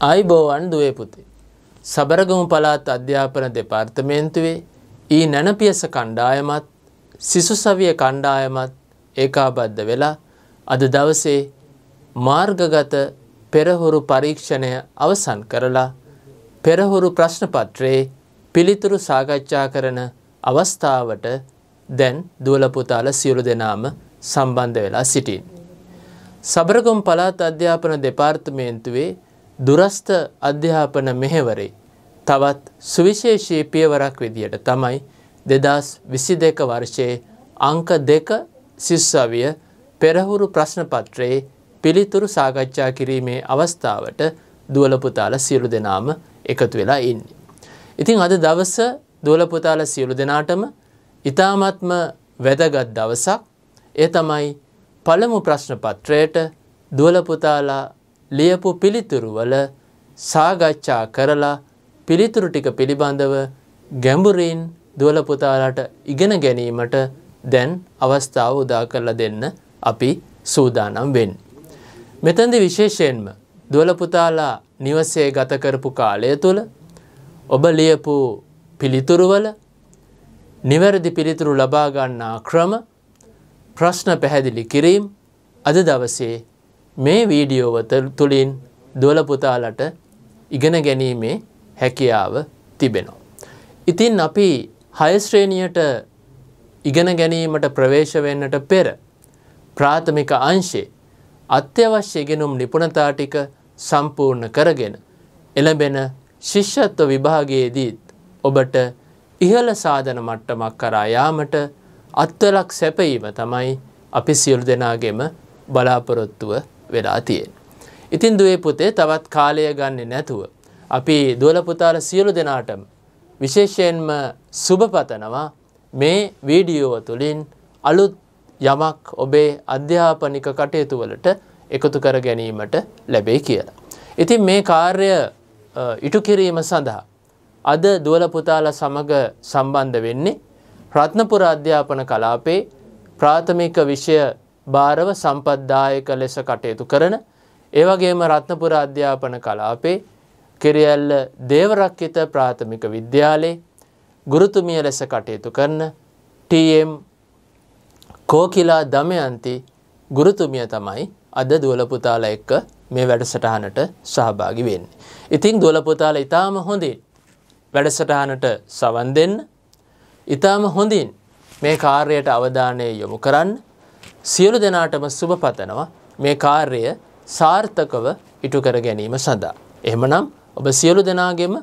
අයිබෝවන් දුවේ පුතේ. සබරගමු පළාත් අධ්‍යාපන දෙපාර්තමේන්තුවේ ඊ නැනපියස කණ්ඩායමත් සිසු සවිය කණ්ඩායමත් ඒකාබද්ධ වෙලා අද දවසේ මාර්ගගත පෙරහුරු පරීක්ෂණය අවසන් කරලා පෙරහුරු ප්‍රශ්නපත්‍රයේ පිළිතුරු සාකච්ඡා කරන අවස්ථාවට දැන් දුවලපුතාල සියලු දෙනාම සම්බන්ධ වෙලා සිටින්. සබරගම් පළාත් අධ්‍යාපන දෙපාර්තමේන්තුවේ දුරස්ථ අධ්‍යාපන මෙහෙවරේ තවත් සුවිශේෂී පියවරක් විදියට තමයි දෙදස් විසි දෙක වර්ෂයේ අංක දෙක සිස්සවිය පෙරහුරු ප්‍රශ්නපත්‍රයේ පිළිතුරු සාකච්ඡා කිරීමේ අවස්ථාවට දුවලපුතාල සියලු දෙනාම එකතු වෙලා ඉන්න. ඉතිං අද දවස දුවලපුතාල සියලු දෙනාටම ඉතාමත්ම වැදගත් දවසක් ඒ තමයි පළමු ප්‍රශ්නපත්‍රයට දුවලපුතාලා ලියපු පිළිතුරුවල සාගච්ඡා කරලා පිළිතුරු ටික පිළිබඳව ගැඹුරින් දුවලපුතාලට ඉගෙන ගැනීමට දැන් අවස්ථාව උදා කරලා දෙන්න අපි සූදානම් වෙන්. මෙතැදි විශේෂයෙන්ම දුවලපුතාලා නිවසේ ගත කරපු කාලය තුළ ඔබ ලියපු පිළිතුරුවල නිවැරදි පිළිතුරු ලබාගන්නා ක්‍රම ප්‍රශ්න පැහැදිලි කිරීම් අද දවසේ මේ වීඩියෝව තුළින් දොලපුතාලට ඉගෙන ගැනීමේ හැකියාව තිබෙනවා. ඉතින් අපි හයස්ශ්‍රේණියට ඉගෙන ගැනීමට ප්‍රවේශවෙන්නට පෙර ප්‍රාථමික අංශේ අත්‍යවශ්‍ය ගෙනුම් නිපුණතා ටික සම්පූර්ණ කරගෙන එළඹෙන ශිෂ්‍යත්ව විභාගයේදීත් ඔබට ඉහළ සාධන මට්ටමක් කරා යාමට අත්වලක් සැපීම තමයි අපි සියලු දෙනාගෙම බලාපොරොත්තුව වෙලා තියෙන්. ඉතින් දුවේ පුතේ තවත් කාලය ගන්න නැතුව. අපි දුවලපුතාල සියලු දෙනාටම විශේෂයෙන්ම සුභපතනවා මේ වීඩියෝව තුළින් අලුත් යමක් ඔබේ අධ්‍යාපනික කටයුතුවලට එකතු කර ගැනීමට ලැබේ කියලා. ඉතින් මේ කාර්ය ඉටු කිරීම සඳහා අද දුවලපුතාල සමඟ සම්බන්ධ වෙන්නේ ප්‍රත්නපුර අධ්‍යාපන කලාපේ ප්‍රාථමික විෂය භාරව සම්පද්දායක ලෙස කටයුතු කරන ඒවගේම රත්නපුර අධ්‍යාපන කලාපේ කෙරියල්ල දේවරක්කිත ප්‍රාථමික විද්‍යාලේ ගුරුතුමිය ලෙස කටයුතු කරන TM කෝකිලා දමයන්ති ගුරුතුමිය තමයි අද දුවලපුතාල එක්ක මේ වැඩසටහනට සහභාගි වෙන්න. ඉතිං දුවලපුතාල ඉතාම හොඳින් වැඩසටහනට සවන් දෙන්න ඉතාම හොඳින් මේ කාර්යට අවධානය යොමු කරන්න සියලු දෙනාටම සුබ පතනවා මේ කාර්ය සාර්ථකව ඉටු කර ගැනීම සඳහා. එහෙමනම් ඔබ සියලු දෙනාගෙම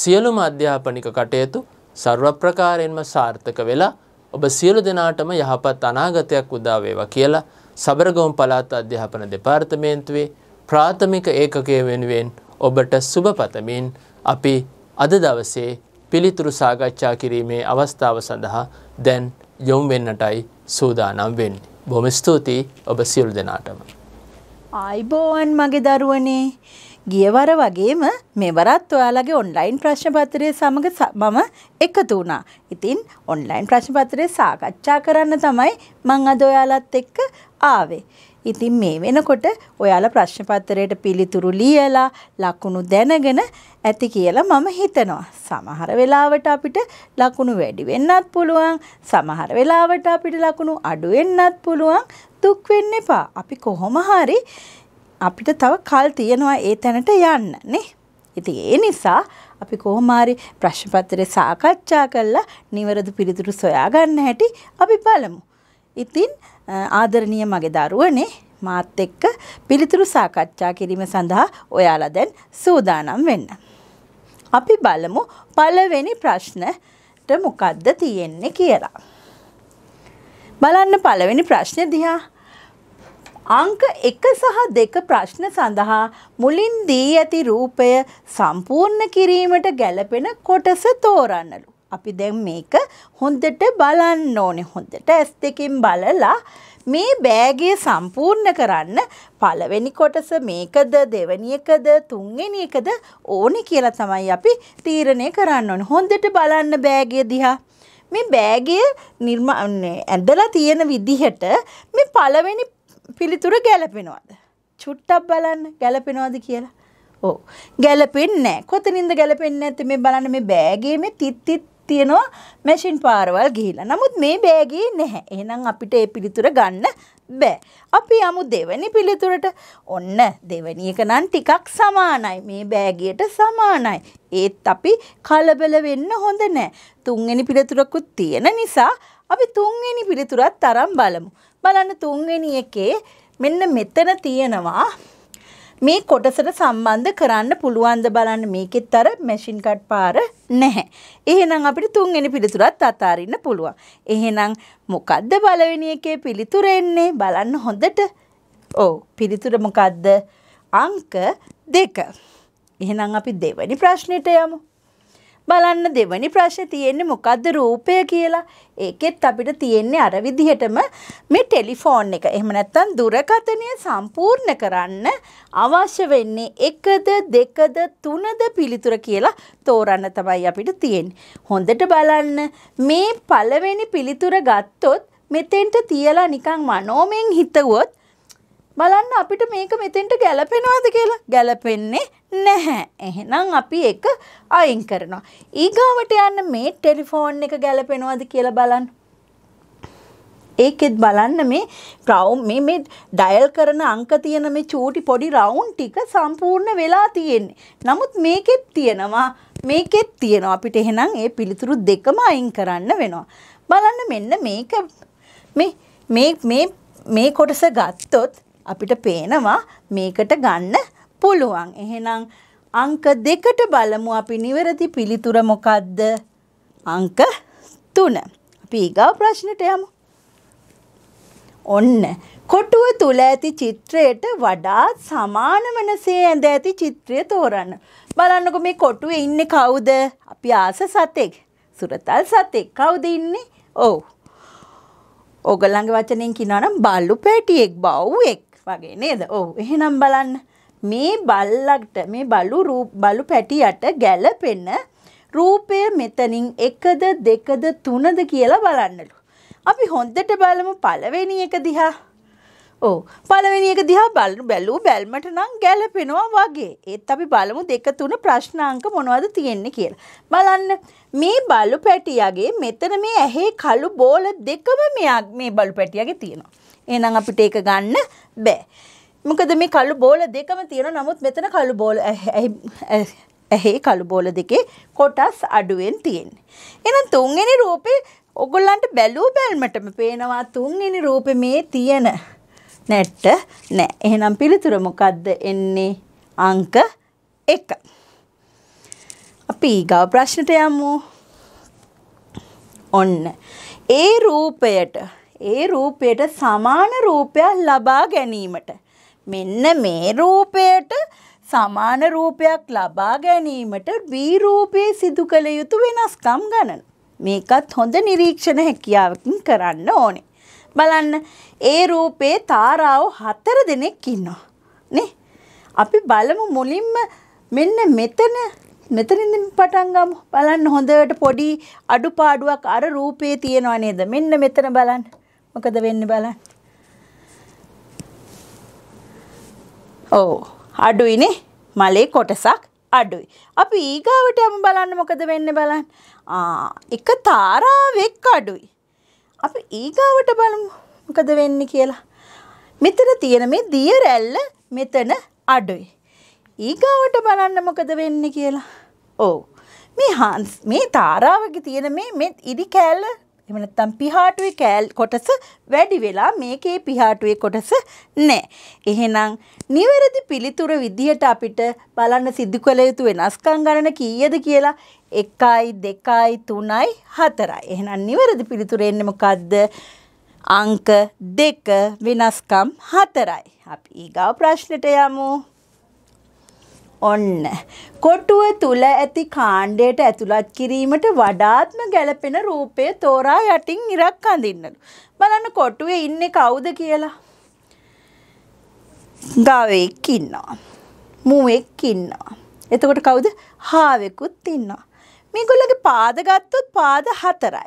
සියලුම අධ්‍යාපනික කටයුතු සර්ව ප්‍රකාරයෙන්ම සාර්ථක වෙලා ඔබ සියලු දෙනාටම යහපත් අනාගතයක් උදා වේවා කියලා සබරගම පළාත් අධ්‍යාපන දෙපාර්තමේන්තුවේ ප්‍රාථමික ඒකකය වෙනුවෙන් ඔබට සුබ පතමින් අපි අද දවසේ පිළිතුරු සාකච්ඡා කිරීමේ අවස්ථාව සඳහා දැන් යොමු වෙන්නටයි සූදානම් වෙන්නේ. බොම ස්තුතියි ඔබ සියලු දෙනාටම. ආයිබෝවන් මගේ දරුවනේ. ගියවර වගේම මෙවරත් ඔයාලගේ ඔන්ලයින් ප්‍රශ්නපත්‍රය සමඟ මම එකතු වුණා. ඉතින් ඔන්ලයින් ප්‍රශ්නපත්‍රය සාකච්ඡා කරන්න තමයි මං අද ඔයාලත් එක්ක ආවේ. ඉතින් මේ වෙනකොට ඔයාලා ප්‍රශ්න පත්‍රයට පිළිතුරු ලියලා ලකුණු දැනගෙන ඇති කියලා මම හිතනවා. සමහර වෙලාවට අපිට ලකුණු වැඩි වෙන්නත් පුළුවන්. සමහර වෙලාවට අපිට ලකුණු අඩු වෙන්නත් පුළුවන්. දුක් වෙන්න එපා. අපි කොහොම හරි අපිට තව කල් තියෙනවා ඒ තැනට යන්න නේ. ඉතින් ඒ නිසා අපි කොහොම හරි ප්‍රශ්න පත්‍රේ සාකච්ඡා කරලා නිවැරදි පිළිතුරු සොයාගන්න හැටි අපි බලමු. ඉතින් ආදරණීය මගේ දරුවනේ මාත් එක්ක පිළිතුරු සාකච්ඡා කිරීම සඳහා ඔයාලා දැන් සූදානම් වෙන්න. අපි බලමු පළවෙනි ප්‍රශ්නට මොකද්ද තියෙන්නේ කියලා. බලන්න පළවෙනි ප්‍රශ්නේ දිහා. අංක 1 සහ 2 ප්‍රශ්න සඳහා මුලින් දී ඇති රූපය සම්පූර්ණ කිරීමට ගැළපෙන කොටස තෝරන්නලු. අපි දැන් මේක හොඳට බලන්න ඕනේ හොඳට ඇස් දෙකෙන් බලලා මේ බෑගය සම්පූර්ණ කරන්න පළවෙනි කොටස මේකද දෙවැනි එකද තුන්වෙනි එකද ඕනේ කියලා තමයි අපි තීරණය කරන්න ඕනේ. හොඳට බලන්න බෑගය දිහා. මේ බෑගය නිර්මාණය ඇඳලා තියෙන විදිහට මේ පළවෙනි පිළිතුර ගැලපෙනවද? චුට්ටක් බලන්න ගැලපෙනවද කියලා. ඔව්. ගැලපෙන්නේ නැහැ. කොතනින්ද ගැලපෙන්නේ නැත්තේ මේ බලන්න මේ බෑගයේ මේ තිත් තිත් තියෙනවා මැෂින් පාරවල් ගිහිලා. නමුත් මේ බෑගේ නැහැ. එහෙනම් අපිට ඒ පිළිතුර ගන්න බෑ. අපි යමු දෙවැනි පිළිතුරට. ඔන්න දෙවැනි එක නම් ටිකක් සමානයි. මේ බෑගියට සමානයි. ඒත් අපි කලබල වෙන්න හොඳ නැහැ. තුන්වෙනි පිළිතුරකුත් තියෙන නිසා අපි තුන්වෙනි පිළිතුරත් තරම් බලමු. බලන්න තුන්වෙනි එකේ මෙන්න මෙතන තියෙනවා මේ කොටසට සම්බන්ධ කරන්න පුළුවන්ද බලන්න මේකෙත් අර මැෂින් කට් පාර නැහැ. එහෙනම් අපිට තුන්වෙනි පිළිතුරත් අතාරින්න පුළුවන්. එහෙනම් මොකද්ද පළවෙනි එකේ පිළිතුර එන්නේ බලන්න හොඳට. ඔව් පිළිතුර මොකද්ද? අංක 2. එහෙනම් අපි දෙවෙනි ප්‍රශ්නෙට යමු. බලන්න දෙවනි ප්‍රශ්නේ තියෙන්නේ මොකද්ද රූපය කියලා. ඒකෙත් අපිට තියෙන්නේ අර විදිහටම මේ ටෙලිෆෝන් එක. එහෙම නැත්නම් දුරකථනය සම්පූර්ණ කරන්න අවශ්‍ය වෙන්නේ 1ද 2ද 3ද පිළිතුර කියලා තෝරන්න තමයි අපිට තියෙන්නේ. හොඳට බලන්න මේ පළවෙනි පිළිතුර ගත්තොත් මෙතෙන්ට තියලා නිකන් මනෝමෙන් හිතුවොත් බලන්න අපිට මේක මෙතෙන්ට ගැලපෙනවාද කියලා ගැලපෙන්නේ නැහැ. එහෙනම් අපි එක අයින් කරනවා. ඊගාවට යන්න මේ ටෙලිෆෝන් එක ගැලපෙනවාද කියලා බලන්න. ඒකෙත් බලන්න මේ රවුම් මේ මේ ඩයල් කරන අංක තියෙන මේ චූටි පොඩි රවුම් ටික සම්පූර්ණ වෙලා තියෙන්නේ. නමුත් මේකෙත් තියෙනවා මේකෙත් තියෙනවා අපිට එහෙනම් ඒ පිළිතුරු දෙකම අයින් කරන්න වෙනවා. බලන්න මෙන්න මේක මේ මේ මේ මේ කොටස ගත්තොත් අපිට පේනවා මේකට ගන්න පුළුවන්. එහෙනම් අංක දෙකට බලමු අපි නිවැරදි පිළිතුර මොකක්ද? අංක 3. අපි ඊගාව ප්‍රශ්නෙට යමු. ඔන්න කොටුව තුල ඇති චිත්‍රයට වඩා සමාන වනසේ ඇඳ ඇති චිත්‍රය තෝරන්න. බලන්නකො මේ කොටුවේ ඉන්නේ කවුද? අපි ආස සතෙක්. සුරතල් සතෙක්. කවුද ඉන්නේ? ඔව්. ඔගලංග වචනෙන් කියනවා නම් බල්ලු පැටියෙක්, බව්වෙක්. වගේ නේද ඔවු එහෙනම් බලන්න මේ බල්ලක්ට මේ බලු බලු පැටියට ගැලපෙන්න රූපය මෙතනින් එකද දෙකද තුනද කියලා බලන්නලු. අපි හොන්දට බලමු පළවෙනි එක දිහා. ඕ පළවෙනි එක දිහා බලන බැලූ බැල්මට නම් ගැලපෙනවා වගේ. ඒත් අපි බලමු දෙක තුන ප්‍රශ්න අංක මොනවද තියෙන්නේ කියලා. බලන්න මේ බලු පැටියාගේ මෙතන මේ ඇහි කළු බෝල දෙකම මෙයා මේ බලු පැටියාගේ තියෙනවා. එහෙනම් අපිට ඒක ගන්න බෑ. මොකද මේ කළු බෝල දෙකම තියෙනවා. නමුත් මෙතන කළු බෝල ඇහි කළු බෝල දෙකේ කොටස් අඩුවෙන් තියෙන්නේ. එහෙනම් තුන්වෙනි රූපේ ඔගොල්ලන්ට බැලූ බැල්මටම පේනවා තුන්වෙනි රූපේ මේ තියෙන නැට්ට නෑ. එහෙනම් පිළිතුර මොකද්ද එන්නේ? අංක 1. අපි ඊගාව ප්‍රශ්නට යමු. ඔන්න. ඒ රූපයට ඒ රූපයට සමාන රූපයක් ලබා ගැනීමට මෙන්න මේ රූපයට සමාන රූපයක් ලබා ගැනීමට වී රූපයේ සිදු කළ යුතු වෙනස්කම් ගණන. මේකත් හොඳ නිරීක්ෂණ හැකියාවකින් කරන්න ඕනේ. බලන්න ඒ රූපේ තාරාව හතර දෙනෙක් ඉන්නවා. නේ? අපි බලමු මුලින්ම මෙන්න මෙතන මෙතනින් පටන් ගමු. බලන්න හොඳට පොඩි අඩුපාඩුවක් අර රූපේ තියෙනවා නේද? මෙන්න මෙතන බලන්න. මොකද වෙන්නේ බලන්න. ඔව් අඩුයිනේ මලේ කොටසක් අඩුයි. අපි ඊගාවට යමු බලන්න මොකද වෙන්නේ බලන්න. ආ එක තාරාවක් අඩුයි. අපි ඊගාවට බලමු මොකද වෙන්නේ කියලා. මෙතන තියෙන මේ දිය රැල්ල මෙතන අඩුයි. ඊගාවට බලන්න මොකද වෙන්නේ කියලා. ඔව්. මේ හංස් මේ තාරාවක තියෙන මේ මෙත් ඉදි කෑල්ල එහෙම නැත්නම් පිහාටුවේ කෑල් කොටස වැඩි වෙලා මේකේ පිහාටුවේ කොටස නැහැ. එහෙනම් නිවැරදි පිළිතුර විදිහට අපිට බලන්න සිදු කළ යුතු වෙනස්කම් ගණන කීයද කියලා 1යි 2යි 3යි 4යි. එහෙනම් නිවැරදි පිළිතුර එන්නේ මොකද්ද? අංක 2 වෙනස්කම් 4යි. අපි ඊගාව ප්‍රශ්නෙට යමු. ඔන්න. කොටුව තුල ඇති කාණ්ඩයට ඇතුළත් කිරීමට වඩාත්ම ගැළපෙන රූපය තෝරා යටින් ඉරක් අඳින්නලු. බලන්න කොටුවේ ඉන්නේ කවුද කියලා. ගවෙක් ඉන්නවා. මුවෙක් ඉන්නවා. එතකොට කවුද? හාවෙකුත් ඉන්නවා. මේගොල්ලගේ පාද ගත්තොත් පාද හතරයි.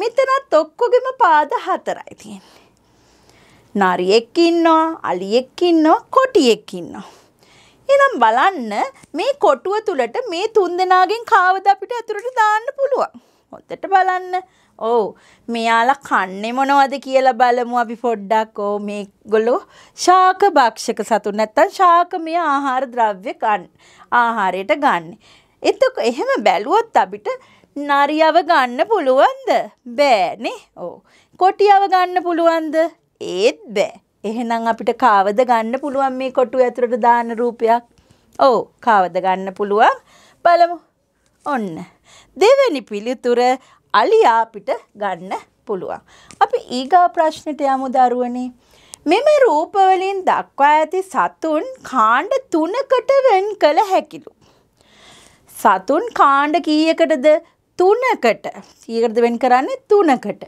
මෙතනත් ඔක්කොගෙම පාද හතරයි තියෙන්නේ. නරියෙක් ඉන්නවා, අලියෙක් ඉන්නවා, කොටියෙක් ඉන්නවා. එනම් බලන්න මේ කොටුව තුළට මේ තුන්දෙනාගෙන් කාවද අපිට ඇතුළට දාන්න පුළුවන්. හොඳට බලන්න. ඕ මෙයාලා කන්නේ මොනවද කියලා බලමු අපි පොඩ්ඩක්. ඕ මේගොල්ලෝ ශාක භක්ෂක සතුන් නැත්තම් ශාකමය ආහාර ද්‍රව්‍ය ගන්න. ආහාරයට ගන්න. එතකොට එහෙම බැලුවොත් අපිට නරියව ගන්න පුළුවන්ද? බෑනේ. ඕ. කොටියව ගන්න පුළුවන්ද? ඒත් බෑ. එහෙනම් අපිට කාවද ගන්න පුළුවන් මේ කොටුව ඇතුළට දාන රූපයක්. ඔව් කාවද ගන්න පුළුවන්. බලමු. ඔන්න. දෙවෙනි පිළිතුර අලියා අපිට ගන්න පුළුවන්. අපි ඊගා ප්‍රශ්නෙට යමු දරුවනේ. මෙම රූපවලින් දක්වා ඇති සතුන් කාණ්ඩ තුනකට වෙන් කළ හැකිලු. සතුන් කාණ්ඩ කීයකටද තුනකට. කීයකටද වෙන් කරන්නේ තුනකට.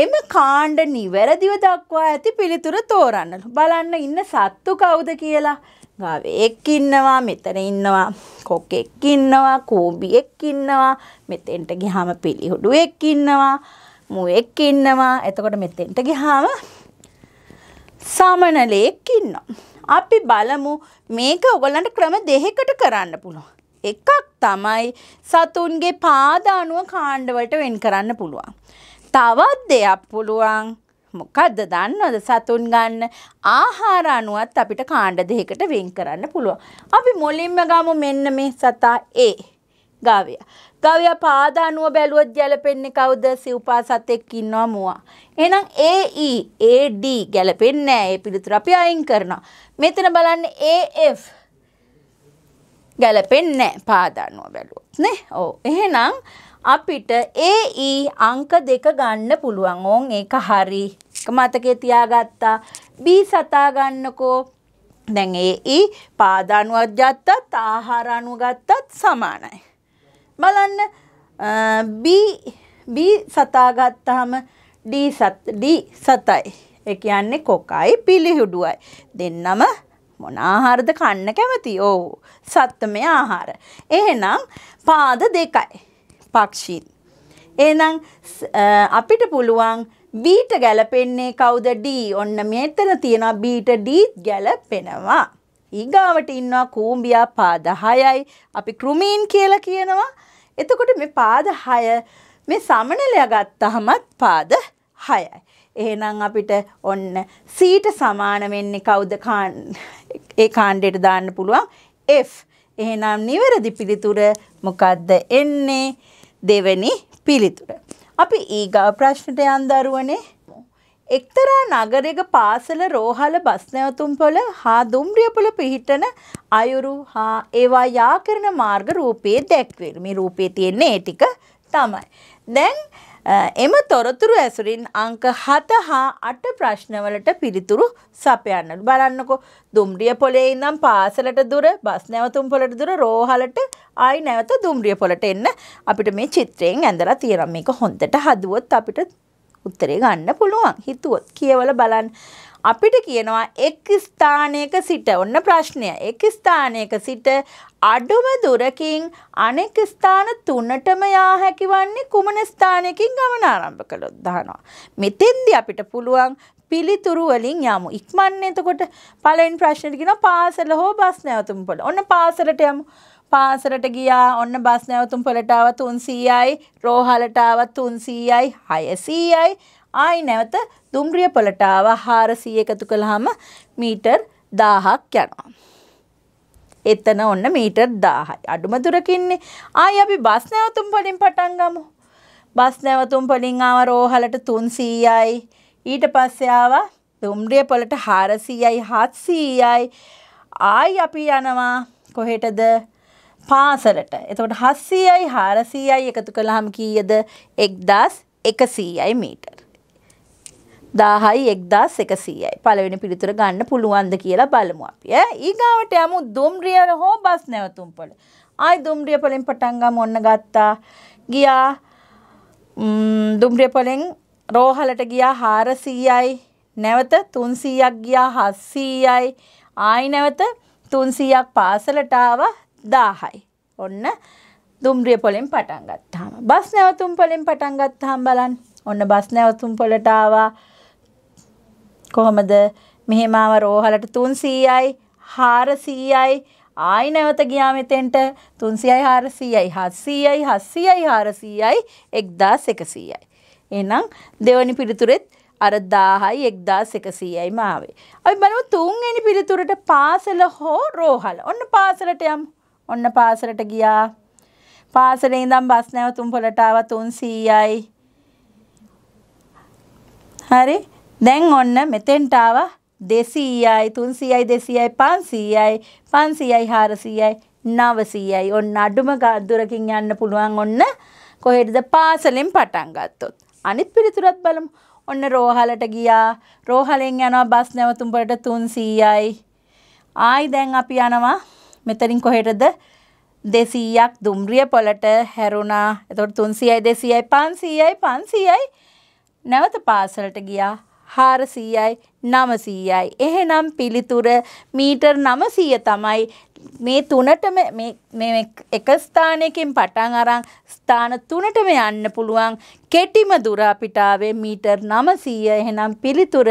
එම කාණ්ඩ නිවැරදිව දක්වා ඇති පිළිතුර තෝරන්නලු. බලන්න ඉන්න සත්තු කවුද කියලා. ගවයෙක් ඉන්නවා, මෙතන ඉන්නවා, කොකෙක් ඉන්නවා, කූඹියෙක් ඉන්නවා, මෙතෙන්ට ගියාම පිළිහුඩුවෙක් ඉන්නවා, මුවෙක් ඉන්නවා. එතකොට මෙතෙන්ට ගියාම සමනලෙක් ඉන්නවා. අපි බලමු මේක ඔයගලන්ට ක්‍රම දෙකකට කරන්න පුළුවන්. එකක් තමයි සතුන්ගේ පාද අණුව කාණ්ඩ වලට වෙන් කරන්න පුළුවන්. තවත් දෙයක් පුළුවන් මොකක්ද දන්නවද සතුන් ගන්න ආහාර අනුවත් අපිට කාණ්ඩ දෙකකට වෙන් කරන්න පුළුවන්. අපි මුලින්ම ගමු මෙන්න මේ සතා A ගවයා. ගවයා පාද අනුව බැලුවොත් ගැලපෙන්නේ කවුද? සිව්පා සතෙක් ඉන්නවා මුවා. එහෙනම් AE AD ගැලපෙන්නේ නැහැ. ඒ පිළිතුර අපි අයින් කරනවා. මෙතන බලන්න AF ගැලපෙන්නේ නැහැ පාද අනුව බැලුවොත් නේ. ඔව්. එහෙනම් අපිට ඒ ඊ e අංක දෙක ගන්න පුළුවන්. ඕන් ඒක හරි. මතකේ තියාගත්තා. B සතා ගන්නකෝ. දැන් ඒ ඊ e පාදානුවක් ගත්තත් ආහාර අණුව ගත්තත් සමානයි. බලන්න B B සතා ගත්තාම D සත් D සතයි. ඒ කියන්නේ කොකයි පිළිහිඩුවයි. දෙන්නම මොන ආහාරද කන්න කැමති? ඔව්. සත්ත්මය ආහාර. එහෙනම් පාද දෙකයි. පක්ෂීන්. එහෙනම් අපිට පුළුවන් බීට ගැලපෙන්නේ කවුද D? ඔන්න මෙතන තියෙනවා බීට D ගැලපෙනවා. ඊගාවට ඉන්නවා කූඹියා පාද 6යි. අපි ක්‍රුමීන් කියලා කියනවා. එතකොට මේ පාද 6 මේ සමනලය ගත්තහමත් පාද 6යි. එහෙනම් අපිට ඔන්න සීට සමාන වෙන්නේ කවුද ඒ කාණ්ඩයට දාන්න පුළුවන් F. එහෙනම් නිවැරදි පිළිතුර මොකද්ද එන්නේ? දෙවැනි පිළිතුර. අපි ඊගා ප්‍රශ්නට යන් දරුවනේ එක්තරා නගරයක පාසල රෝහල බස් නැවතුම් පොළ හා දුම්රිය පොළ පිහිටන අයුරු හා ඒවා යාකරන මාර්ග රූපයේ දැක්වෙන මේ රූපයේ තියෙන්නේ ඒ ටික තමයි. දැන් එම තොරතුරු ඇසුරින් අංක හත හා අට ප්‍රශ්නවලට පිළිතුරු සපයන්නට බලන්නකෝ දුම්රිය පොලේ ඉඳම් පාසලට දුර බස් නැවතුම් පොලට දුර රෝහලට ආයි නැවත දුම්රිය පොලට එන්න අපිට මේ චිත්‍රයෙන් ඇඳලා තියෙනවා මේක හොඳට හදුවොත් අපිට උත්තරේ ගන්න පුළුවන් හිතුවොත් කියවල බලන්න අපිට කියනවා එක් ස්ථානයක සිට ඔන්න ප්‍රශ්නය එක් ස්ථානයක සිට අඩුම දුරකින් අනෙක් ස්ථාන තුනටම යා හැකිවන්නේ කුමන ස්ථානයකින් ගමන ආරම්භ කළොත් දහනවා. මෙතෙන්දී අපිට පුළුවන් පිළිතුරු වලින් යමු. ඉක්මන් එතකොට පළවෙනි ප්‍රශ්නෙට කියනවා පාසල හෝ බස් නැවතුම් පොළ. ඔන්න පාසලට යමු. පාසලට ගියා. ඔන්න බස් නැවතුම් පොළට ආව 300යි, රෝහලට ආව 300යි, 600යි. ආයි නැවත දුම්රිය පොළට ආව 400 එකතු කළාම මීටර් 1000ක් යනවා. එතන ඔන්න මීටර් 1000යි. අඩුම දුරකින්නේ. ආයි අපි බස් නැවතුම් වලින් පටන් ගමු. බස් නැවතුම් වලින් ආව රෝහලට 300යි. ඊට පස්සේ ආවා දුම්රිය පොළට 400යි 700යි. ආයි අපි යනවා කොහෙටද? පාසලට. එතකොට 700යි 400යි එකතු කළාම කීයද? 1100යි මීටර්. දාහයි එක්දස් එකසීයයි පළවෙනි පිළිතුර ගන්න පුළුවන්ද කියලා බලමු අපි ඊගාවට යමු දුම්රියර හෝ බස් නැවතුම්පොළ ආයි දුම්රිය පොලෙන් පටන්ගම් ඔන්න ගත්තා ගියා දුම්රිය පොලෙන් රෝහලට ගියා හාරසීයයි නැවත තුන්සීයක් ගියා හස්සීයයි ආයි නැවත තුන්සීයක් පාසලටාව දාහයි ඔන්න දුම්රිය පොලෙන් පටන් ගත්තාම බස් නැවතුම් පොලෙන් පටන් ගත්තාම් බලන්න ඔන්න බස් නැවතුම් පොලට ආවා කොහොමද මෙහෙමාව රෝහලට 300යි 400යි ආයි නැවත ගියා මෙතෙන්ට 300යි 400යි 700යි 700යි 400යි 1100යි එහෙනම් දෙවැනි පිළිතුරෙත් අර 1000යි 1100යිම ආවේ. අපි බලමු තුන්වෙනි පිළිතුරට පාසල හෝ රෝහල. ඔන්න පාසලට යමු. ඔන්න පාසලට ගියා. පාසලේ ඉඳන් බස් නැවතුම් පොළට ආවා 300යි. හරි දැන් ඔන්න මෙතෙන්ට ආවා 200යි 300යි 200යි 500යි 500යි 400යි 900යි ඔන්න අඩුම දුරකින් යන්න පුළුවන් ඔන්න කොහෙටද පාසලෙන් පටන් ගත්තොත් අනිත් පිළිතුරත් බලමු ඔන්න රෝහලට ගියා රෝහලෙන් යනවා බස් නැවතුම් වලට 300යි ආයි දැන් අපි යනවා මෙතනින් කොහෙටද 200ක් දුම්රිය පොළට හැරුණා එතකොට 300යි 200යි 500යි 500යි නැවත පාසලට ගියා හාරසීයයි නමසීයයි. එහෙනම් පිළිතුර මීටර් නමසීය තමයි මේ තුනටම එක ස්ථානයකින් පටන් අරං ස්ථාන තුනටම යන්න පුළුවන් කෙටිම දුරාපිටාවේ මීටර් නමසීය එහෙනම් පිළිතුර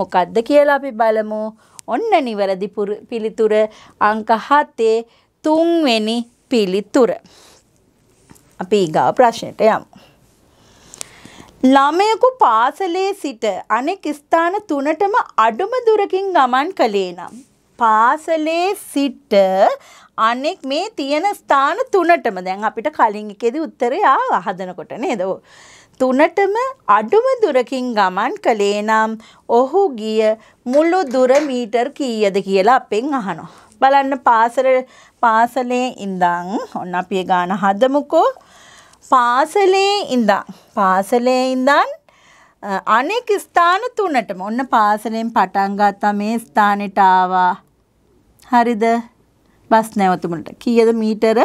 මොකක්ද කියලා අපි බලමු. ඔන්න නිවැරදි පිළිතුර අංක හතේ තුන්වෙනි පිළිතුර. අපි ඊගා ප්‍රශ්නයට යමු. ළමයකු පාසලේ සිට අනෙක් ස්ථාන තුනටම අඩුම දුරකින් ගමන් කළේ නම්. පාසලේ සිට අනෙක් මේ තියෙන ස්ථාන තුනටම දැන් අපිට කලින් එකෙදි උත්තරය අහදනකොට නේද. තුනටම අඩුම දුරකින් ගමන් කළේ නම් ඔහු ගිය මුළු දුර මීටර් කීයද කියලා අපෙන් අහනවා. බලන්න පාසල පාසලේ ඉඳන් ඔන්න අපේ ගාන හදමුකෝ පාසලේ ඉඳන් පාසලේ ඉඳන් අනෙක් ස්ථාන තුනටම ඔන්න පාසලෙන් පටන් ගත්තා මේ ස්ථානෙට ආවා. හරිද? බස් නැවතුමට කීයද මීටර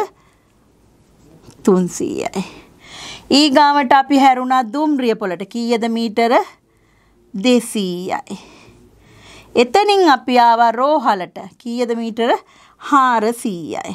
300යි. ඊගාවට අපි හැරුණා දුම්රිය පොළට කීයද මීටර 200යි. එතනින් අපි ආවා රෝහලට කීයද මීටර 400යි.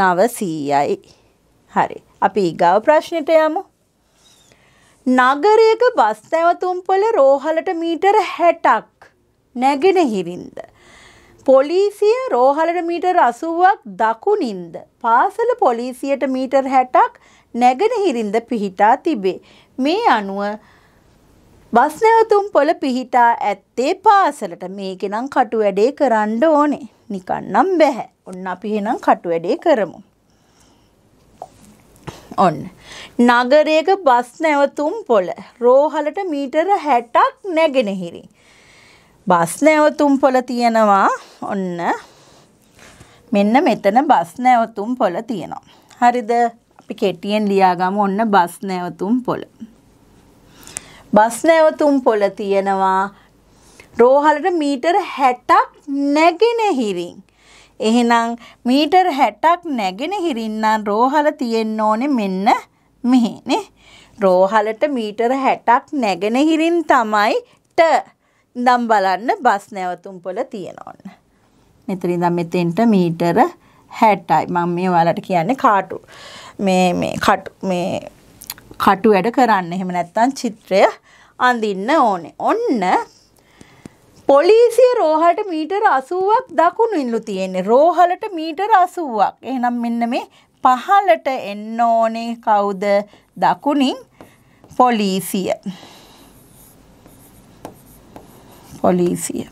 නවසීයයි. හරි. අපි ඊගාව ප්‍රශ්නෙට යමු. නගරයක බස් නැවතුම්පොළ රෝහලට මීටර 60ක් නැගෙනහිරින්ද පොලිසිය රෝහලට මීටර 80ක් දකුණින්ද පාසල පොලිසියට මීටර 60ක් නැගෙනහිරින්ද පිහිටා තිබේ. මේ අනුව බස් නැවතුම් පොළ පිහිටා ඇත්තේ පාසලට මේකෙනම් කටු වැඩේ කරන්න ඕනේ. නිකන්නම් බැහැ. ඔන්න අපි එහෙනම් කටු වැඩේ කරමු. ඔන්න. නගරයක බස් නැවතුම් පොළ රෝහලට මීටර 60ක් නැගෙනහිරි. බස් නැවතුම් පොළ තියෙනවා. ඔන්න. මෙන්න මෙතන බස් නැවතුම් පොළ තියෙනවා. හරිද? අපි කෙටියෙන් ලියාගමු ඔන්න බස් නැවතුම් පොළ. බස් නැවතුම් පොළ තියෙනවා රෝහලට මීටර 60ක් නැගෙනහිරින්. එහෙනම් මීටර 60ක් නැගෙනහිරින් නම් රෝහල තියෙන්න ඕනේ මෙන්න මෙහි නේ. රෝහලට මීටර 60ක් නැගෙනහිරින් තමයි ට. ඉඳන් බලන්න බස් නැවතුම් පොළ තියෙනවන්න. මෙතන ඉඳන් මෙතෙන්ට මීටර 60යි. මම මේ ඔයාලට කියන්නේ කාටු. මේ මේ කටු මේ කටු වැඩ කරන්න එහෙම නැත්තම් චිත්‍රය අඳින්න ඕනේ. ඔන්න පොලිසිය රෝහලට මීටර 80ක් දකුණින්ලු තියෙන්නේ. රෝහලට මීටර 80ක්. එහෙනම් මෙන්න මේ පහලට එන්න ඕනේ කවුද? දකුණින් පොලිසිය. පොලිසිය.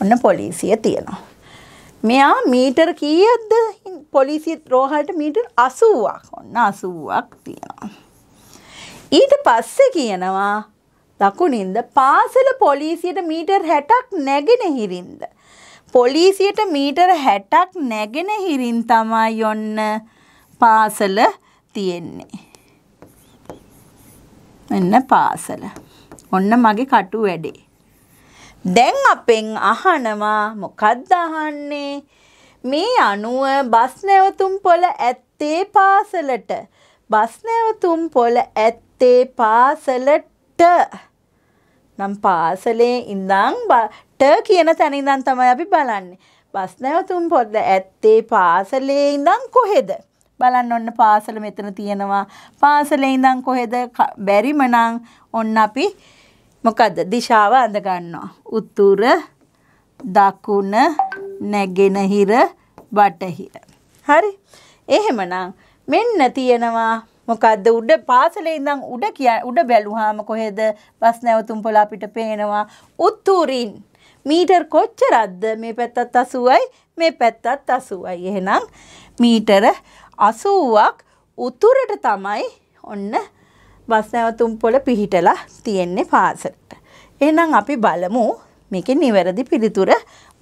ඔන්න පොලිසිය තියෙනවා. මෙයා මීටර් කීයක්ද පොලිසිය රෝහලට මීටර් 80ක් ඔන්න 80ක් තියෙනවා. ඊට පස්සේ කියනවා දකුණින්ද පාසල පොලිසියට මීටර් 60ක් නැගෙනහිරින්ද පොලිසියට මීටර් 60ක් නැගෙනහිරින් තමයි යොන්න පාසල තියෙන්නේ. මෙන්න පාසල. ඔන්න මගේ කටු වැඩේ. දැන් අපෙන් අහනවා මොකද්ද අහන්නේ? මේ අනුව බස් නැවතුම් පොළ ඇත්තේ පාසලට. බස් නැවතුම් පොළ ඇත්තේ පාසලට. නම් පාසලේ ඉඳන් ට කියන තැන ඉඳන් තමයි අපි බලන්නේ. බස් නැවතුම් පොළ ඇත්තේ පාසලේ ඉඳන් කොහෙද? බලන්න ඔන්න පාසල මෙතන තියෙනවා. පාසලේ ඉඳන් කොහෙද බැරිම නම් ඔන්න අපි මොකද්ද? දිශාව අඳ ගන්නවා. උතුර දකුණ නැගෙනහිර බටහිර. හරි. එහෙමනම් මෙන්න තියෙනවා මොකද්ද උඩ පාසලේ ඉඳන් උඩ කිය උඩ බැලුවාම කොහෙද බස් නැවතුම් පොළ අපිට පේනවා උතුරින් මීටර් කොච්චරක්ද මේ පැත්තත් 80යි මේ පැත්තත් 80යි එහෙනම් මීටර 80ක් උතුරට තමයි ඔන්න බස් නැවතුම් පොළ පිහිටලා තියෙන්නේ පාසලට එහෙනම් අපි බලමු මේකේ නිවැරදි පිළිතුර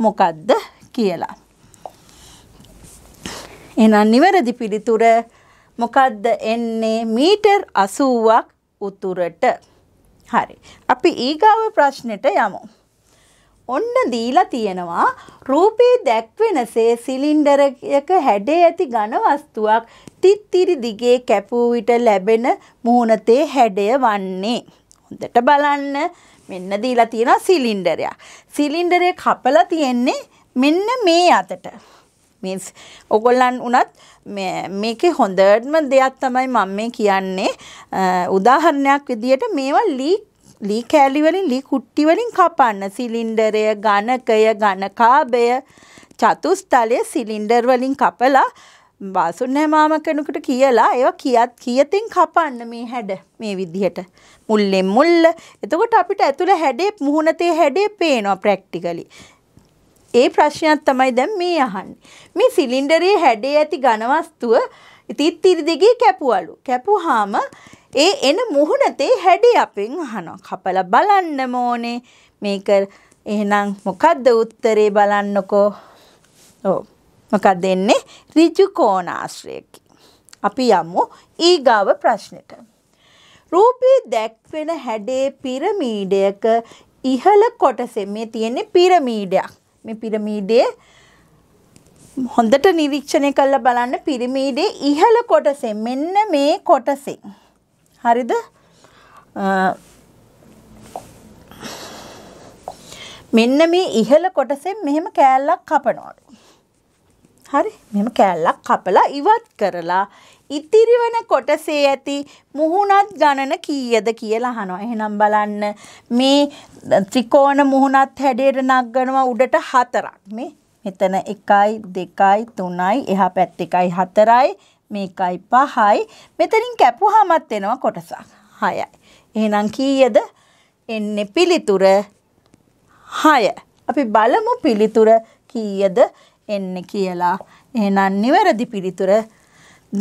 මොකද්ද කියලා. එහෙනම් නිවැරදි පිළිතුර මොකද්ද එන්නේ මීටර් 80ක් උතුරට. හරි. අපි ඊගාව ප්‍රශ්නෙට යමු. ඔන්න දීලා තියෙනවා රූපේ දැක්වෙනසේ සිලින්ඩරයක හැඩේ ඇති ඝන වස්තුවක් තිත්තිරි දිගේ කැපූ විට ලැබෙන මුහුණතේ හැඩය වන්නේ. හොඳට බලන්න මෙන්න දීලා තියෙනවා සිලින්ඩරයක්. සිලින්ඩරේ කපලා තියෙන්නේ මෙන්න මේ අතට මීන්ස් ඔගොල්ලන් වුණත් මේකේ හොඳටම දෙයක් තමයි මම මේ කියන්නේ උදාහරණයක් විදියට මේවා ලීක් ලී කෑලි වලින් ලී කුට්ටි වලින් කපන්න සිලින්ඩරය ඝනකය ඝනකාභය චතුස්තලය සිලින්ඩර් වලින් කපලා බාසුන්නේ මාම කෙනෙකුට කියලා ඒවා කියත් කියතින් කපන්න මේ හැඩ මේ විදිහට මුල්ලෙන් මුල්ල එතකොට අපිට ඇතුළ හැඩේ මුහුණතේ හැඩේ පේනවා ප්‍රැක්ටිකලි ඒ ප්‍රශ්නයක් තමයි දැන් මේ අහන්නේ. මේ සිලින්ඩරේ හැඩේ ඇති ඝනවස්තුව තිත්තිරි දිගේ කැපුවලු. කැපුවාම ඒ එන මුහුණතේ හැඩේ අපෙන් අහනවා. කපලා බලන්නම ඕනේ. මේක එහෙනම් මොකද්ද උත්තරේ බලන්නකෝ. ඔව්. මොකක්ද එන්නේ? ඍජු කෝණාශ්‍රයකි. අපි යමු ඊගාව ප්‍රශ්නෙට. රූපේ දැක්වෙන හැඩේ පිරමීඩයක ඉහළ කොටසේ මේ තියෙන්නේ පිරමීඩයක්. මේ පිරමීඩයේ හොඳට නිරීක්ෂණය කරලා බලන්න පිරමීඩේ ඉහළ කොටසේ මෙන්න මේ කොටසේ. හරිද? මෙන්න මේ ඉහළ කොටසෙන් මෙහෙම කෑල්ලක් කපනවලු. හරි මෙම කෑල්ලක් කපලා ඉවත් කරලා ඉතිරිවන කොටසේ ඇති මුහුණත් ගණන කීයද කියලා අහනවා. එහෙනම් බලන්න මේ ත්‍රිකෝණ මුහුණත් හැඩයට නගනවා උඩට හතරක්. මේ මෙතන 1යි 2යි 3යි එහා පැත්ත 1යි 4යි මේකයි 5යි. මෙතනින් කැපුවාමත් එනවා කොටසක් 6යි. එහෙනම් කීයද එන්නේ පිළිතුර 6. අපි බලමු පිළිතුර කීයද එන්න කියලා. එහෙනම් නිවැරදි පිළිතුර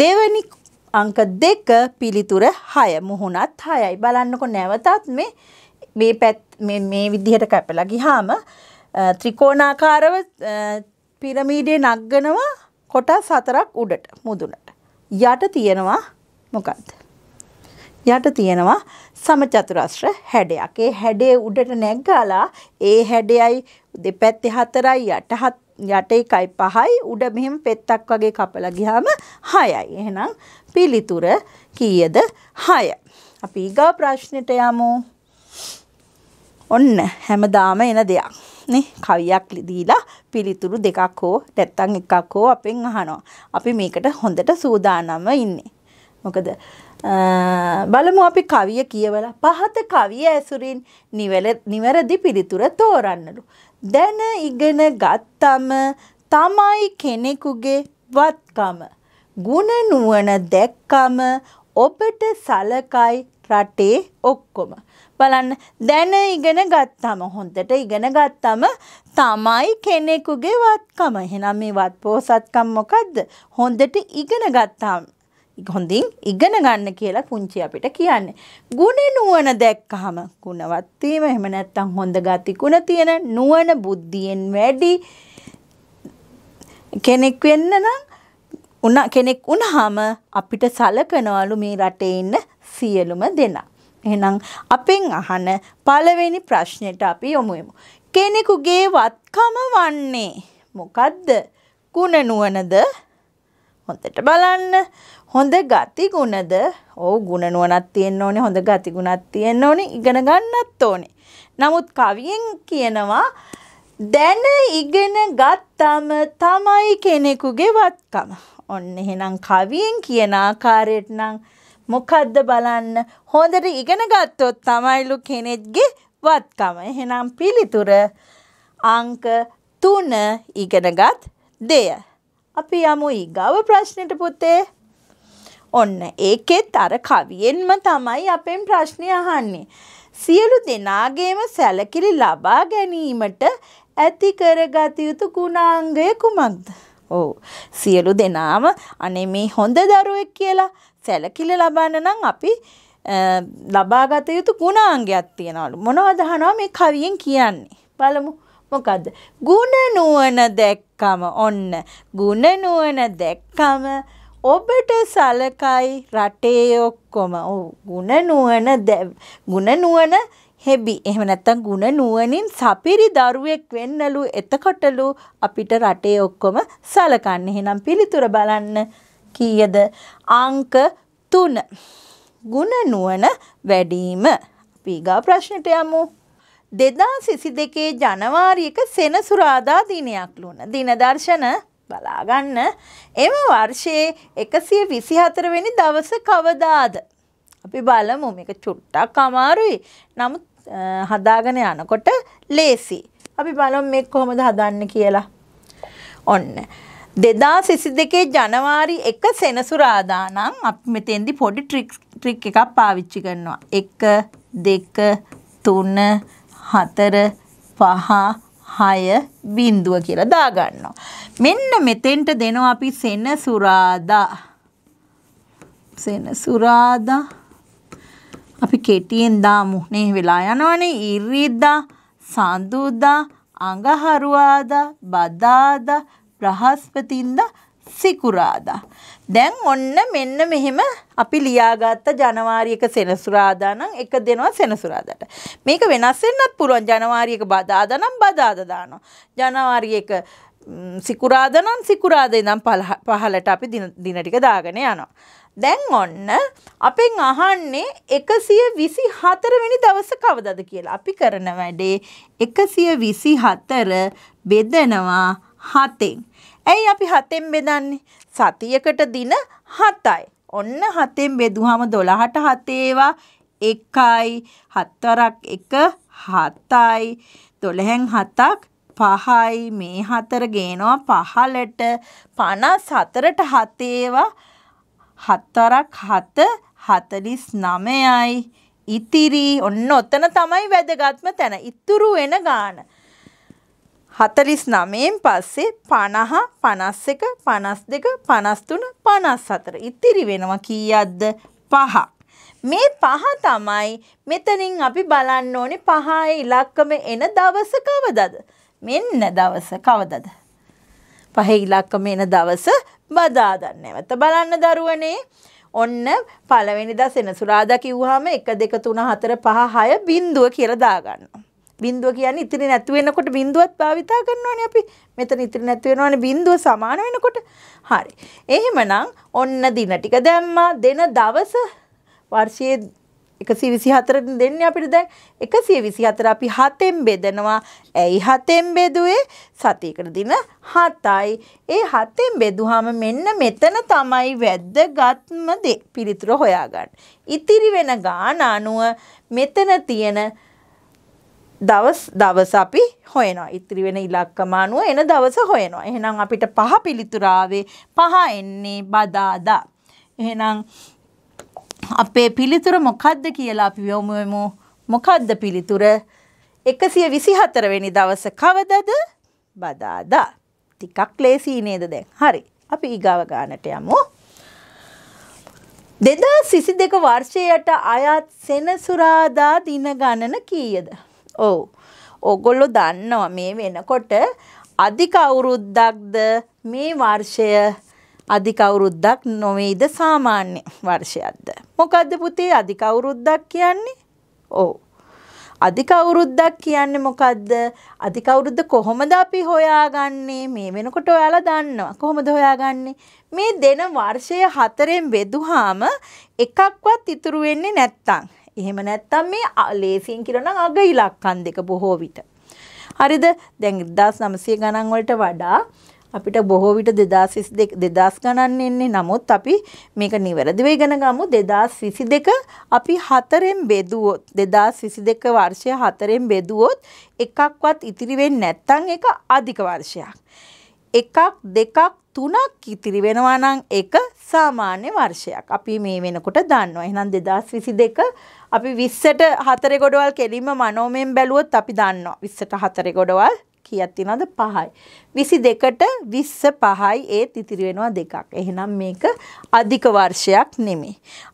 දෙවැනි අංක දෙක පිළිතුර 6 මුහුණත් 6යි. බලන්නකො නැවතත් මේ මේ පැත් මේ මේ විදිහට කැපලා ගියාම ත්‍රිකෝණාකාරව පිරමීඩේ නග්ගනවා කොටස් හතරක් උඩට මුදුනට. යට තියෙනවා මොකක්ද? යට තියෙනවා සමචතුරස්‍ර හැඩයක්. ඒ හැඩේ උඩට නැග්ගාලා ඒ හැඩයයි දෙපැත්තේ හතරයි යටහත් යට 1යි 5යි උඩ මෙහෙම පෙත්තක් වගේ කපලා ගියාම 6යි. එහෙනම් පිළිතුර කීයද? 6. අපි ඊගා ප්‍රශ්නෙට යමු. ඔන්න හැමදාම එන දෙයක්. නේ කවියක් දීලා පිළිතුරු දෙකක් හෝ නැත්තම් එකක් හෝ අපෙන් අහනවා. අපි මේකට හොඳට සූදානම්ව ඉන්නේ. මොකද බලමු අපි කවිය කියවලා පහත කවිය ඇසුරින් නිවැරදි පිළිතුර තෝරන්නලු. දැන ඉගෙන ගත්තම තමයි කෙනෙකුගේ වත්කම. ගුණ නුවණ දැක්කම ඔබට සලකයි රටේ ඔක්කොම. බලන්න දැන ඉගෙන ගත්තම හොඳට ඉගෙන ගත්තම තමයි කෙනෙකුගේ වත්කම. එහෙනම් මේ වත් පොහසත්කම් මොකද්ද? හොඳට ඉගෙන ගත්තාම හොඳින් ඉගෙන ගන්න කියලා පුංචි අපිට කියන්නේ. ගුණ නුවණ දැක්කහම ගුණවත් වීම එහෙම නැත්නම් හොඳ ගති ගුණ තියෙන නුවණ බුද්ධියෙන් වැඩි කෙනෙක් වෙන්න නම් උන කෙනෙක් වුණාම අපිට සලකනවලු මේ රටේ ඉන්න සියලුම දෙනා. එහෙනම් අපෙන් අහන පළවෙනි ප්‍රශ්නෙට අපි යොමු වෙමු. කෙනෙකුගේ වත්කම වන්නේ මොකද්ද? ගුණ නුවණද? හොඳට බලන්න. හොඳ ගතිගුණද ඔව් ගුණනුවණක් තියෙන්න ඕනේ හොඳ ගතිගුණක් තියෙන්න ඕනේ ඉගෙන ගන්නත් ඕනේ. නමුත් කවියෙන් කියනවා දැන ඉගෙන ගත්තම තමයි කෙනෙකුගේ වත්කම. ඔන්න එහෙනම් කවියෙන් කියන ආකාරයට නම් මොකද්ද බලන්න හොඳට ඉගෙන ගත්තොත් තමයිලු කෙනෙක්ගේ වත්කම. එහෙනම් පිළිතුර අංක 3 ඉගෙනගත් දෙය. අපි යමු ඊගාව ප්‍රශ්නෙට පුතේ. ඔන්න ඒකෙත් අර කවියෙන්ම තමයි අපෙන් ප්‍රශ්නය අහන්නේ. සියලු දෙනාගේම සැලකිලි ලබා ගැනීමට ඇති කරගත යුතු ගුණාංගය කුමක්ද? ඔව්. සියලු දෙනාම අනේ මේ හොඳ දරුවෙක් කියලා සැලකිලි ලබන්න නම් අපි ලබාගත යුතු ගුණාංගයක් තියනවලු. මොනවද අහනවා මේ කවියෙන් කියන්නේ? බලමු. මොකද්ද? ගුණ නුවණ දැක්කම ඔන්න ගුණ නුවණ දැක්කම ඔබට සලකයි රටේ ඔක්කොම. ඔව්. ಗುಣ නුවණ ಗುಣ නුවණ හෙබි. එහෙම නැත්නම් ಗುಣ නුවණින් සපිරි දරුවෙක් වෙන්නලු එතකොටලු අපිට රටේ ඔක්කොම සලකන්නේ. එහෙනම් පිළිතුර බලන්න කීයද? අංක 3. ಗುಣ නුවණ වැඩිම. අපි ඊගා ප්‍රශ්නට යමු. දෙදා සිසි දෙකේ ජනවාරි එක සෙනසුරාදා දිනයක් ලුණ. දින දර්ශන බලාගන්න එම වර්ෂයේ එකසිය විසිහතරවෙනි දවස කවදාද. අපි බලමු මේක චුට්ටක් අමාරුයි නමුත් හදාගෙන යනකොට ලේසි. අපි බලම් මේ කොහොමද හදන්න කියලා. ඔන්න. දෙදා සිසි දෙකේ ජනවාරි එක සෙනසුරාදා නම් අප මෙතෙන්දි පොඩි ට්‍රික් එකක් පාවිච්චි කරනවා. එක දෙක තුන හතර පහ හය බින්දුව කියලා දාගන්නවා. මෙන්න මෙතෙන්ට දෙනවා අපි සෙනසුරාදා. සෙනසුරාදා අපි කෙටියෙන් දාමු නේ වෙලා යනවනේ ඉරිදා සඳුදා අඟහරුවාදා බදාදා බ්‍රහස්පතින්දා සිකුරාදා දැන් ඔන්න මෙන්න මෙහෙම අපි ලියාගත්ත ජනවාරි 1 සෙනසුරාදා නම් එක දෙනවා සෙනසුරාදාට. මේක වෙනස් වෙන්නත් පුළුවන් ජනවාරි 1 බදාදා නම් බදාදා දානවා. ජනවාරි 1 සිකුරාදා නම් සිකුරාදා ඉඳන් පහලට අපි දින ටික දාගෙන යනවා. දැන් ඔන්න අපෙන් අහන්නේ 124 වෙනි දවස කවදද කියලා. අපි කරන වැඩේ 124 බෙදනවා 7ෙන්. ඇයි අපි 7ෙන් බෙදන්නේ? සතියකට දින 7යි. ඔන්න 7ෙන් බෙදුවාම 12ට 7 ඒවා 1යි 7වරක් 1 7යි 12න් 7ක් 5යි මේ හතර ගේනවා 15ට 54ට 7 ඒවා 7වරක් 7 49යි ඉතිරි ඔන්න ඔතන තමයි වැදගත්ම තැන ඉතුරු වෙන ගාන හතලිස් නමයෙන් පස්සේ පණහ පනස් එක පනස් දෙක පනස්තුන පනස් අතර ඉතිරි වෙනවා කීයක්ද පහක්. මේ පහ තමයි මෙතනින් අපි බලන්න ඕනේ පහයි ඉලක්කම එන දවස කවදද. මෙන්න දවස කවදද. පහෙ ඉලක්කම එන දවස බදාදන්න ඇවත බලන්න දරුවනේ. ඔන්න පළවෙනි දසෙන සුරාදා කිව්වහම 1 2 3 4 5 6 බිඳුව කියලා දාගන්නවා. බිඳුව කියන්නේ ඉතිරි නැති වෙනකොට බිඳුවත් භාවිතා කරනවානේ අපි. මෙතන ඉතිරි නැති වෙනවානේ බිඳුව සමාන වෙනකොට. හරි. එහෙමනම් ඔන්න දින ටික දැම්මා. දෙන දවස වර්ෂයේ 124 දෙන්නේ අපිට දැන් 124 අපි 7ෙන් බෙදනවා. ඇයි 7ෙන් බෙදුවේ? සතියකට දින 7යි. ඒ 7ෙන් බෙදුවාම මෙන්න මෙතන තමයි වැද්දගත්ම දේ පිළිතුර හොයාගන්න. ඉතිරි වෙන ගාන අනුව මෙතන තියෙන දවස් දවස අපි හොයනවා. ඉතිරි වෙන ඉලක්කම අනුව එන දවස හොයනවා. එහෙනම් අපිට පහ පිළිතුරාවේ පහ එන්නේ බදාදා. එහෙනම් අපේ පිළිතුර මොකද්ද කියලා අපි යොමු වෙමු. මොකද්ද පිළිතුර? 124 වෙනි දවස කවදද? බදාදා. ටිකක් ලේසියි නේද දැන්? හරි. අපි ඊගාව ගානට යමු. දෙදා සිසි දෙක වර්ෂයට අයත් සෙනසුරාදා දින ගණන කීයද? ඔව්. ඕගොල්ලෝ දන්නවා මේ වෙනකොට අධික අවුරුද්දක්ද මේ වර්ෂය අධික අවුරුද්දක් නොවේද සාමාන්‍ය වර්ෂයක්ද. මොකද්ද පුතේ අධික අවුරුද්දක් කියන්නේ? ඔව්. අධික අවුරුද්දක් කියන්නේ මොකද්ද? අධික අවුරුද්ද කොහොමද අපි හොයාගන්නේ? මේ වෙනකොට ඔයාලා දන්නවා. කොහොමද හොයාගන්නේ? මේ දෙන වර්ෂය හතරෙන් බෙදුවාම එකක්වත් ඉතුරු වෙන්නේ නැත්තම්. එහෙම නැත්තම් මේ ලේසියෙන් කියනනම් අග ඉලක්කම් දෙක බොහෝ විට. හරිද? දැන් 1900 ගණන් වලට වඩා අපිට බොහෝ විට 2022 2000 ගණන් එන්නේ. නමුත් අපි මේක නිවැරදිව ඉගෙන ගමු. 2022 අපි 4ෙන් බෙදුවොත් 2022 වර්ෂය 4ෙන් බෙදුවොත් එකක්වත් ඉතිරි වෙන්නේ නැත්නම් ඒක අධික වර්ෂයක්. එකක් දෙකක් තුනක් ඉතිරි වෙනවා නම් එක සාමාන්‍ය වර්ෂයක්. අපි මේ වෙනකොට දන්නවා. එහෙනම් 2022 අපි 20ට හතරේ ගොඩවල් කෙලින්ම මනෝමයෙන් බැලුවොත් අපි දන්නවා 20ට හතරේ ගොඩවල් කීයක් තියෙනවද 5යි 22ට 25යි ඒත් ඉතිරි වෙනවා දෙකක් එහෙනම් මේක අධික වර්ෂයක් නෙමෙයි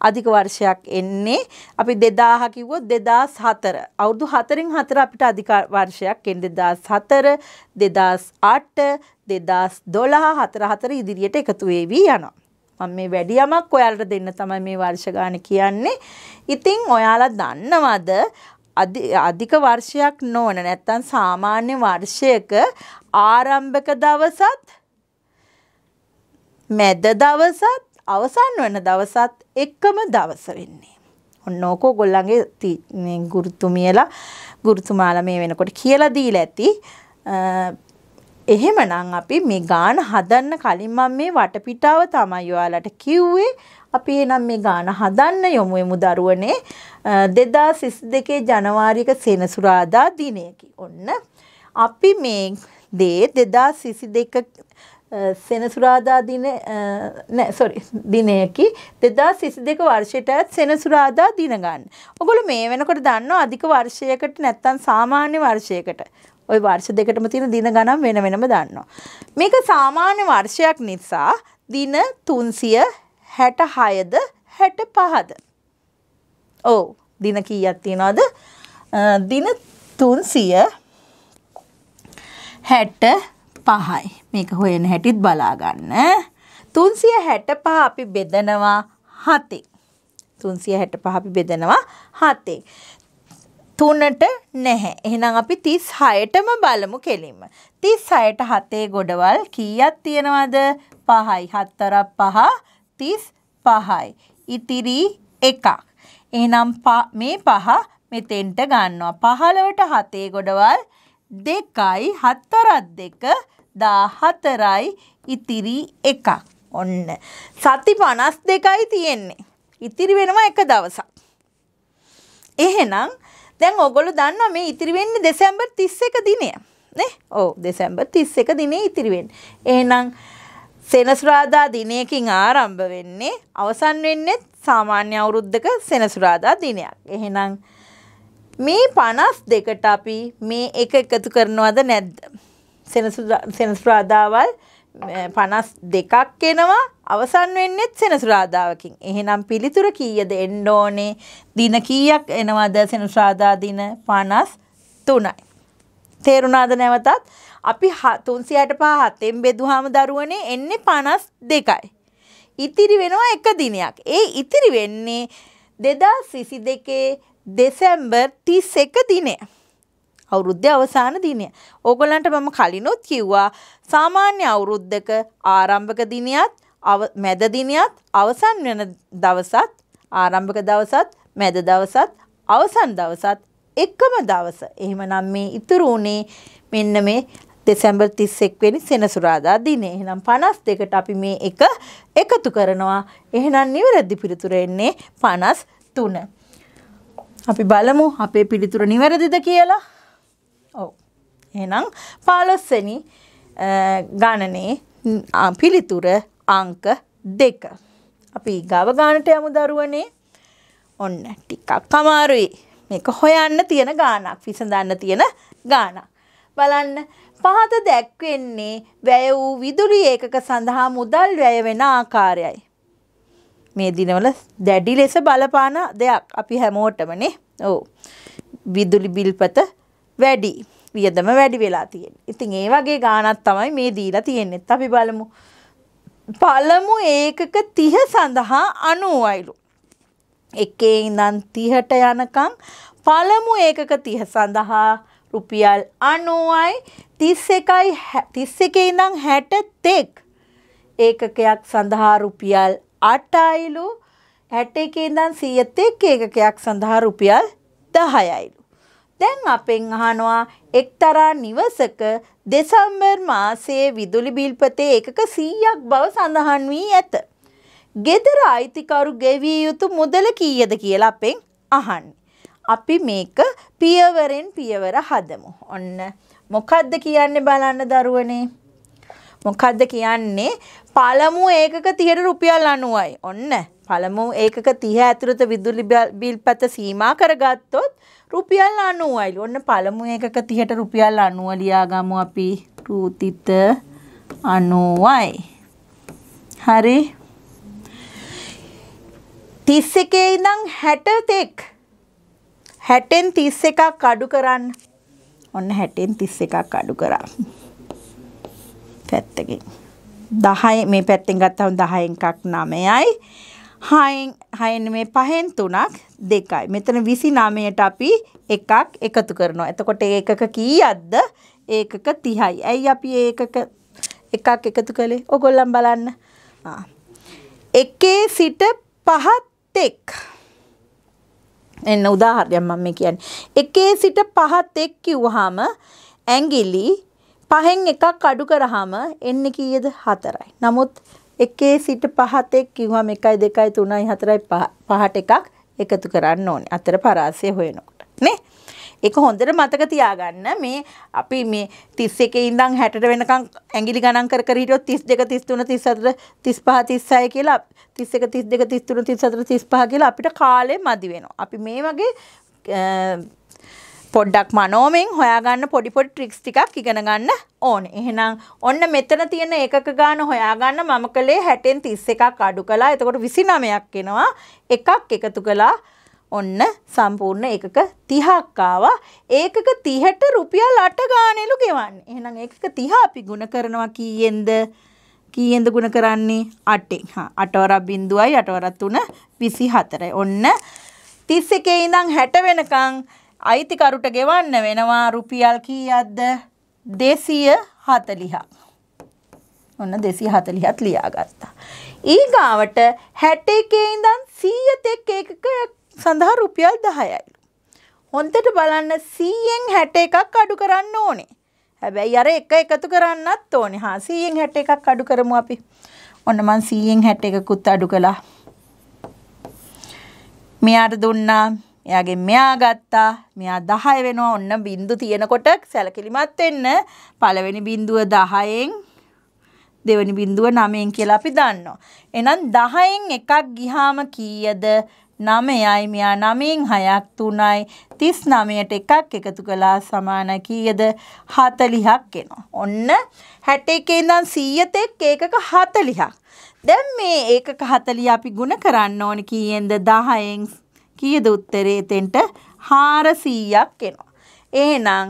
අධික වර්ෂයක් එන්නේ අපි 2000 කිව්වොත් 2004 අවුරුදු 4න් 4 අපිට අධික වර්ෂයක් එන්නේ 2004 2008 2012 4 4 ඉදිරියට එකතු වෙවි යනවා මම මේ වැඩි යමක් ඔයාලට දෙන්න තමයි මේ වර්ෂ ගාන කියන්නේ. ඉතින් ඔයාලා දන්නවද අධික වර්ෂයක් නොවන නැත්තම් සාමාන්‍ය වර්ෂයක ආරම්භක දවසත් මැද දවසත් අවසන් වෙන දවසත් එකම දවස වෙන්නේ. ඔන්න ඕක ඔයගොල්ලන්ගේ ගුරුතුමියලා ගුරුතුමාලා මේ වෙනකොට කියලා දීලා ඇති එහෙමනම් අපි මේ ගාන හදන්න කලින් මම මේ වටපිටාව තමයි ඔයාලට කිව්වේ. අපි එහෙනම් මේ ගාන හදන්න යමු එමු දරුවනේ 2022 ජනවාරික සෙනසුරාදා දිනයකි. ඔන්න අපි මේ දේ 2022 සෙනසුරාදා දින නෑ සොරි දිනයකි 2022 වර්ෂයට ඇත් සෙනසුරාදා දින ගන්න. ඔගොල්ලෝ මේ වෙනකොට දන්නවා අධික වර්ෂයකට නැත්තම් සාමාන්‍ය වර්ෂයකට ওই වර්ෂ දෙකටම තියෙන දින ගණන් වෙන වෙනම දන්නවා. මේක සාමාන්‍ය වර්ෂයක් නිසා දින 366ද 65ද. ඔව් දින කීයක් තියනවද? දින 365යි. මේක හොයන හැටිත් බලා ගන්න. 365 අපි බෙදනවා 7. 365 අපි බෙදනවා 7. තුනට නැහැ. එහෙනම් අපි 36ටම බලමු කෙලින්ම. 36ට 7 ගොඩවල් කීයක් තියෙනවද? 5යි. 7තරක් 5 35යි. ඉතිරි එකක්. එහෙනම් මේ පහ මෙතෙන්ට ගන්නවා. 15ට 7 ගොඩවල් 2යි 4ක් 2 14යි ඉතිරි එකක්. ඔන්න. සති 52යි තියෙන්නේ. ඉතිරි වෙනවා එක දවසක්. එහෙනම් දැන් ඔගොල්ලෝ දන්නවා මේ ඉතිරි වෙන්නේ දෙසැම්බර් 31 දිනය. නේ? ඔව් දෙසැම්බර් 31 දිනේ ඉතිරි වෙන්නේ. එහෙනම් සෙනසුරාදා දිනයකින් ආරම්භ වෙන්නේ අවසන් වෙන්නේ සාමාන්‍ය අවුරුද්දක සෙනසුරාදා දිනයක්. එහෙනම් මේ 52ට අපි මේ එක එකතු කරනවද නැද්ද? සෙනසුරාදාවල් 52 පනස් දෙකක් එනවා අවසන් වෙන්නෙත් සෙනසුරාදාවකින්. එහෙනම් පිළිතුර කීයද එන්න ඕනේ? දින කීයක් එනවද සෙනසුරාදා දින 53යි. තේරුණාද නැවතත්? අපි 365 7ෙන් බෙදුවාම දරුවනේ එන්නේ 52යි. ඉතිරි වෙනවා එක දිනයක්. ඒ ඉතිරි වෙන්නේ 2022 දෙසැම්බර් 31 දිනේ. අවුරුද්දේ අවසාන දිනය. ඕගොල්ලන්ට මම කලිනුත් කිව්වා සාමාන්‍ය අවුරුද්දක ආරම්භක දිනයත් මැද දිනයත් අවසන් වෙන දවසත් ආරම්භක දවසත් මැද දවසත් අවසන් දවසත් එකම දවස. එහෙමනම් මේ ඉතුරු උනේ මෙන්න මේ දෙසැම්බර් 31 වෙනි සෙනසුරාදා දිනේ. එහෙනම් 52ට අපි මේ එක එකතු කරනවා. එහෙනම් නිවැරදි පිළිතුර එන්නේ 53. අපි බලමු අපේ පිළිතුර නිවැරදිද කියලා. එහෙනම් 15 වෙනි ගණනේ පිළිතුර අංක 2. අපි ගව ගානට යමු දරුවනේ. ඔන්න ටිකක් අමාරුයි. මේක හොයන්න තියෙන ගානක්, විසඳන්න තියෙන ගානක්. බලන්න පහත දැක්වෙන්නේ වැය වූ විදුලි ඒකක සඳහා මුදල් වැය වෙන ආකාරයයි. මේ දිනවල දැඩි ලෙස බලපාන දෙයක් අපි හැමෝටමනේ. ඔව්. විදුලි බිල්පත වැඩි. වියදම වැඩි වෙලා තියෙන්නේ. ඉතින් ඒ වගේ ගානක් තමයි මේ දීලා තියෙන්නේ. අපි බලමු. පළමු ඒකක 30 සඳහා 90යිලු. එකේ ඉඳන් 30ට යනකම් පළමු ඒකක 30 සඳහා රුපියල් 90යි 31යි 31 ඉඳන් 60 තෙක් ඒකකයක් සඳහා රුපියල් 8යිලු 61 ඉඳන් 100 තෙක් ඒකකයක් සඳහා රුපියල් 10යිලු දැන් අපෙන් අහනවා එක්තරා නිවසක දෙසැම්බර් මාසයේ විදුලි බිල්පතේ එකක 100ක් බව සඳහන් වී ඇත. ගෙදර අයිතිකරු ගෙවිය යුතු මුදල කීයද කියලා අපෙන් අහන්නේ. අපි මේක පියවරෙන් පියවර හදමු. ඔන්න මොකද්ද කියන්නේ බලන්න දරුවනේ. මොකද්ද කියන්නේ පළමු ඒකක 30 රුපියල් 90යි. ඔන්න පළමු ඒකක 30 ඇතුළත විදුලි බිල් පත සීමා කරගත්තොත් රුපියල් 90යිලු. ඔන්න පළමු එකක 30ට රුපියල් 90 ලියාගමු අපි. රූතිත 90යි. හරි. 31 ඉඳන් 60 තෙක් 60න් 31ක් අඩු කරන්න. ඔන්න 60න් 31ක් අඩු කරා. පැත්තකින්. 10 මේ පැත්තෙන් ගත්තම 10 එකක් 9යි. 6න් 6 මේ 5න් 3ක් දෙකයි. මෙතන විසි නාමයට අපි එකක් එකතු කරනවා. එතකොට ඒකක කීයක්ද ඒකක තිහයි. ඇයි අපි ඒකක එකක් එකතු කළේ ඔගොල්ලම් බලන්න. එකේ සිට පහත් එක්. එන්න උදාහරයක් මම මේ කියන්නේ. එකේ සිට පහත් එක් කිව්වහම ඇඟිලි පහෙන් එකක් අඩු කරාම එන්නේ කීයද? 4යි. නමුත් එකේ සිට පහතෙක් කිව්වම 1 2 3 4 5 පහට එකක් එකතු කරන්න ඕනේ. අතර පරාසය හොයනකොට. නේ? ඒක හොඳට මතක තියාගන්න මේ අපි මේ 31 ඉඳන් 60ට වෙනකන් ඇඟිලි ගණන් කර කර හිටියොත් 32 33 34 35 කියලා 31 32 33 34 35 කියලා අපිට කාලය මදි වෙනවා. අපි මේ වගේ පොඩ්ඩක් මනෝමෙන් හොයාගන්න පොඩි පොඩි ට්‍රික්ස් ටිකක් ඉගෙන ගන්න ඕන. එහෙනම් ඔන්න මෙතන තියෙන එකක ගාන හොයාගන්න මම කළේ 60න් 31ක් අඩු කළා. එතකොට 29ක් එනවා. එකක් එකතු කළා. ඔන්න සම්පූර්ණ එකක 30ක් ආවා. ඒකක 30ට රුපියල් 8 ගානෙලු ගෙවන්නේ. එහෙනම් ඒකක 30 අපි ಗುಣ කරනවා කීයෙන්ද? කීයෙන්ද ಗುಣ කරන්නේ? 8ෙන්. හා 8 වරක් බිඳුවයි 8 වරක් 3 24යි. ඔන්න 31 ඉඳන් 60 වෙනකන් අයිතිකරුට ගෙවන්න වෙනවා රුපියල් කීයක්ද 240ක්. ඔන්න 240ත් ලියාගත්තා. ඊගාවට 61 ඉඳන් 100ත් එක්ක එකක සඳහා රුපියල් 10යි. හොන්දට බලන්න 100න් 61ක් අඩු කරන්න ඕනේ. හැබැයි අර එක එකතු කරන්නත් ඕනේ. හා 100න් 61ක් අඩු කරමු අපි. ඔන්න මං 100න් 61කුත් අඩු කළා. මෙයාට දුන්නා එයාගේ මෙයා ගත්තා මෙයා 10 වෙනවා ඔන්න බින්දු තියෙනකොට සැලකිලිමත් වෙන්න පළවෙනි බින්දුව 10ෙන් දෙවෙනි බින්දුව 9ෙන් කියලා අපි දන්නවා. එහෙනම් 10ෙන් එකක් ගිහාම කීයද? 9යි මෙයා 9ෙන් 6ක් 3යි 39ට එකක් එකතු කළා සමාන කීයද? 40ක් එනවා. ඔන්න 61 ඉඳන් 100ට ඒකක 40ක්. දැන් මේ ඒකක 40 අපි ගුණ කරන්න ඕනේ කීයෙන්ද? 10ෙන් කීයද උත්තරේ එතෙන්ට 400ක් එනවා. එහෙනම්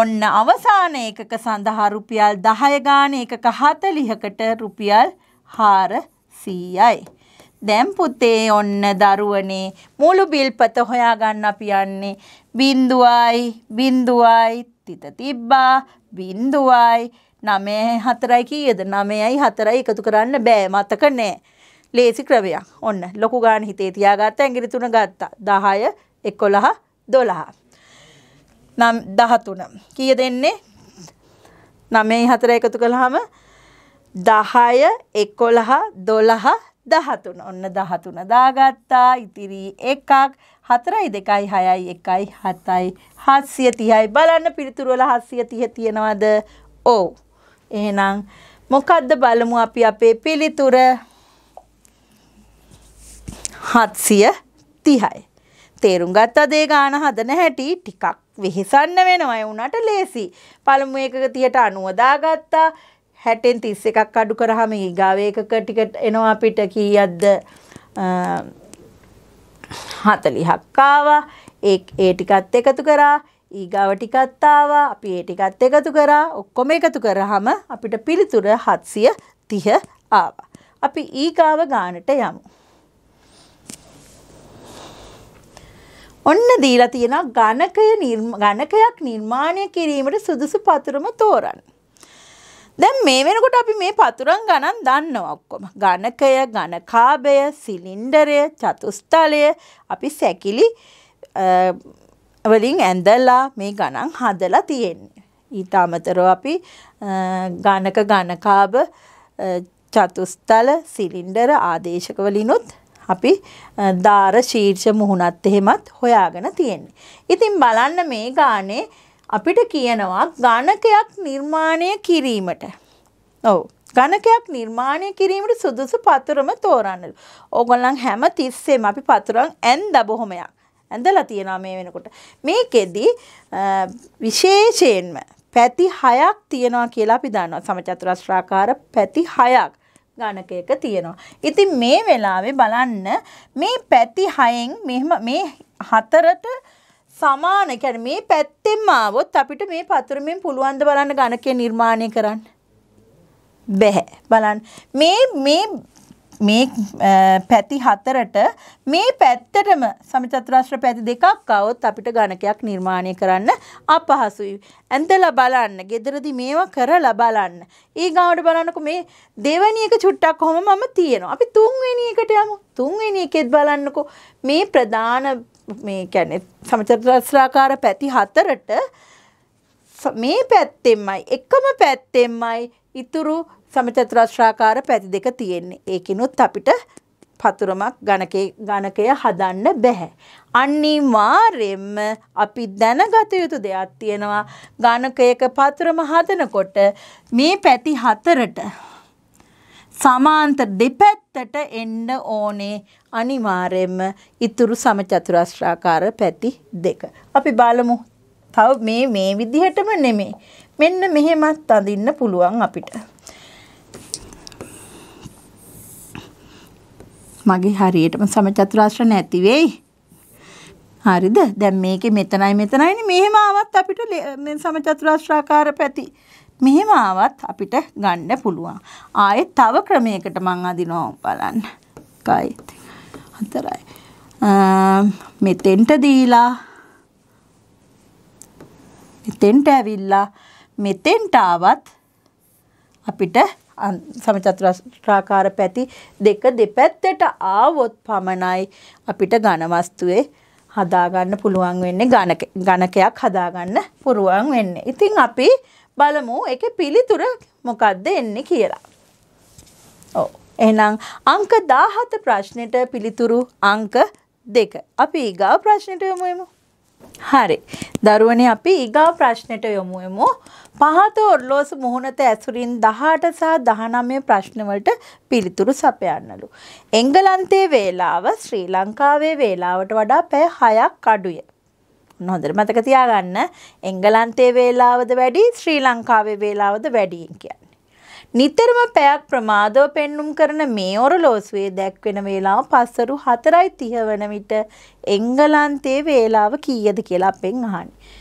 ඔන්න අවසාන ඒකක සඳහා රුපියල් 10 ගාන ඒකක 40කට රුපියල් 400යි. දැන් පුතේ ඔන්න දරුවනේ මුළු බිල්පත හොයාගන්න අපි යන්නේ බින්දුවයි බින්දුවයි තිත තිබ්බා බින්දුවයි 9 4යි කීයද 9යි 4යි එකතු කරන්න බෑ මතක නෑ ලේසි ක්‍රමයක්. ඔන්න ලොකු ගාන හිතේ තියාගත්තා ඇඟිලි තුන ගත්තා. 10 11 12. නම් 13. කීය දෙන්නේ? 9යි 4 එකතු කළාම 10 11 12 දහතුන ඔන්න දහතුන දාගත්තා ඉතිරි එකක් හතරයි දෙකයි හයයි එකයි හතයි හස්සිය තිහයි බලන්න පිළිතුරුවල හස්සිය තිය තියෙනවද ඕ එහෙනම් මොකක්ද බලමු අපි අපේ පිළිතුර හත්සිය තිහයි. තේරුම් ගත්ත දේ ගාන හදන හැටි ටිකක් වෙහෙසන්න වෙනවා වුණට ලේසි. පළමු එකක 30ට 90 දාගත්තා. 60න් 31ක් අඩු කරාම ඊගාව එකක ටික එනවා අපිට කීයක්ද? 40ක් ආවා. ඒ ඒ ටිකත් එකතු කරා. ඊගාව ටිකත් ආවා. අපි ඒ ටිකත් එකතු කරා. ඔක්කොම එකතු කරාම අපිට පිළිතුර 730 ආවා. අපි ඊගාව ගානට යමු. ඔන්න දීලා තියෙනවා ඝනකය ඝනකයක් නිර්මාණය කිරීමට සුදුසු පතුරම තෝරන්න. දැන් මේ වෙනකොට අපි මේ පතුරන් ගණන් දන්නවා ඔක්කොම. ඝනකය, ඝනකාභය, සිලින්ඩරය, චතුස්තලය අපි සැකිලි වලින් ඇඳලා මේ ගණන් හදලා තියෙන්නේ. ඊට අමතරව අපි ඝනක ඝනකාභ චතුස්තල සිලින්ඩර ආදේශක වලිනුත් අපි දාර ශීර්ෂ මුහුණත් එහෙමත් හොයාගෙන තියෙන්නේ. ඉතින් බලන්න මේ ගානේ අපිට කියනවා ගණකයක් නිර්මාණය කිරීමට. ඔව්. ගණකයක් නිර්මාණය කිරීමට සුදුසු පතුරම තෝරන්නලු. ඕගොල්ලන් හැම තිස්සෙම අපි පතුරන් ඇන්ද බොහොමයක්. ඇඳලා තියෙනවා මේ වෙනකොට. මේකෙදි විශේෂයෙන්ම පැති හයක් තියෙනවා කියලා අපි දන්නවා. සමචතුරස්‍රාකාර පැති හයක්. ගණකයක තියෙනවා. ඉතින් මේ වෙලාවේ බලන්න මේ පැති 6න් මෙහෙම මේ හතරට සමාන කියන්නේ මේ පැත්තෙන්ම ආවොත් අපිට මේ පතරමින් පුළුවන් ද බලන්න ගණකය නිර්මාණය කරන්න. බැහැ. බලන්න මේ මේ මේ පැති හතරට මේ පැත්තටම සමචතුරාශ්‍ර පැති දෙකක් આવොත් අපිට ගණකයක් නිර්මාණය කරන්න අපහසුයි. ඇන්දලා බලන්න. gederedi මේවා කරලා බලන්න. ඊගාවට බලන්නකො මේ දෙවැනි එක චුට්ටක් කොහොම මම තියනවා. අපි තුන්වෙනි එකට යමු. තුන්වෙනි එකෙත් බලන්නකො මේ ප්‍රධාන මේ කියන්නේ සමචතුරාශ්‍රාකාර පැති හතරට මේ පැත්තෙන්මයි එකම පැත්තෙන්මයි ඉතුරු සමචතුරස්‍රාකාර පැති දෙක තියෙන්නේ. ඒකිනුත් අපිට පතුරමක් ගණකේ ගණකය හදන්න බැහැ. අනිවාර්යෙන්ම අපි දැනගත යුතු දෙයක් තියෙනවා. ගණකයක පතුරම හදනකොට මේ පැති හතරට සමාන්තර දෙපැත්තට එන්න ඕනේ අනිවාර්යෙන්ම ඉතුරු සමචතුරස්‍රාකාර පැති දෙක. අපි බලමු. තව මේ මේ විදිහටම නෙමෙයි. මෙන්න මෙහෙමත් අඳින්න පුළුවන් අපිට. මගේ හරියටම සමචතුරාශ්‍ර නැති වෙයි. හරිද? දැන් මේකේ මෙතනයි මෙතනයිනේ මෙහෙම ආවත් අපිට මේ සමචතුරාශ්‍රාකාර පැති මෙහෙම ආවත් අපිට ගන්න පුළුවන්. ආයේ තව ක්‍රමයකට මං අදිනවා බලන්න. කයි. හතරයි. මෙතෙන්ට දීලා මෙතෙන්ට ඇවිල්ලා මෙතෙන්ට ආවත් අපිට සමචතුරාකාර පැති දෙක දෙපැත්තට ආවොත් පමණයි අපිට ඝන වස්තුවේ හදාගන්න පුළුවන් වෙන්නේ ඝනක ඝනකයක් හදාගන්න පුළුවන් වෙන්නේ. ඉතින් අපි බලමු ඒකේ පිළිතුර මොකක්ද එන්නේ කියලා. ඔව්. එහෙනම් අංක 17 ප්‍රශ්නෙට පිළිතුරු අංක 2. අපි ඊගාව ප්‍රශ්නෙට යමු හරි. දරුවනේ අපි ඊගාව ප්‍රශ්නෙට යමු පහත ඔර්ලෝසු මුහුණත ඇසුරින් 18 සහ 19 ප්‍රශ්නවලට පිළිතුරු සපයන්නලු. එංගලන්තයේ වේලාව ශ්‍රී ලංකාවේ වේලාවට වඩා පැය 6ක් අඩුය. හොඳට මතක තියාගන්න එංගලන්තයේ වේලාවද වැඩි ශ්‍රී ලංකාවේ වේලාවද වැඩියෙන් කියන්නේ. නිතරම පැයක් ප්‍රමාදව පෙන්눔 කරන මේ ඔරලෝසුවේ දැක්වෙන වේලාව පස්සරු 4:30 වන විට එංගලන්තයේ වේලාව කීයද කියලා අපෙන් අහන්නේ.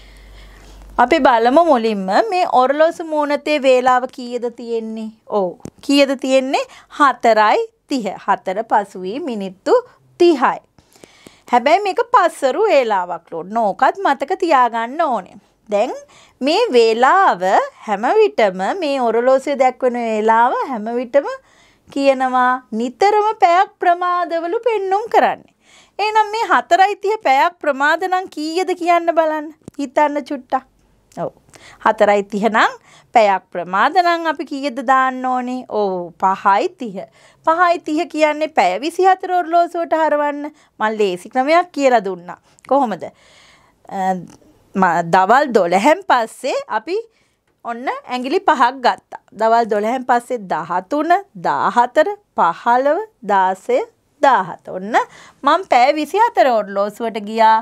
අපි බලමු මුලින්ම මේ ඔරලෝසු මූණතේ වේලාව කීයද තියෙන්නේ? ඔව්. කීයද තියෙන්නේ? 4:30. 4 පසුයි මිනිත්තු 30යි. හැබැයි මේක පස්සරු වේලාවක් ලෝඩ්. නෝකත් මතක තියාගන්න ඕනේ. දැන් මේ වේලාව හැම විටම මේ ඔරලෝසුවේ දැක්වෙන වේලාව හැම විටම කියනවා නිතරම පැයක් ප්‍රමාදවලු පෙන්눔 කරන්නේ. එහෙනම් මේ 4:30 පැයක් ප්‍රමාද නම් කීයද කියන්න බලන්න. හිතන්න චුට්ටක්. ඔව්. 4:30 නම් පැයක් ප්‍රමාද නම් අපි කීයද දාන්න ඕනේ? ඕ 5:30. 5:30 කියන්නේ පැය 24 ඔරලෝසුවට හරවන්න මම ලේසි ක්‍රමයක් කියලා දුන්නා. කොහොමද? දවල් 12න් පස්සේ අපි ඔන්න ඇඟිලි පහක් ගත්තා. දවල් 12න් පස්සේ 13, 14, 15, 16, 17. ඔන්න මම පැය 24 ඔරලෝසුවට ගියා.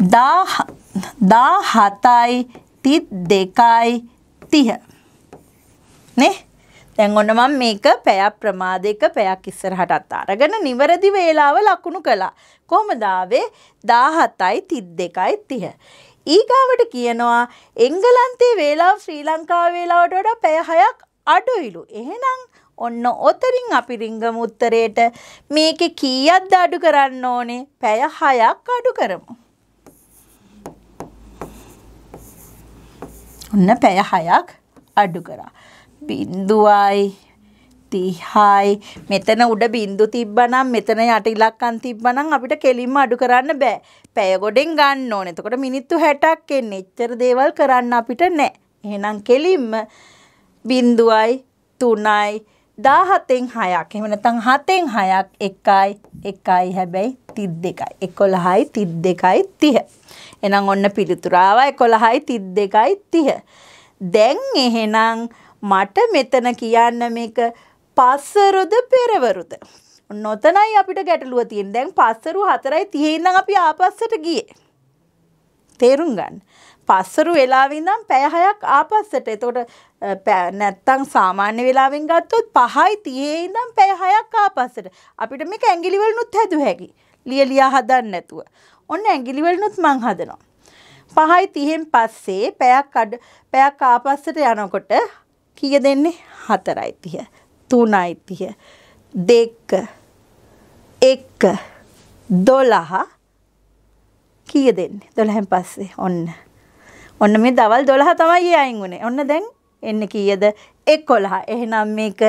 දා හතයි තිත් දෙකයි තිහ නේ දැන් ඔන්න මම මේක පැයක් ප්‍රමාදයක පැයක් ඉස්සරහටත් අරගෙන නිවැරදි වේලාව ලකුණු කළා. කොහොමද ආවේ? 17යි 32යි 30. ඊගාවට කියනවා එංගලන්තයේ වේලාව ශ්‍රී ලංකාවේ වේලාවට වඩා පැය 6ක් අඩුයිලු. එහෙනම් ඔන්න ඔතරින් අපි රිංගමු උත්තරේට මේකේ කීයක්ද අඩු කරන්න ඕනේ? පැය 6ක් අඩු කරමු. ඔන්න පැය හයක් අඩු කරා. බින්දුවයි තිහයි මෙතන උඩ බින්දු තිබ්බනම් මෙතන යට ඉලක්කම් තිබ්බනම් අපිට කෙලින්ම අඩු කරන්න බෑ. පැය ගොඩෙන් ගන්න ඕනේ. එතකොට මිනිත්තු 60ක් එන්නේ. එච්චර දේවල් කරන්න අපිට නෑ. එහෙනම් කෙලින්ම බින්දුවයි 3යි දාහතෙන් හයක් එහෙම නැත්නම් හතෙන් හයක් එකයි එකයි හැබැයි තිත් දෙකයි එකොළහයි තිත් දෙකයි තිහ එනම් ඔන්න පිළිතුරාව එකොළහයි තිත් දෙකයි තිහ දැන් එහෙනම් මට මෙතන කියන්න මේක පස්සරුද පෙරවරුද නොතනයි අපිට ගැටලුව තියෙන දැන් පස්සරු හතරයි තිහෙ ඉඳන් අපි ආපස්සට ගියේ තේරුම් ගන්න පස්සරු වෙලාවින්නම් පැයහයක් ආපස්සට එතකොට නැත්තං සාමාන්‍ය වෙලාවෙන් ගත්තොත් පහයි තියේ ඉඳම් පැයහයක් ආපස්සට අපිට මේක ඇගිලිවලනුත් හැදු හැකි ලියලියා හදන්න නැතුව ඔන්න ඇගිලිවලනුත් මං හදනවා පහයි තිහෙන් පස්සේ පැයක් අඩ පැයක් ආපස්සට යනකොට කිය දෙන්නේ හතරයි තිය තුනයි තිය දෙක්ක එක්ක දොලහ කිය දෙන්නේ දොළහෙන් පස්සේ ඔන්න ඔන්න මේ දවල් 12 තමයි අයින් වුනේ. ඔන්න දැන් එන්නේ කීයද? 11. එහෙනම් මේක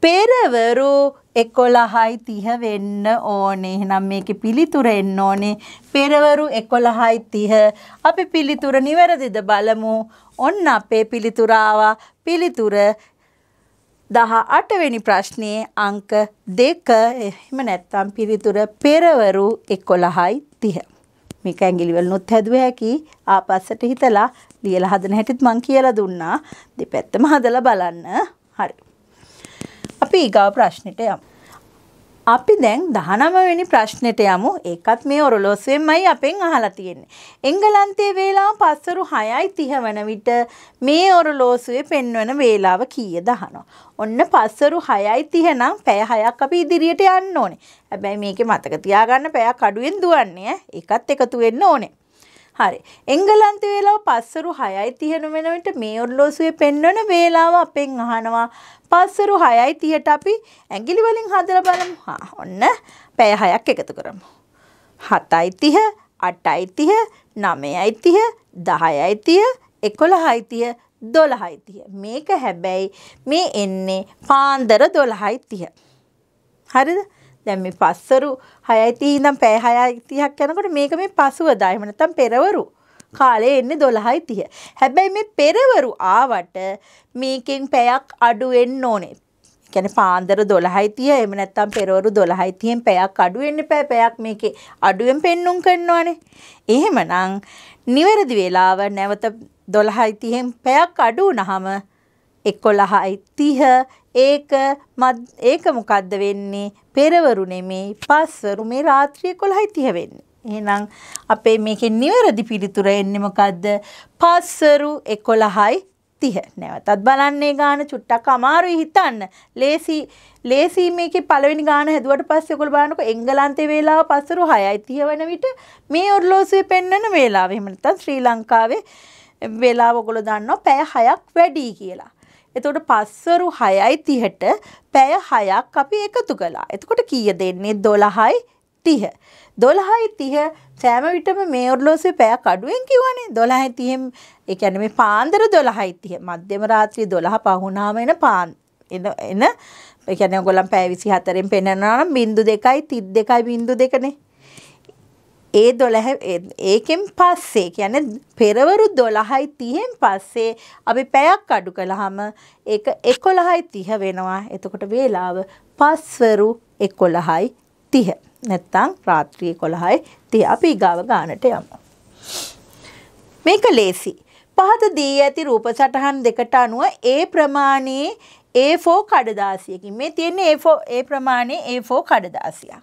පෙරවරු 11යි 30 වෙන්න ඕනේ. එහෙනම් මේකේ පිළිතුර එන්න ඕනේ. පෙරවරු 11යි 30. අපි පිළිතුර නිවැරදිද බලමු. ඔන්න අපේ පිළිතුර ආවා. පිළිතුර 18 වෙනි ප්‍රශ්නයේ අංක 2. එහෙම නැත්නම් පිළිතුර පෙරවරු 11යි 30. මේක ඇඟිලිවලුනුත් හැදුව හැකි ආපස්සට හිතලා ලියලා හදන හැටිත් මං කියලා දුන්නා දෙපැත්තම හදලා බලන්න හරි අපි ඊගාව ප්‍රශ්නෙට යමු අපි දැන් 19 වෙනි ප්‍රශ්නෙට යමු. ඒකත් මේ ඔරලෝසුවෙන්මයි අපෙන් අහලා තියෙන්නේ. එංගලන්තයේ වේලාව පස්වරු 6:30 වන විට මේ ඔරලෝසුවේ පෙන්වන වේලාව කීයද අහනවා. ඔන්න පස්වරු 6:30 නම් පැය 6ක් අපි ඉදිරියට යන්න ඕනේ. හැබැයි මේකේ මතක තියාගන්න පැයක් අඩුවෙන් දුවන්නේ ඈ. ඒකත් එකතු වෙන්න ඕනේ. හරි. එංගලන්ත වේලාව පස්සරු 6:30 වෙනකොට මේ ඔරලෝසුවේ පෙන්වන වේලාව අපෙන් අහනවා. පස්සරු 6:30ට අපි ඇඟිලි වලින් හදලා බලමු. හා ඔන්න පැය 6ක් එකතු කරමු. 7:30, 8:30, 9:30, 10:30, 11:30 12:30. මේක හැබැයි මේ එන්නේ පාන්දර 12:30. හරිද? දැන් මේ පස්සරු 6:30 ඉඳන් පැය 6:30ක් යනකොට මේක මේ පසුවදා එහෙම නැත්නම් පෙරවරු කාලේ එන්නේ 12:30. හැබැයි මේ පෙරවරු ආවට මේකෙන් පැයක් අඩු වෙන්න ඕනේ. කියන්නේ පාන්දර 12:30 එහෙම නැත්නම් පෙරවරු 12:30න් පැයක් අඩු වෙන්න එපා. පැයක් මේකේ අඩුවෙන් පෙන්눔 කරනවානේ. එහෙමනම් නිවැරදි වේලාව නැවත 12:30න් පැයක් අඩු වුණාම එකොළහයි තිහ ඒක ඒක මොකක්ද වෙන්නේ පෙරවරු නෙමේ පස්වරු මේ රාත්‍රිය කොළහයි තිය වෙන්නේ. එහෙනම් අපේ මේකෙ නිවැරදි පිළිතුර එන්නේ මොකද්ද? පස්වරු 11යි 30. නැවතත් බලන්නේ ගාන චුට්ටක් අමාරුයි හිතන්න. ලේසි ලේසි මේකේ පළවෙනි ගාන හැදුවට පස්සේ ඔයගොල්ලෝ බලනකො එංගලන්තේ වේලාව පස්වරු 6යි 30 වෙන විට මේ ඔරලෝසුවේ පෙන්වන වේලාව. එහෙම නැත්නම් ශ්‍රී ලංකාවේ වේලාව ඔයගොල්ලෝ දන්නවා පැය 6ක් වැඩි කියලා. එතකොට පස්වරු 6යි 30ට පැය 6ක් අපි එකතු කළා. එතකොට කීය දෙන්නේ 12යි 30. 12යි 30 සෑම විටම මේ ඔරලෝසුවේ පැයක් අඩුවෙන් කිව්වනේ 12යි 30න් ඒ කියන්නේ මේ පාන්දර 12යි 30 මධ්‍යම රාත්‍රියේ 12 පහුණාම එන පාන් එන එන ඒ කියන්නේ ඔයගොල්ලන් පැය 24න් පෙන්නනවා නම් 0.2යි 32යි 02නේ ඒ දොළහ ඒකෙන් පස්සේ කියන පෙරවරු දොළහයි තියෙන් පස්සේ අපි පැයක් අඩු කළහම ඒ එකොළහයි තිහ වෙනවා එතකොට වේලාව පස්වරු එකොළහයි තිහ නැත්තං රාත්‍රී කොළහයි ති අපි ඉගාව ගානට යම. මේක ලේසි. පහත දී ඇති රූප සටහන් දෙකට අනුව ඒ ප්‍රමාණයේ ඒ ෆෝ කඩදාසියකින් මේ තියෙන්නේ ඒ ප්‍රමාණය ඒ ෆෝ කඩදාසියක්.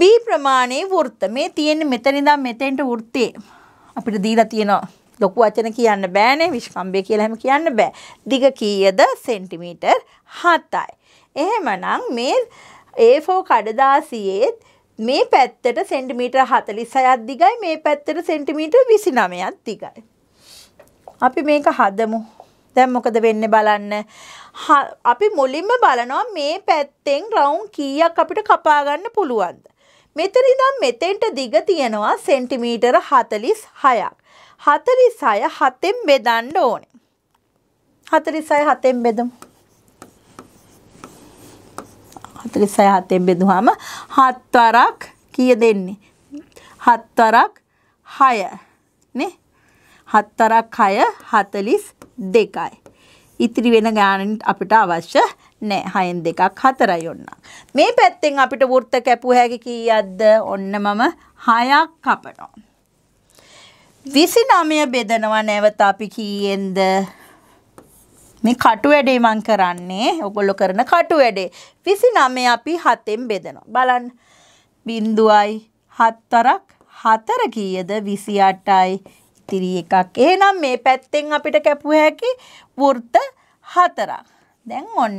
B ප්‍රමාණයේ වෘත්ත මේ තියෙන්නේ මෙතන ඉඳන් මෙතෙන්ට වෘත්තේ අපිට දීලා තියෙනවා ලොකු වචන කියන්න බෑනේ විස්කම්බය කියලා එහෙම කියන්න බෑ. දිග කීයද සෙන්ටිමීටර් 7යි. එහෙමනම් මේ A4 කඩදාසියේ මේ පැත්තට සෙන්ටිමීටර් 46ක් දිගයි මේ පැත්තට සෙන්ටිමීටර් 29ක් දිගයි. අපි මේක හදමු. දැන් මොකද වෙන්නේ බලන්න. අපි මුලින්ම බලනවා මේ පැත්තෙන් රවුන්ඩ් කීයක් අපිට කපා ගන්න පුළුවන්ද? මෙතන ඉඳන් මෙතෙන්ට දිග තියෙනවා සෙන්ටිමීටර 46ක්. 46 7ෙන් බෙදන්න ඕනේ. 46 7ෙන් බෙදමු. 46 7ෙන් බෙදුවාම 7 වරක් කීය දෙන්නේ? 7 වරක් 6 නේ? 7 වරක් 6 42යි. ඉතිරි වෙන ගානට අපිට අවශ්‍ය නෑ හයෙන් දෙකක් හතරයි ඔන්න. මේ පැත්තෙන් අපිට වෘත්ත කැපු හැකි කීයක්ද? ඔන්න මම හයක් කපනවා. 29 බෙදනවා නැවත අපි කීයෙන්ද? මේ කටු වැඩේ මං කරන්නේ ඔයගොල්ලෝ කරන කටු වැඩේ. 29 අපි 7ෙන් බෙදනවා. බලන්න. 0යි 4ක් 4 කීයද? 28යි. ඉතිරි එකක්. එහෙනම් මේ පැත්තෙන් අපිට කැපුව හැකි වෘත්ත හතරක්. දැන් ඔන්න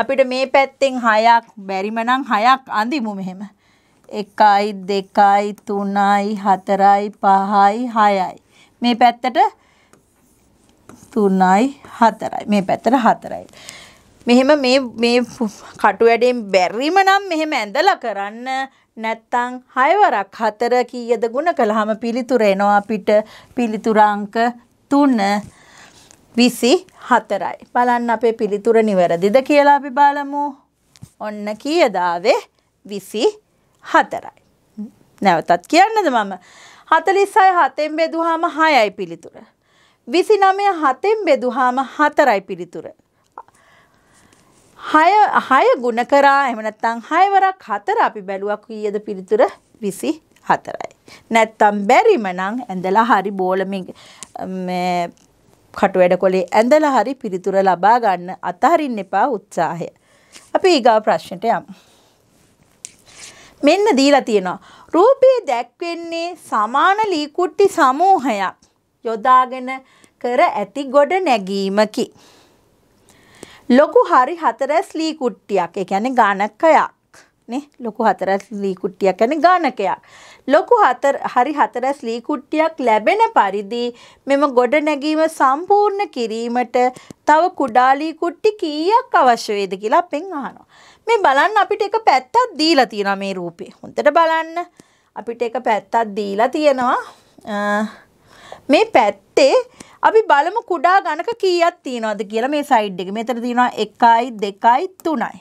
අපිට මේ පැත්තෙන් 6ක් බැරිම නම් 6ක් අඳිමු මෙහෙම 1යි 2යි 3යි 4යි 5යි 6යි මේ පැත්තට 3යි 4යි මේ පැත්තට 4යි මෙහෙම මේ මේ කටු වැඩෙන් බැරිම නම් මෙහෙම ඇඳලා කරන්න නැත්තං හයවරක් හතර කීයද ගුණ කළහම පිළිතුර එනවා අපිට පිළිතුර අංක 3 විසි හතරයි. බලන්න අපේ පිළිතුර නිවැරදිද කියලා අපි බලමු. ඔන්න කීයදාවේ විසි හතරයි. නැවතත් කියන්නද මම. හතලිස්සයි හතෙන් බෙදුහාම හයයි පිළිතුර. විසි නමය හතෙන් බෙදුහාම හතරයි පිළිතුර. හය හය ගුණ කරා එමනත්තං හයවරක් හතර අපි බැලුවක් ඊයද පිළිතුර විසි හතරයි. නැත්තම් බැරිමනං ඇඳලා හරි බෝලමින් කටුවැඩ කොලේ ඇඳලා හරි පිළිතුර ලබා ගන්න අතහරින්න එපා උත්සාහය. අපි ඊගාව ප්‍රශ්නට යමු. මෙන්න දීලා තියෙනවා. රූපේ දැක්වෙන්නේ සමාන ලී කුට්ටි සමූහයක් යොදාගෙන කර ඇති ගොඩ නැගීමකි. ලොකු හරි හතරැස් ලී කුට්ටියක්. ඒ කියන්නේ ගණකයක්. නේ ලොකු හතරැස් ලී කුට්ටියක් කියන්නේ ගණකයක්. ලොකු හරි හතරැස් ලී කුට්ටියක් ලැබෙන පරිදි මෙම ගොඩනැගීම සම්පූර්ණ කිරීමට තව කුඩා ලී කුට්ටි කීයක් අවශ්‍ය වේද කියලා අපෙන් අහනවා. මේ බලන්න අපිට එක පැත්තක් දීලා තියෙනවා මේ රූපේ. හොඳට බලන්න. අපිට එක පැත්තක් දීලා තියෙනවා. මේ පැත්තේ අපි බලමු කුඩා ගණක කීයක් තියෙනවද කියලා මේ සයිඩ් එකේ. මෙතන තියෙනවා 1යි 2යි 3යි.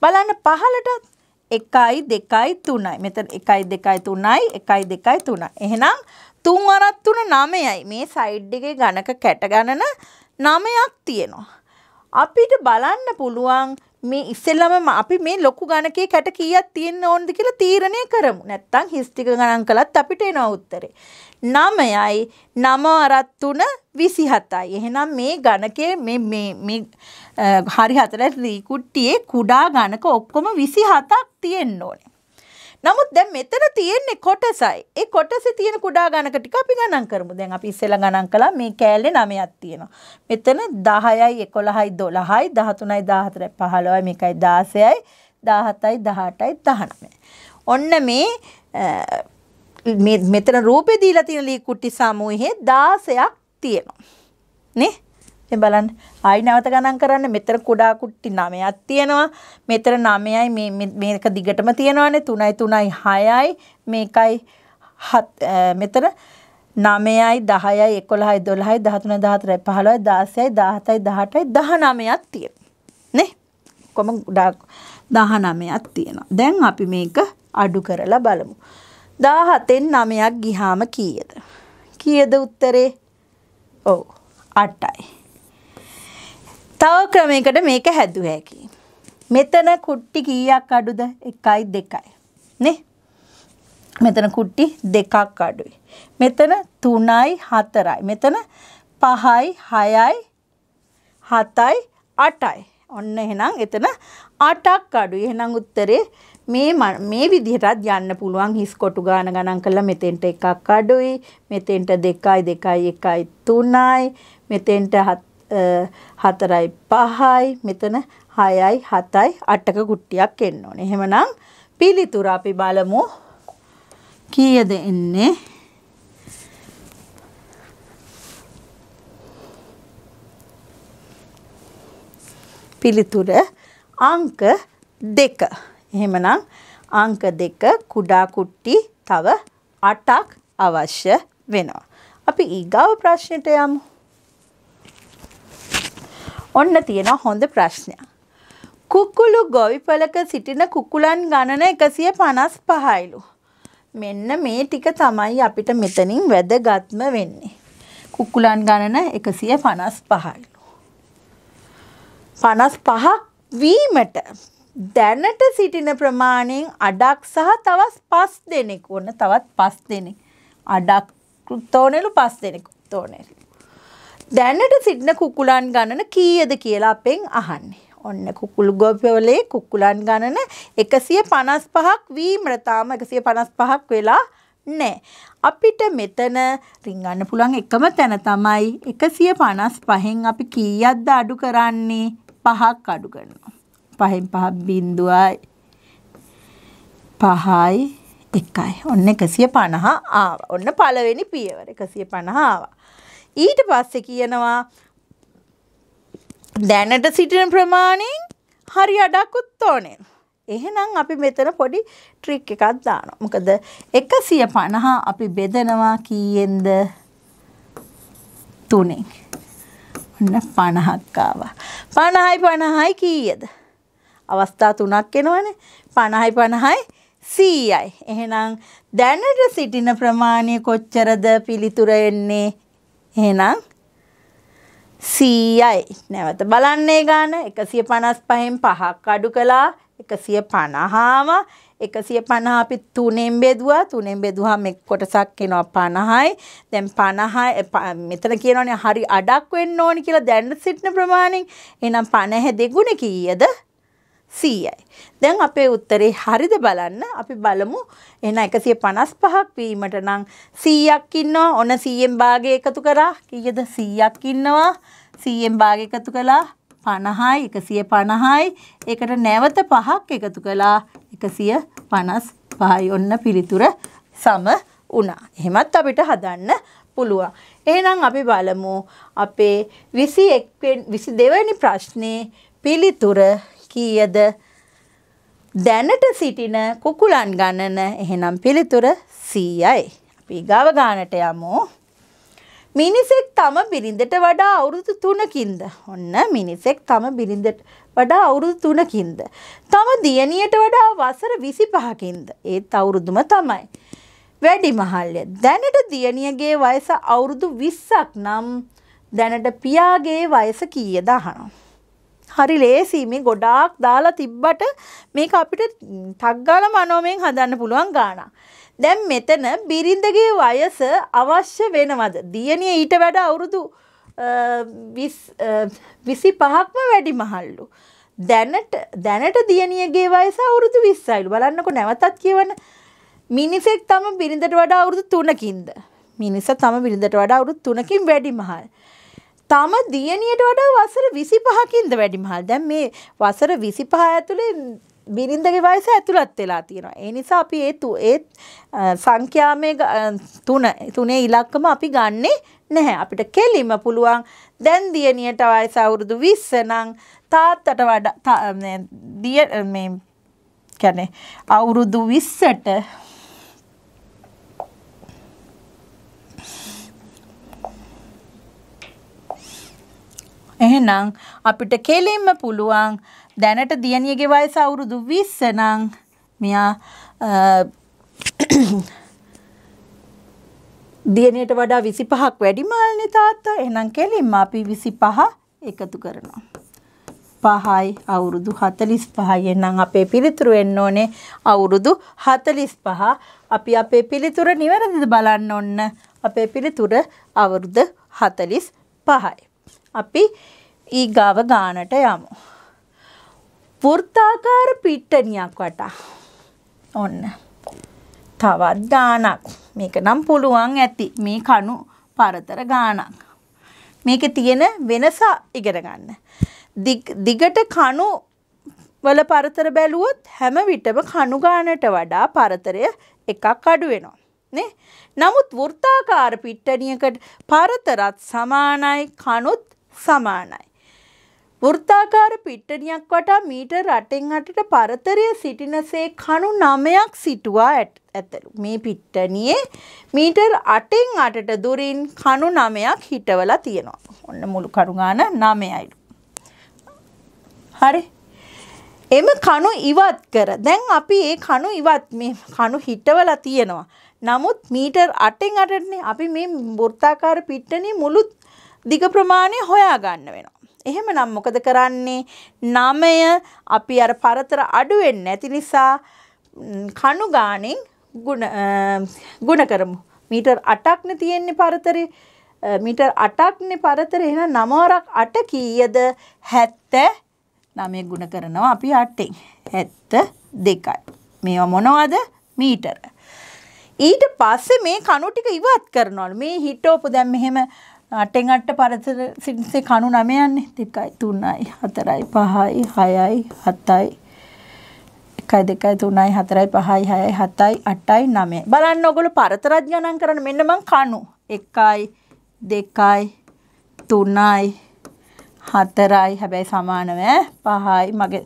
බලන්න පහලටත් එකයි දෙකයි තුනයි මෙතන එකයි දෙකයි තුනයි එකයි දෙකයි තුනයි එහෙනම් තුන් අරත් තුන නමයයි මේ සයිඩ් එකේ ගණක කැට ගණන නමයක් තියෙනවා අපිට බලන්න පුළුවන් මේ ඉස්සෙල්ලම අපි මේ ලොකු ගණකේ කැට කීයක් තියෙන්න ඕනද කියලා තීරණය කරමු. නැත්තම් හිස් ටික ගණන් කළත් අපිට එනවා උත්තරේ. 9යි 9 අරත් 3 27යි. එහෙනම් මේ ගණකේ මේ මේ මේ හරි හතරේ ත්‍රි කුට්ටියේ කුඩා ගණක ඔක්කොම 27ක් තියෙන්න ඕනේ. නමුත් දැන් මෙතන තියෙන්නේ කොටසයි. ඒ කොටසේ තියෙන කුඩා ගණක ටික අපි ගණන් කරමු. දැන් අපි ඉස්සෙල්ලා ගණන් කළා මේ කෑල්ලේ 9ක් තියෙනවා. මෙතන 10යි 11යි 12යි 13යි 14යි 15යි මේකයි 16යි 17යි 18යි 19යි. ඔන්න මේ මෙතන රූපේ දීලා තියෙන ලී කුටි සමූහයේ 16ක් තියෙනවා. නේ? දැන් බලන්න ආයි නැවත ගණන් කරන්න මෙතන කුඩා කුට්ටි 9ක් තියෙනවා මෙතන 9යි මේ මේක දිගටම තියෙනවානේ 3යි 3යි 6යි මේකයි 7 මෙතන 9යි 10යි 11යි 12යි 13යි 14යි 15යි 16යි 17යි 19ක් තියෙනවා නේ කොම කුඩා 19ක් තියෙනවා දැන් අපි මේක අඩු කරලා බලමු 17න් 9ක් ගිහාම කීයද කීයද උත්තරේ ඔව් 8යි තව ක්‍රමයකට මේක හැදුව හැකි. මෙතන කුට්ටි කීයක් අඩුද? 1යි 2යි. නේ? මෙතන කුට්ටි දෙකක් අඩුයි. මෙතන 3යි 4යි. මෙතන 5යි 6යි 7යි 8යි. ඔන්න එහෙනම් එතන 8ක් අඩුයි. එහෙනම් උත්තරේ මේ මේ විදිහටත් යන්න පුළුවන් හිස් කොටු ගාන ගණන් කරලා මෙතෙන්ට එකක් අඩුයි මෙතෙන්ට දෙකයි දෙකයි එකයි තුනයි මෙතෙන්ට හත් හතරයි පහයි මෙතන හයයි හතයි අටක ගුට්ටියක් එන්න ඕනේ. එහෙමනම් පිළිතුර අපි බලමු. කීයද එන්නේ? පිළිතුර අංක 2. එහෙමනම් අංක 2 කුඩා කුට්ටි තව 8ක් අවශ්‍ය වෙනවා. අපි ඊගාව ප්‍රශ්නෙට යමු. ඔන්න තියෙන හොඳ ප්‍රශ්නයක්. කුකුළු ගොවිපලක සිටින කුකුලන් ගණන 155යිලු. මෙන්න මේ ටික තමයි අපිට මෙතනින් වැදගත්ම වෙන්නේ. කුකුලන් ගණන 155යිලු. 55ක් වීමට දැනට සිටින ප්‍රමාණයෙන් අඩක් සහ තවත් 5 දෙනෙක් වොන්න තවත් 5 දෙනෙක් අඩක් තෝනෙලු 5 දෙනෙක් තෝනෙලු දැනට සිටින කුකුලන් ගණන කීයද කියලා අපෙන් අහන්නේ. ඔන්න කුකුළු ගොපවලේ කුකුලන් ගණන 155ක් වීමර තාම 155ක් වෙලා නැහැ. අපිට මෙතන රිංගන්න පුළුවන් එකම තැන තමයි 155න් අපි කීයක්ද අඩු කරන්නේ? පහක් අඩු කරනවා. පහෙන් පහ බිඳුවයි. පහයි එකයි. ඔන්න 150 ආවා. ඔන්න පළවෙනි පියවර 150 ආවා. ඊට පස්සේ කියනවා දැනට සිටින ප්‍රමාණයෙන් හරි අඩකුත් ඕනේ. එහෙනම් අපි මෙතන පොඩි ට්‍රික් එකක් දානවා. මොකද 150 අපි බෙදනවා කීයෙන්ද? 3ෙන්. ඔන්න 50ක් ආවා. 50යි 50යි කීයද? අවස්ථා තුනක් එනවනේ. 50යි 50යි 100යි. එහෙනම් දැනට සිටින ප්‍රමාණය කොච්චරද පිළිතුර එන්නේ? එහෙනම් 100යි. නැවත බලන්නේ ගාන 155න් 5ක් අඩු කළා. 150ම 150 අපි 3ෙන් බෙදුවා 3ෙන් බෙදුවාම එක් කොටසක් එනවා 50යි දැන් 50 මෙතන කියනවනේ හරි අඩක් වෙන්න ඕනි කියලා දැන් සිටින ප්‍රමාණයෙන් එහෙනම් 50 දෙගුණ කීයද 100යි. දැන් අපේ උත්තරේ හරිද බලන්න අපි බලමු. එහෙනම් 155ක් වීමට නම් 100ක් ඉන්නවා. ඔන 100න් භාගය එකතු කරා. කීයද 100ක් ඉන්නවා. 100න් භාගය එකතු කළා 50යි 150යි. ඒකට නැවත 5ක් එකතු කළා 155යි. ඔන්න පිළිතුර සම වුණා. එහෙමත් අපිට හදන්න පුළුවන්. එහෙනම් අපි බලමු අපේ 21 22 වෙනි ප්‍රශ්නේ පිළිතුර කීයද දැනට සිටින කුකුලන් ගණන එහෙනම් පිළිතුර 100යි. අපි ගාව ගානට යමු. මිනිසෙක් තම බිරිඳට වඩා අවුරුදු 3කින්ද ඔන්න මිනිසෙක් තම බිරිඳට වඩා අවුරුදු 3කින්ද තම දියණියට වඩා වසර 25කින්ද ඒත් අවුරුදුම තමයි වැඩිමහල්ය දැනට දියණියගේ වයස අවුරුදු 20ක් නම් දැනට පියාගේ වයස කීයද අහනවා හරි ලේසි මේ ගොඩාක් දාලා තිබ්බට මේක අපිට තක්ගාල මනෝමයෙන් හදන්න පුළුවන් ගානක්. දැන් මෙතන බිරිඳගේ වයස අවශ්‍ය වෙනවද? දියණිය ඊට වැඩ අවුරුදු විසි පහක්ම වැඩි මහල්ලු. දැනට දැනට දියණියගේ වයස අවුරුදු 20යිලු. බලන්නකො නැවතත් කියවන මිනිසෙක් තම බිරිඳට වඩා අවුරුදු 3කින්ද? මිනිසා තම බිරිඳට වඩා අවුරුදු 3කින් වැඩි මහල්. තම දියණියට වඩා වසර 25කින්ද වැඩිමහල්. දැන් මේ වසර 25 ඇතුලේ බිරිඳගේ වයස ඇතුළත් වෙලා තියෙනවා. ඒ නිසා අපි ඒ ඒ සංඛ්‍යාමේ තුන තුනේ ඉලක්කම අපි ගන්නෙ නැහැ. අපිට කෙලිම පුළුවන් දැන් දියණියට වයස අවුරුදු 20 නම් තාත්තට වඩා මේ කියන්නේ අවුරුදු 20ට එහෙනම් අපිට කෙලින්ම පුළුවන් දැනට දියණියගේ වයස අවුරුදු 20 නම් මෙයා දියණියට වඩා 25ක් වැඩි මාල්නේ තාත්තා. එහෙනම් කෙලින්ම අපි 25 එකතු කරනවා. 5යි අවුරුදු 45යි එහෙනම් අපේ පිළිතුරු එන්න ඕනේ අවුරුදු 45. අපි අපේ පිළිතුර නිවැරදිද බලන්න ඕන. අපේ පිළිතුර අවුරුදු 45යි. අපි ඊගාව ගානට යමු. වෘත්තාකාර පිට්ටනියක් වටා. ඔන්න. තවත් ගානක්. මේක නම් පුළුවන් ඇති. මේ කණු පරතර ගානක්. මේකේ තියෙන වෙනස ඉගෙන ගන්න. දිගට කණු වල පරතර බැලුවොත් හැම විටම කණු ගානට වඩා පරතරය එකක් අඩු වෙනවා. නේ? නමුත් වෘත්තාකාර පිට්ටනියකට පරතරත් සමානයි කණුත් සමානයි. වෘත්තාකාර පිට්ටනියක් වටා මීටර් 8න් 8ට පරතරය සිටිනසේ කණු 9ක් සිටුවා ඇතලු. මේ පිට්ටනියේ මීටර් 8න් 8ට දුරින් කණු 9ක් හිටවලා තියෙනවා. ඔන්න මුළු කරුගාන 9යිලු. හරි. එම කණු ඉවත් කර. දැන් අපි මේ කණු ඉවත් මේ කණු හිටවලා තියෙනවා. නමුත් මීටර් 8න් 8ටනේ අපි මේ වෘත්තාකාර පිට්ටනියේ මුළු දිග ප්‍රමාණය හොයා ගන්න වෙනවා. එහෙමනම් මොකද කරන්නේ? 9 අපි අර පරතර අඩු වෙන්නේ නැති නිසා කණු ගාණෙන් ಗುಣ ಗುಣ කරමු. මීටර් 8ක්නේ තියෙන්නේ පරතරේ. මීටර් 8ක්නේ පරතරේ. එහෙනම් 9 වරක් 8 කීයද? 79 ගුණ කරනවා අපි 8ෙන්. 72යි. මේවා මොනවද? මීටර. ඊට පස්සේ මේ කණු ටික ඉවත් කරනවලු. මේ හිටෝපු දැන් මෙහෙම අටෙන් අට පරතර සිරිසේ කණු නමයන්නේ දෙකයි තුන්නයි හතරයි පහයි හයයි හතයි එකයි දෙකයි තුනයි හතරයි පහයි හයයි හතයි අටයි නමේ බලන්න ඔගොලු පරතරත් ගණන් කරන මෙන්න මං කණු එකයි දෙකයි තුනයි හතරයි හැබැයි සමානව පහයි මගේ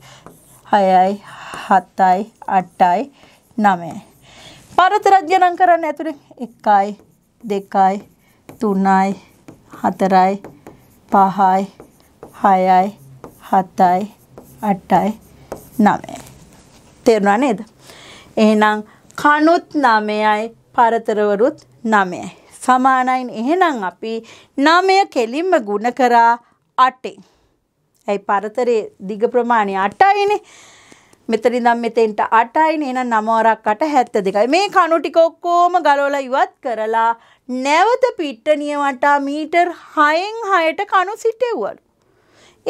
හයයි හතයි අටයි නමේ පරතරත් ගණන් කරන්න ඇතුළේ එකයි දෙකයි තුනයි හතරයි පහයි හයයි හතයි අටයි නවයි. තේරුණා නේද? එහෙනම් කණුත් නමයයි පරතරවරුත් නමයයි. සමානයින් එහෙනම් අපි නමය කෙලින්ම ගුණ කරා අටෙන්. ඇයි පරතරේ දිග ප්‍රමාණය අටයිනේ. මෙතනින්නම් මෙතෙන්ට 8යි නේනම් 9 වරක් 8 72යි. මේ කණු ටික ඔක්කොම ගලවලා ඉවත් කරලා නැවත පිට්ටනිය වටා මීටර් 6න් 6ට කණු සිටෙව්වලු.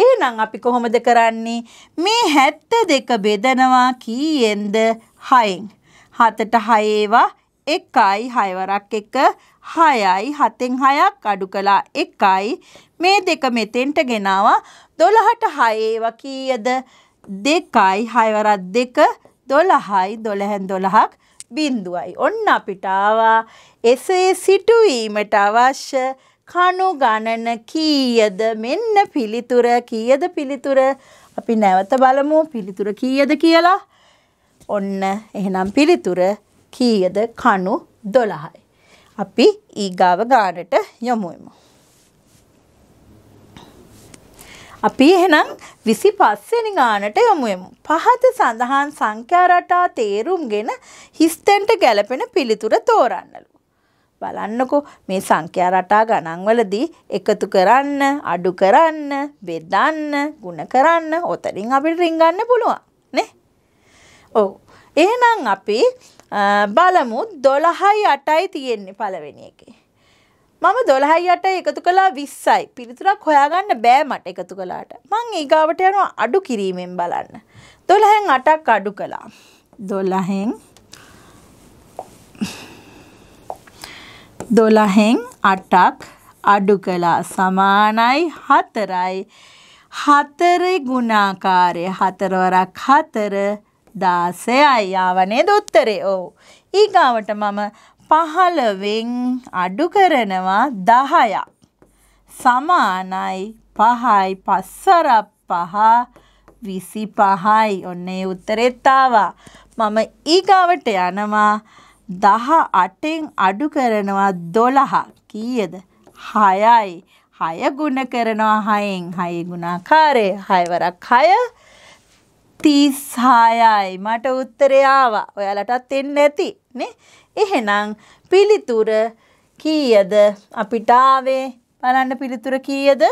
එහෙනම් අපි කොහොමද කරන්නේ? මේ 72 බෙදනවා කීයෙන්ද? 6න්. 7ට 6 ඒවා 1යි 6 වරක් 1 6යි 7න් 6ක් අඩු කළා 1යි මේ දෙක මෙතෙන්ට ගෙනාවා 12ට 6 ඒවා කීයද දෙකයි හයවරත් දෙක දොළහයි දොළහැන් දොළහක් බින්දුවයි. ඔන්න අපිට ආවා එසේ සිටුවීමට අවශ්‍ය කණු ගණන කීයද මෙන්න පිළිතුර කීයද පිළිතුර අපි නැවත බලමු පිළිතුර කීයද කියලා. ඔන්න එහෙනම් පිළිතුර කීයද කණු දොළහයි. අපි ඊගාව ගානට යොමුමු. අපි එහෙනම් විසි පස්වෙනි ගානට යොමුයමු. පහත සඳහන් සංඛ්‍යාරටා තේරුම්ගෙන හිස්තැන්ට ගැලපෙන පිළිතුර තෝරන්නලු. බලන්නකෝ මේ සංඛ්‍යා රටා ගණන්වලදී එකතු කරන්න, අඩු කරන්න, බෙදන්න, ගුණ කරන්න ඔතනින් අපිට රින්ගන්න පුළුවන් නේ? ඔව්. එහෙනම් අපි බලමු 12යි 8යි තියෙන්නේ පළවෙනි එකේ. මම දොළහයි යට එකතු කලා විස්සයි පිළිතුරක් හොයාගන්න බෑ මට එකතු කලාට මං ඒගාවට යනවා අඩු කිරීමෙන් බලන්න. දොළහෙන් අටක් අඩු කලා. දොළහෙන් දොළහෙන් අටක් අඩු කලා සමානයි හතරයි හතරේ ගුණාකාරය හතරවරක් හතර දාසයයි ආවනේ දොත්තරේ ඕ. ඊගාවට මම පහළවෙන් අඩු කරනවා දහයක්. සමානයි පහයි පස්සරක් පහ විසි පහයි ඔන්නේ උත්තරෙත්තාවා. මම ඊගාවට යනවා දහ අටෙන් අඩු කරනවා දොළහ කීයද හයයි හය ගුණ කරනවා හයෙන් හය ගුණාකාරය හයවරක් හය තිස්හායයි මට උත්තරයාවා ඔයාලටත් එන්න ඇති නේ එහෙනම් පිළිතුර කීයද අපිට ආවේ බලන්න පිළිතුර කීයද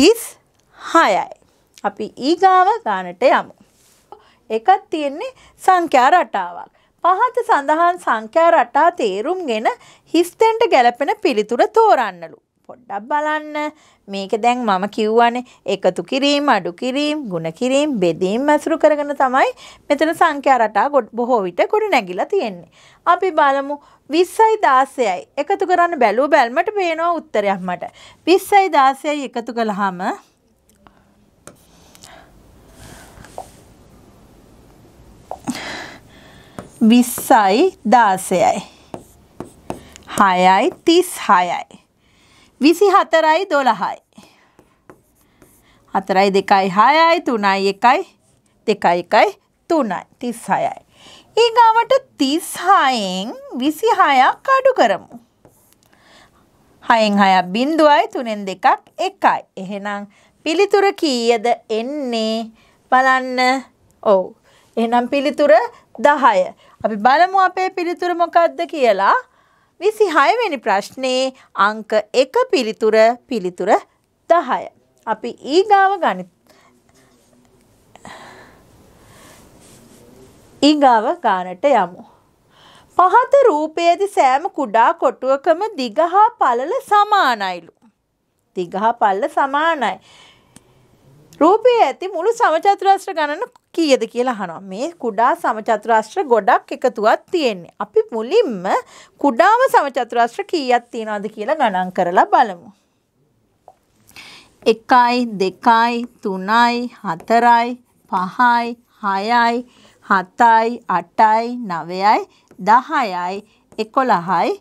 36යි. අපි ඊගාව ගානට යමු. එකක් තියෙන්නේ සංඛ්‍යා රටාවක්. පහත සඳහන් සංඛ්‍යා රටා තේරුම්ගෙන හිස්තෙන්ට ගැලපෙන පිළිතුර තෝරන්නලු. පොඩ්ඩක් බලන්න. මේක දැන් මම කිව්වනේ එකතු කිරීම, අඩු කිරීම, ಗುಣ කිරීම, බෙදීම අසුරු කරගෙන තමයි මෙතන සංඛ්‍යා රටා බොහෝ විට ගොඩ නැගිලා තියෙන්නේ. අපි බලමු 20යි 16යි එකතු කරන්න බැලුව බැල්මට පේනවා උත්තරයක් මට. 20යි 16යි එකතු කළාම විස්සයි දාසයයි. හයයි තිස් හයයි. විසි හතරයි දොළහයි. හතරයි දෙකයි හයයි තුනයි එකයි දෙකයි එකයි තුනයි තිස් හයයි. ඊගාවට තිස් හයෙන් විසි හයක් අඩු කරමු. හයෙන් හයක් බින්දුවයි තුනෙන් දෙකක් එකයි. එහෙනම් පිළිතුර කීයද එන්නේ බලන්න ඔව්. එහෙනම් පිළිතුර දහය. අපි බලමු අපේ පිළිතුර මොකක්ද කියලා. විසිහයවෙනි ප්‍රශ්නයේ අංක එක පිළිතුර පිළිතුර දහය. අපි ඊගාව ගනි ඊගාව ගානට යමු. පහත රූපයේදි සෑම කුඩා කොටුවකම දිගහා පළල සමානයිලු. දිගහා පල්ල සමානයි. රූපයේ ඇති මුළු සමචතුරාස්‍ර ගණන කීයද කියලා අහනවා. මේ කුඩා සමචතුරාස්‍ර ගොඩක් එකතුවක් තියෙන්නේ. අපි මුලින්ම කුඩාම සමචතුරාස්‍ර කීයක් තියනවද කියලා ගණන් කරලා බලමු. 1යි 2යි 3යි 4යි 5යි 6යි 7යි 8යි 9යි 10යි 11යි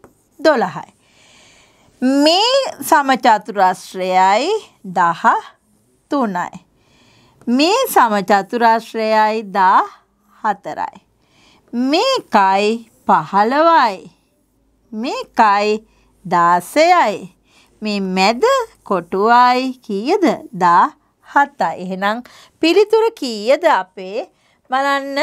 12යි මේ සමචතුරස්‍රයයි දහ තුනයි. මේ සම චතුරාශ්‍රයයි දා හතරයි. මේකයි පහළවයි. මේකයි දාසයයි. මේ මැද කොටුවයි කීයද දා හතයි. එහෙනම් පිළිතුර කීයද අපේ බලන්න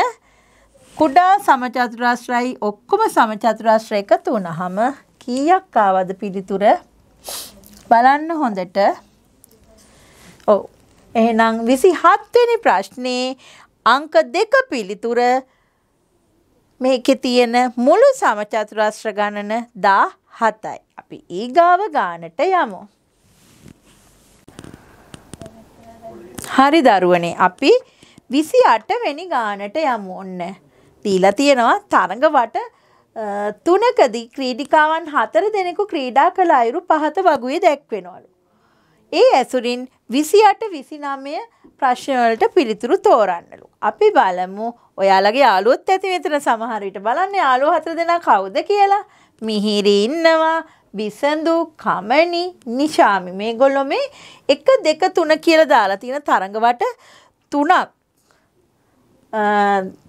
කුඩා සමචතුරාශ්‍රයයි ඔක්කොම සමචතුරාශ්‍රය එකතු වුණාම කීයක් ආවද පිළිතුර බලන්න හොඳට. ඔව් එහෙනම් 27 වෙනි ප්‍රශ්නේ අංක 2 පිළිතුර මේකේ තියෙන මුළු සමචතුරස්‍ර ගණන 17යි. අපි ඊගාව ගානට යමු. හරි දරුවනේ අපි 28 වෙනි ගානට යමු ඔන්න. දීලා තියෙනවා තරඟ වට තුනකදී ක්‍රීඩිකාවන් හතර දෙනෙකු ක්‍රීඩා කළ අයුරු පහත වගුවේ දැක්වෙනවලු. ඒ ඇසුරින් විසි අට විසිනාමය ප්‍රශ්නවලට පිළිතුරු තෝරන්නලු. අපි බලමු ඔයාලගේ යාලුවොත් ඇති මෙතන සමහරවිට බලන්න යාලුව හතර දෙනා කවුද කියලා. මිහිරි ඉන්නවා, බිසඳු, කමනි, නිශාමි මේගොල්ලෝ මේ 1 2 3 කියලා දාලා තියෙන තරඟවට තුනක්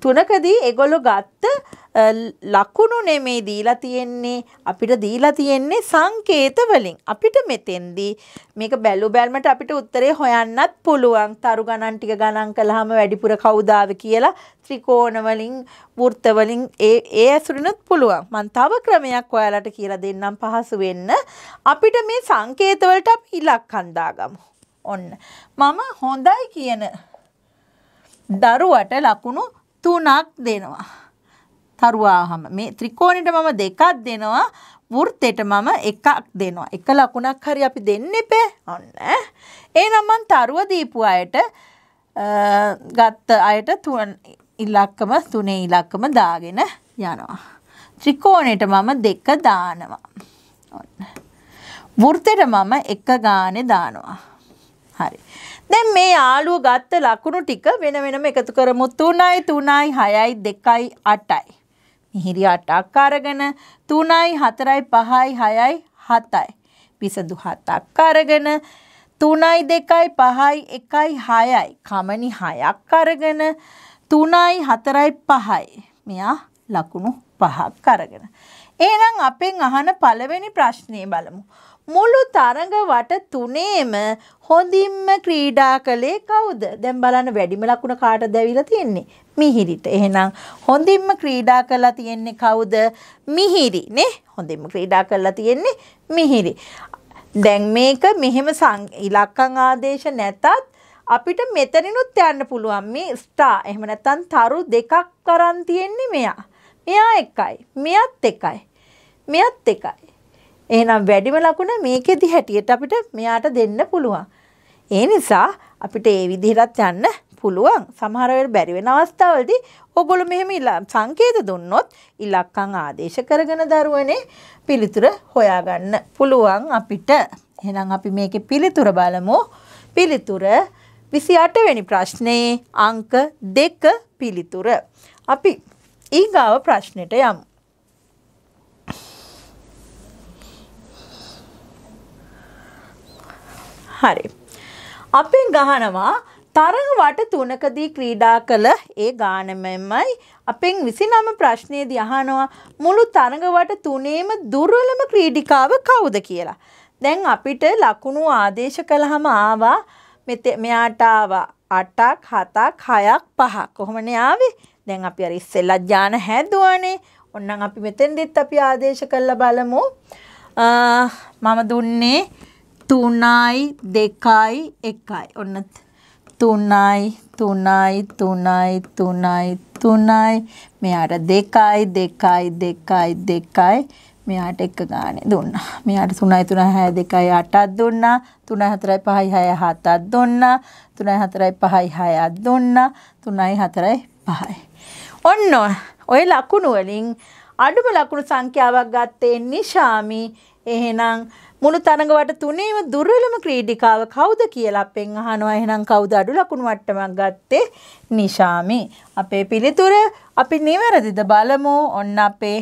තුනකදී ඒගොල්ලෝ ගත්ත ලකුණු නෙමේ දීලා තියෙන්නේ අපිට දීලා තියෙන්නේ සංකේත වලින්. අපිට මෙතෙන්දී මේක බැලු බැලමට අපිට උත්තරේ හොයන්නත් පුළුවන්. තරු ගණන් ටික ගණන් කළාම වැඩිපුර කවුද කියලා ත්‍රිකෝණ වලින් වෘත්ත වලින් ඒ ඒ ඇසුරිනුත් පුළුවන්. මම තව ක්‍රමයක් ඔයාලට කියලා දෙන්නම් පහසු වෙන්න. අපිට මේ සංකේත වලට අපි ඉලක්කම් දාගමු. ඔන්න. මම හොඳයි කියන දරුවට ලකුණු තුනක් දෙනවා. තරුවාහම මේ ත්‍රිකෝණයට මම දෙකක් දෙනවා වෘත්තයට මම එකක් දෙනවා එක ලකුණක් හරි අපි දෙන්න එපේ ඔන්න එහෙනම් මං තරුව දීපු අයට ගත්ත අයට තුන ඉලක්කම තුනේ ඉලක්කම දාගෙන යනවා ත්‍රිකෝණයට මම දෙක දානවා ඔන්න වෘත්තයට මම එක ගානේ දානවා හරි දැන් මේ යාළුව ගත්ත ලකුණු ටික වෙන වෙනම එකතු කරමු 3යි 3යි 6යි 2යි 8යි මිහිරි අටක් අරගෙන 3යි 4යි 5යි 6යි 7යි පිසදු හතක් අරගෙන 3යි 2යි 5යි 1යි 6යි කමනි හයක් අරගෙන 3යි 4යි 5යි මෙයා ලකුණු පහක් අරගෙන එහෙනම් අපෙන් අහන පළවෙනි ප්‍රශ්නේ බලමු මුළු තරඟ වට තුනේම හොඳින්ම ක්‍රීඩා කළේ කවුද? දැන් බලන්න වැඩිම ලකුණ කාටද ඇවිල්ලා තියෙන්නේ? මිහිරිට. එහෙනම් හොඳින්ම ක්‍රීඩා කරලා තියෙන්නේ කවුද? මිහිරි නේ. හොඳින්ම ක්‍රීඩා කරලා තියෙන්නේ මිහිරි. දැන් මේක මෙහෙම ඉලක්කම් ආදේශ නැතත් අපිට මෙතනිනුත් යන්න පුළුවන් මේ ස්ටා. එහෙම නැත්නම් තරු දෙකක් කරන් තියෙන්නේ මෙයා. මෙයා එකයි. මෙයත් එකයි. මෙයත් එකයි. එහෙනම් වැඩිම ලකුණ මේකෙදි හැටියට අපිට මෙයාට දෙන්න පුළුවන්. ඒ නිසා අපිට ඒ විදිහටත් යන්න පුළුවන් සමහර වෙලාවට බැරි වෙන අවස්ථාවලදී ඔයගොල්ලෝ මෙහෙම සංකේත දුන්නොත් ඉලක්කම් ආදේශ කරගෙන දරුවනේ පිළිතුර හොයාගන්න පුළුවන් අපිට. එහෙනම් අපි මේකේ පිළිතුර බලමු. පිළිතුර 28 වෙනි ප්‍රශ්නේ අංක 2 පිළිතුර. අපි ඊගාව ප්‍රශ්නෙට යමු. හරි. අපි ගහනවා තරඟවට තුනකදී ක්‍රීඩා කළ ඒ ගානමමයි අපෙන් විසිනම ප්‍රශ්නයේදී අහනවා මුළු තරඟවට තුනේම දුර්වලම ක්‍රීඩිකාව කවුද කියලා. දැන් අපිට ලකුණු ආදේශ කළාම ආවා මෙයාට ආවා 8ක් 7ක් 6ක් 5ක් කොහොමනේ ආවේ? දැන් අපි අර ඉස්සෙල්ලා ඥාන හැදුවානේ. ඔන්නම් අපි මෙතෙන්දිත් අපි ආදේශ කළා බලමු. මම දුන්නේ 3යි 2යි 1යි. ඔන්න තුනයි තුනයි තුනයි තුනයි තුනයි මෙයාට දෙකයි දෙකයි දෙකයි දෙකයි මෙයාට එක ගානේ දුන්නා. මෙයාට 3යි 3යි 6යි 2යි 8ක් දුන්නා. 3යි 4යි 5යි 6යි 7ක් දුන්නා. 3යි 4යි 5යි 6ක් දුන්නා. 3යි 4යි 5යි. ඔන්න ඔය ලකුණු වලින් අඩුම ලකුණු සංඛ්‍යාවක් ගත්තේ නිශාමි. එහෙනම් මුළු තරඟවට තුනේම දුර්වලම ක්‍රීඩිකාව කවුද කියලා අපෙන් අහනවා. එහෙනම් කවුද අඩු ලකුණු වට්ටමක් ගත්තේ? නිශාමි. අපේ පිළිතුර අපි නිවැරදිද බලමු. ඔන්න අපේ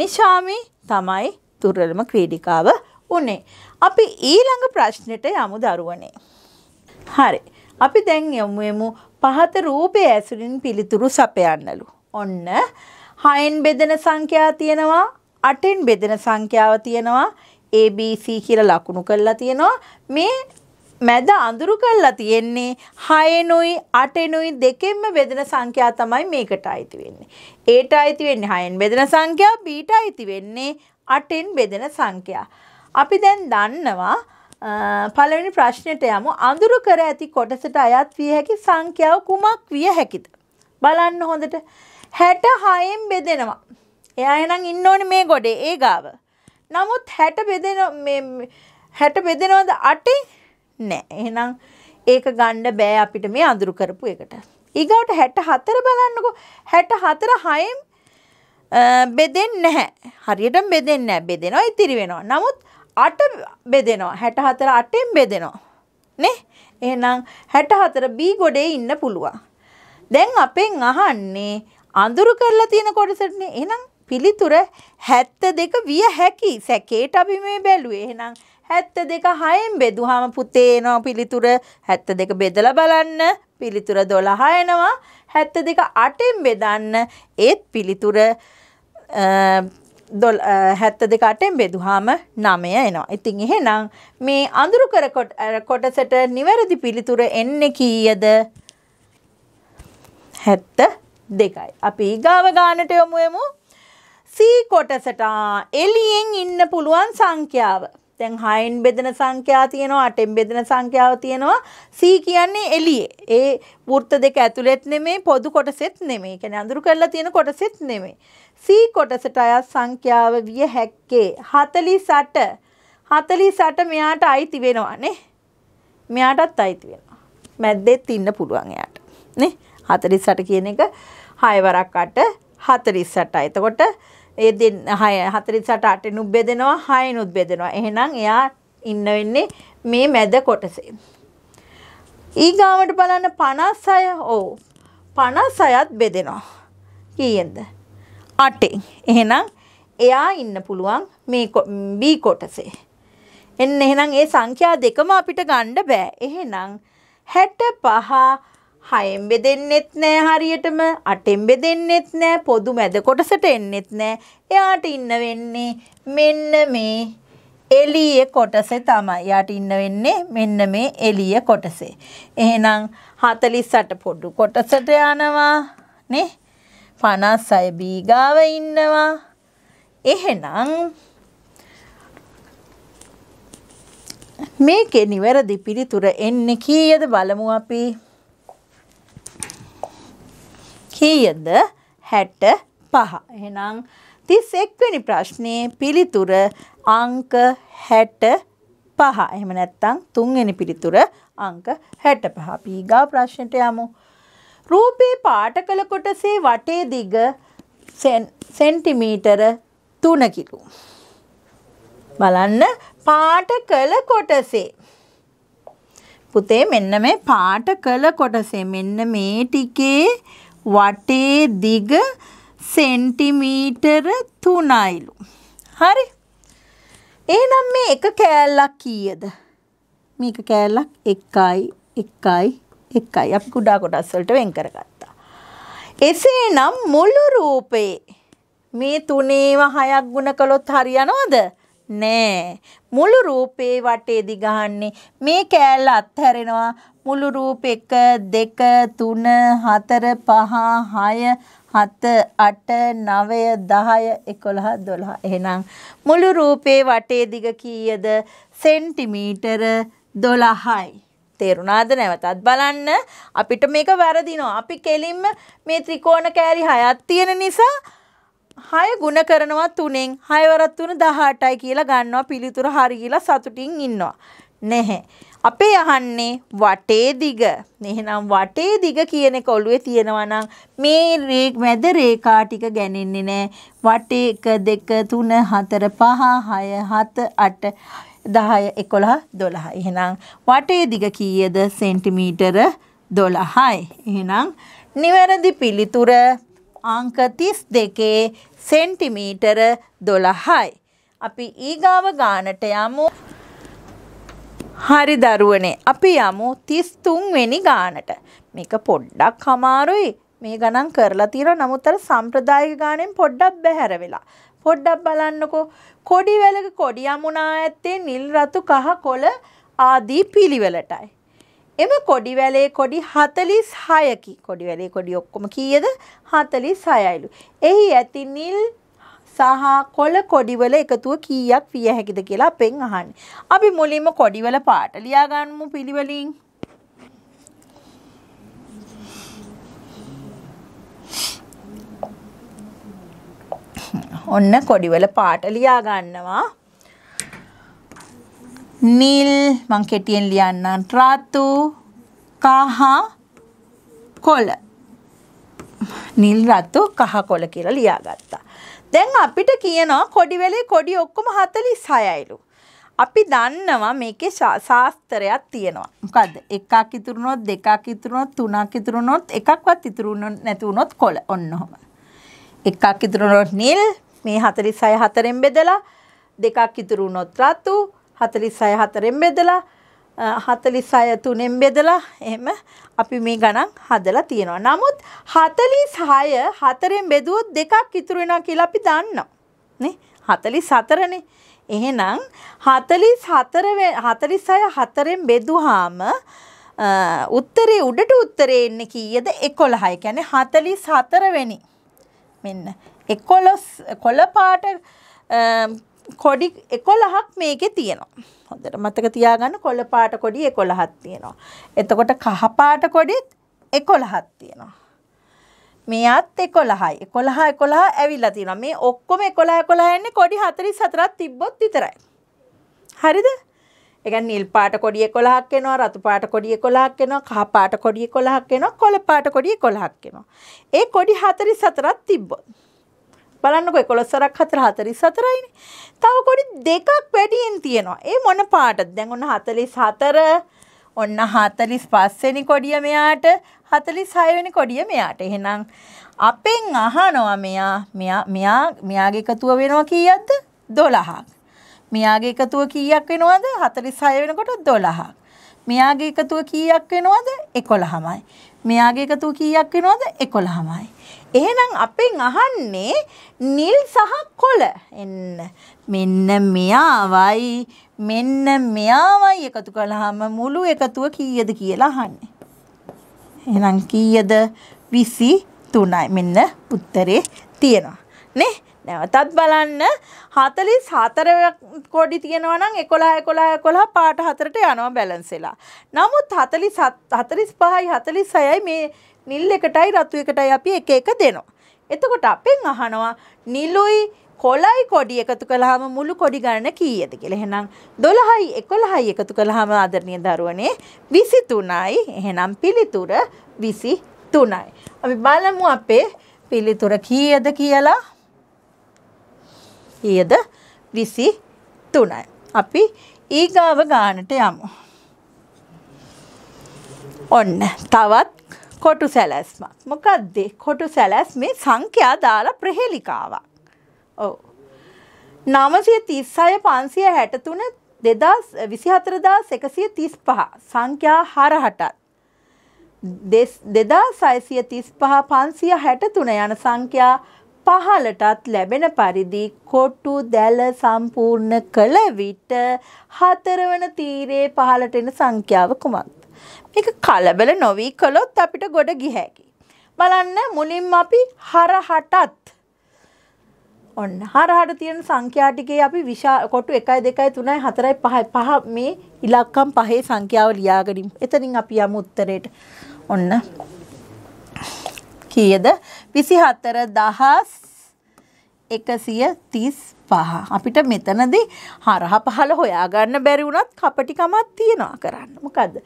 නිශාමි තමයි දුර්වලම ක්‍රීඩිකාව උනේ. අපි ඊළඟ ප්‍රශ්නෙට යමු දරුවනේ. හරි. අපි දැන් යමු යමු පහත රූපය ඇසුරින් පිළිතුරු සපයන්නලු. ඔන්න හයෙන් බෙදෙන සංඛ්‍යා තියෙනවා අටෙන් බෙදෙන සංඛ්‍යාව තියෙනවා ABC කියලා ලකුණු කරලා තියෙනවා. මේ මැද අඳුරු කරලා තියෙන්නේ 6 නුයි 8 නුයි දෙකෙන්ම බෙදෙන සංඛ්‍යා තමයි මේකට අයිති වෙන්නේ. A ට අයිති වෙන්නේ 6න් බෙදෙන සංඛ්‍යා, B ට අයිති වෙන්නේ 8න් බෙදෙන සංඛ්‍යා. අපි දැන් දන්නවා පළවෙනි ප්‍රශ්නෙට යමු අඳුරු කර ඇති කොටසට අයත් විය හැකි සංඛ්‍යාව කුමක් විය හැකිද? බලන්න හොඳට 66න් බෙදෙනවා. එයා එහෙනම් ඉන්න ඕනේ මේ ගොඩේ ඒ ගාව. නමුත් හැට බෙදෙන හැට බෙදෙනවද අටේ නෑ එහෙනම් ඒක ගණ්ඩ බෑ අපිට මේ අඳුරු කරපු එකට. ඊගවට හැට හතර බලන්නකෝ හැට හතර හයිම් බෙදෙන් නැහැ හරියට බෙදෙන් නෑ බෙදෙනවා ඉතිරි වෙනවා. නමුත් අට බෙදෙනවා හැට හතර අටෙන් බෙදෙනවා. නේ එහෙනම් හැට හතර බී ගොඩේ ඉන්න පුළුවන්. දැන් අපෙන් අහන්නේ අඳුරු කරලා තියෙන කොටසටනේ එහෙනම් පිළිතුර හැත්ත දෙක විය හැකි සැකේට අපි මේ බැලුවේ එහෙනම් හැත්ත දෙක හයෙන් බෙදුහම පුතේ එනවා පිළිතුර හැත්ත දෙක බෙදලා බලන්න පිළිතුර 12 එනවා හැත්ත දෙක 8ෙන් බෙදන්න ඒත් පිළිතුර හැත්ත දෙක අටෙන් බෙදුහාම නමය එනවා. ඉතින් එහෙනම් මේ අඳුරු කර කොටසට නිවැරදි පිළිතුර එන්නේ කීයද? හැත්ත දෙකයි. අපි ඊගාව ගානට යොමු වෙමු. සී කොටසට එලියෙන් ඉන්න පුළුවන් සංඛ්‍යාව. දැන් 6න් බෙදෙන සංඛ්‍යා තියෙනවා 8න් බෙදෙන සංඛ්‍යාව තියෙනවා C කියන්නේ එළියේ. ඒ වෘත්ත දෙක ඇතුළෙත් නෙමෙයි පොදු කොටසෙත් නෙමෙයි. කියන්නේ අඳුරු කරලා තියෙන කොටසෙත් නෙමෙයි. C කොටසට අයත් සංඛ්‍යාව විය හැක්කේ 48. 48 මෙයාට අයිති වෙනවා නේ. මෙයාටත් අයිති වෙනවා. මැද්දෙත් ඉන්න පුළුවන් එයාට. නේ? 48 කියන එක 6 වරක් 8 48යි. එතකොට ඒ දෙන්න 6 48 8 නුත් බෙදෙනවා 6 නුත් බෙදෙනවා. එහෙනම් එයා ඉන්න වෙන්නේ මේ මැද කොටසේ. ඊගාවට බලන්න 56 ඔව් 56ත් බෙදෙනවා. කීයෙන්ද? 8ෙන්. එහෙනම් එයා ඉන්න පුළුවන් මේ B කොටසේ. එන්න එහෙනම් ඒ සංඛ්‍යා දෙකම අපිට ගන්න බෑ. එහෙනම් 65 හයෙන් බෙදෙන්නෙත් නෑ හරියටම අටෙන් බෙදෙන්නෙත් නෑ පොදු මැද කොටසට එන්නෙත් නෑ එයාට ඉන්න වෙන්නේ මෙන්න මේ එළිය කොටසේ තමයි. යාට ඉන්න වෙන්නේ මෙන්න මේ එළිය කොටසේ. එහෙනම් 48 පොඩු කොටසට යනවා නේ. 56 B ගාව ඉන්නවා. එහෙනම් මේකේ නිවැරදි පිළිතුර එන්නේ කීයද බලමු අපි. 0.5 කීයද හැට පහ. එහෙනම් තිස් එක්වැනි ප්‍රශ්නයේ පිළිතුර අංක හැට පහ එහෙම නැත්තං තුන්වෙනි පිළිතුර අංක හැට පහ පීගා ප්‍රශ්නයට යමු. රූපේ පාට කළ කොටසේ වටේ දිග සෙන්ටිමීටර තුනකිලු. බලන්න පාට කළ කොටසේ. පුතේ මෙන්න මේ පාට කළ කොටසේ මෙන්න මේ ටිකේ වටේ දිග සෙන්ටිමීටර 3යිලු. හරි. එහෙනම් මේ එක කෑල්ලක් කීයද? මේක කෑල්ලක් 1යි 1යි 1යි. අපි කුඩා කොටස් වලට වෙන් කරගත්තා. එසේනම් මුළු රූපේ මේ තුනේව හයක් ගුණ කළොත් හරියනවද? නෑ. මුළු රූපේ වටේ දිගහන්නේ මේ කෑල්ල අත්හැරෙනවා මුළු රූප 1 2 3 4 5 6 7 8 9 10 11 12 එහෙනම් මුළු රූපේ වටේ දිග කීයද සෙන්ටිමීටර 12යි තේරුණාද නැවතත් බලන්න අපිට මේක වැරදිනවා අපි කෙලින්ම මේ ත්‍රිකෝණ කෑලි හයක් තියෙන නිසා හය ගුණ කරනවා තුනෙන් හයවරත් තුන දහටයි කියලා ගන්නවා පිළිතුර හරි කියලා සතුටින් ඉන්නවා. නැහැ. අපේ අහන්නේ වටේ දිග. එහෙනම් වටේ දිග කියන එක ඔළුවේ තියෙනවා නම් මේ රේ මැද රේඛා ටික ගන්නේ නැහැ. වටේ 1 2 3 4 5 6 7 8 10 11 12. එහෙනම් වටේ දිග කීයද සෙන්ටිමීටර 12යි. එහෙනම් නිවැරදි පිළිතුර අංක 32 සෙන්ටිමීටර 12යි. අපි ඊගාව ගානට යමු. හරි දරුවනේ අපි යමු 33 වෙනි ගානට. මේක පොඩ්ඩක් අමාරුයි. මේ ගණන් කරලා තියෙනවා නමුත් අර සම්ප්‍රදායික ගානෙන් පොඩ්ඩක් බැහැර වෙලා. පොඩ්ඩක් බලන්නකෝ. කොඩි වැලක කොඩි යමුනා ඇත්තේ නිල් රතු කහ කොළ ආදී පිළිවෙලටයි. එම කොඩි වැලේ කොඩි 46කි. කොඩි වැලේ කොඩි ඔක්කොම කීයද? 46යිලු. එහි ඇති නිල් සහ කොළ කොඩිවල එකතුව කීයක් විය හැකිද කියලා අපෙන් අහන්නේ. අපි මුලින්ම කොඩිවල පාට ලියා ගන්නමු පිළිවෙලින්. ඔන්න කොඩිවල පාට ලියා ගන්නවා. නිල් මං කෙටියෙන් ලියන්නම් රතු කහ කොළ නිල් රතු කහ කොළ කියලා ලියාගත්තා. දැන් අපිට කියනවා කොඩිවෙලේ කොඩි ඔක්කොම 46යිලු. අපි දන්නවා මේකේ ශාස්ත්‍රයක් තියෙනවා. මොකද්ද? එකක් ඉතුරු වුණොත් දෙකක් ඉතුරු වුණොත් තුනක් ඉතුරු වුණොත් එකක්වත් ඉතුරු නැති වුණොත් කොළ ඔන්න ඔහම. එකක් ඉතුරු වුණොත් නිල් මේ 46 හතරෙන් බෙදලා දෙකක් ඉතුරු වුණොත් රතු 46 හතරෙන් බෙදලා 46 තුනෙන් බෙදලා එහෙම අපි මේ ගණන් හදලා තියෙනවා. නමුත් 46 හතරෙන් බෙදුවොත් දෙකක් ඉතුරු වෙනවා කියලා අපි දන්නවා. නේ? 44නේ. එහෙනම් 44 46 හතරෙන් බෙදුවාම උත්තරේ උඩට උත්තරේ එන්නේ කීයද 11. ඒ කියන්නේ 44 වෙනි. මෙන්න 11 කොළ පාට කොඩි 11ක් මේකේ තියෙනවා. හොඳට මතක තියාගන්න කොළ පාට කොඩි 11ක් තියෙනවා. එතකොට කහ පාට කොඩිත් 11ක් තියෙනවා. මෙයත් 11යි. 11 11 ඇවිල්ලා තියෙනවා. මේ ඔක්කොම 11 11 යන්නේ කොඩි 44ක් තිබ්බොත් විතරයි. හරිද? ඒ කියන්නේ නිල් පාට කොඩි 11ක් එනවා, රතු පාට කොඩි 11ක් එනවා, කහ පාට කොඩි 11ක් එනවා, කොළ පාට කොඩි 11ක් එනවා. ඒ කොඩි 44ක් තිබ්බොත් බලන්නකො එකොළොස්සරක් හතර හතරි සතරයිනේ. තව කොඩි දෙකක් වැඩියෙන් තියෙනවා. ඒ මොන පාටද? දැන් ඔන්න 44 ඔන්න 45 වෙනි කොඩිය මෙයාට 46 වෙනි කොඩිය මෙයාට. එහෙනම් අපෙන් අහනවා මෙයා මෙයා මෙයා මෙයාගේ එකතුව වෙනවා කීයක්ද? 12ක්. මෙයාගේ එකතුව කීයක් වෙනවද? 46 වෙනකොට 12ක්. මෙයාගේ එකතුව කීයක් වෙනවද? 11මයි. මෙයාගේ එකතුව කීයක් වෙනවද? 11මයි. එහෙනම් අපෙන් අහන්නේ නිල් සහ කොළ එන්න මෙන්න මෙයාවයි මෙන්න මෙයාවයි එකතු කළාම මුළු එකතුව කීයද කියලා අහන්නේ. එහෙනම් කීයද 23යි. මෙන්න උත්තරේ තියෙනවා. නේ? නැවතත් බලන්න 44 කොඩි තියෙනවා නම් 11 11 11 පාට හතරට යනවා බැලන්ස් වෙලා. නමුත් 47 45යි 46යි මේ නිල් එකටයි රතු එකටයි අපි එක එක දෙනවා. එතකොට අපෙන් අහනවා නිලුයි කොලයි කොඩි එකතු කළාම මුළු කොඩි ගණන කීයද කියලා. එහෙනම් 12යි 11යි එකතු කළාම ආදරණීය දරුවනේ 23යි. එහෙනම් පිළිතුර 23යි. අපි බලමු අපේ පිළිතුර කීයද කියලා. කීයද? 23යි. අපි ඊගාව ගානට යමු. ඔන්න තවත් කොටු සැලැස්මක්. මොකක්ද කොටු සැලැස්මේ සංඛ්‍යා දාලා ප්‍රහේලිකාවක්. ඔව්. 936 563 24135 සංඛ්‍යා හරහටත් දෙදා සයිසිය තිස් පහ පන්සිය හැටතුන යන සංඛ්‍යා පහලටත් ලැබෙන පරිදි කොට්ටු දැල සම්පූර්ණ කළ විට හතරවන තීරයේ පහලට එන සංඛ්‍යාව කුමක්ද මේක කලබල නොවී කළොත් අපිට ගොඩ ගිහැකි. බලන්න මුලින්ම අපි හරහටත් ඔන්න හරහට තියෙන සංඛ්‍යා ටිකේ අපි විශා කොටු 1 2 3 4 5 5 මේ ඉලක්කම් පහේ සංඛ්‍යාව ලියාගනිමු. එතනින් අපි යමු උත්තරේට. ඔන්න කීයද? 24000 එකසිය තිස් පහ. අපිට මෙතනදී හරහ පහල හොයාගන්න බැරි වුණත් කපටිකමක් තියනවා කරන්න. මොකද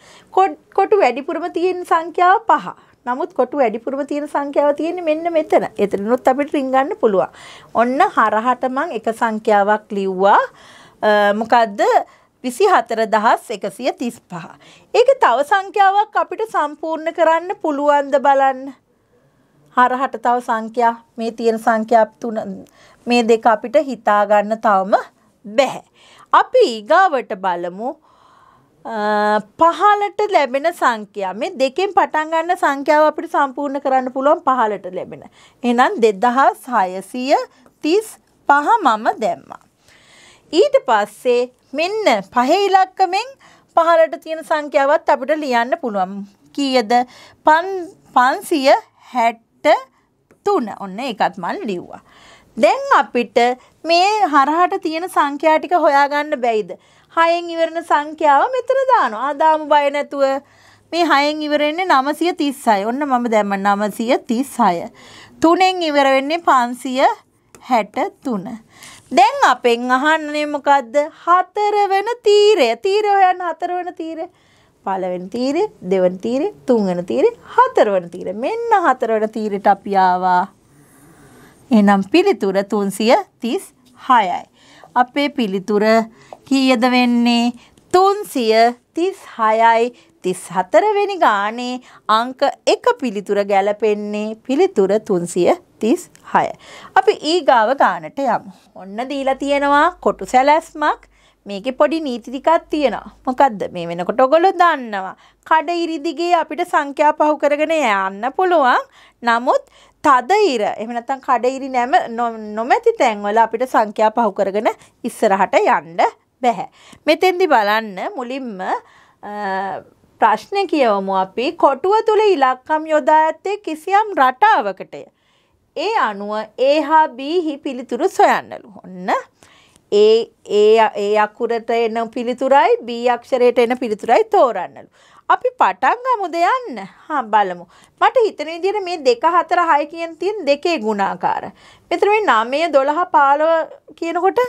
කොටු වැඩිපුරම තියෙන සංඛ්‍යාව පහ. නමුත් කොටු වැඩිපුරම තියෙන සංඛ්‍යාව තියෙන්නේ මෙන්න මෙතන. එතනනොත් අපිට රින් ගන්න පුළුවන්. ඔන්න හරහට මං එක සංඛ්‍යාවක් ලිව්වා. මොකද්ද? 24135. ඒක තව සංඛ්‍යාවක් අපිට සම්පූර්ණ කරන්න පුළුවන්ද බලන්න. හරහට තව සංඛ්‍යා මේ තියෙන සංඛ්‍යා තුන මේ දෙක අපිට හිතා ගන්න තවම බෑ. අපි ඊගාවට බලමු පහලට ලැබෙන සංඛ්‍යා. මේ දෙකෙන් පටන් ගන්න සංඛ්‍යාව අපිට සම්පූර්ණ කරන්න පුළුවන් පහලට ලැබෙන. එහෙනම් 2635 මම දැම්මා. ඊට පස්සේ මෙන්න පහේ ඉලක්කමෙන් පහලට තියෙන සංඛ්‍යාවත් අපිට ලියන්න පුළුවන්. කීයද? 560 තුන ඔන්න ඒකත් මන් ලිව්වා. දැන් අපිට මේ හරහට තියෙන සංඛ්‍යා ටික හොයාගන්න බැයිද? 6න් ඉවරන සංඛ්‍යාව මෙතන දානවා. ආදාම බය නැතුව මේ 6න් ඉවර වෙන්නේ 936. ඔන්න මම දැම්ම 936. 3න් ඉවර වෙන්නේ 563. දැන් අපෙන් අහන්නේ මොකද්ද? හතර වෙන තීරය. තීරය හොයන්න හතර වෙන තීරය. පළවෙනි තීරේ, දෙවෙනි තීරේ, තුන්වෙනි තීරේ, හතරවෙනි තීරේ. මෙන්න හතරවෙනි තීරයට අපි ආවා. එහෙනම් පිළිතුර 336යි. අපේ පිළිතුර කීයද වෙන්නේ? 336යි 34 වෙනි ගානේ අංක 1 පිළිතුර ගැලපෙන්නේ පිළිතුර 336. අපි ඊගාව ගානට යමු. ඔන්න දීලා තියෙනවා කොටු සැලැස්මක් මේකේ පොඩි නීති ටිකක් තියෙනවා. මොකද්ද? මේ වෙනකොට ඔයගොල්ලෝ දන්නවා. කඩ ඉරිදිගේ අපිට සංඛ්‍යා පහු කරගෙන යන්න පුළුවන්. නමුත් තද ඉර එහෙම නැත්නම් කඩ ඉරි නැම නොමැති තැන්වල අපිට සංඛ්‍යා පහු කරගෙන ඉස්සරහට යන්න බෑ. මෙතෙන්දි බලන්න මුලින්ම ප්‍රශ්න කියවමු අපි කොටුව තුල ඉලක්කම් යොදා ඇත්තේ කිසියම් රටාවකටය. ඒ අනුව A හා B හි පිළිතුරු සොයන්නලු. ඔන්න ඒ ඒ ඒ අකුරට එන පිළිතුරයි B අක්ෂරයට එන පිළිතුරයි තෝරන්නලු. අපි පටන් ගමු දෙයන්න. හා බලමු. මට හිතෙන විදිහට මේ 2 4 6 කියන තියෙන දෙකේ ගුණාකාර. මෙතන මේ 9 12 15 කියනකොට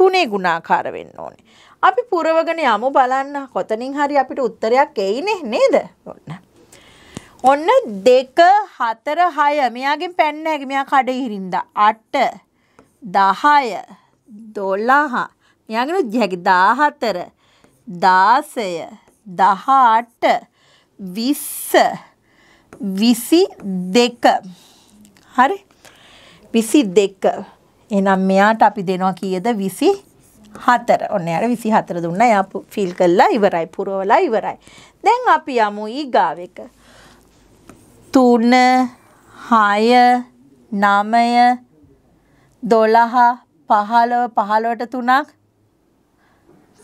තුනේ ගුණාකාර වෙන්න ඕනේ. අපි පුරවගෙන යමු බලන්න. කොතනින් හරි අපිට උත්තරයක් එයිනේ නේද? ඔන්න. ඔන්න 2 4 6 මෙයාගෙන් පෑන්නේ නැහැ. මෙයා කඩේ හිරින්දා. 8 10 දොළහ මෙයාගෙන ජැකි දාහතර දාසය දහාට විස්ස විසි දෙක හරි විසි දෙක එනම් මෙයාට අපි දෙනවා කියද විසි හතර ඔන්න අර විසි හතර දුන්න ය ෆිල් කල්ලා ඉවරයි පුරෝලා ඉවරයි දැන් අපි යමු ඊගාව එක තුන හය නමය දොළහා පහළව පහළවට තුනක්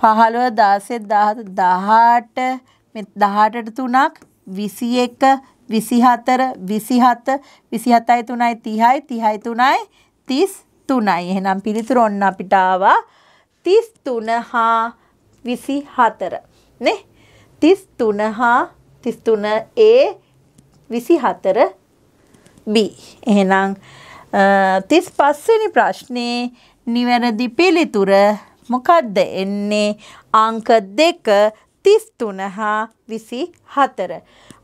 පහළව දාසෙත් දහට දහටට තුනක් විසි එක විසිහතර විසිහත විසිහතයි තුනයි තිහයි තිහයි තුනයි තිස් තුනයි එහෙනම් පිළිතුර ඔන්න අපිට ආවා තිස් තුන හා විසි හතර නේ තිස් තුන හා තිස් තුන ඒ විසි හතර බි එහෙනම් තිස් පස්වෙනි ප්‍රශ්නේ නිවැරදි පිළිතුර මොකක්ද එන්නේ අංක දෙක තිස්තුන හා විසි හතර.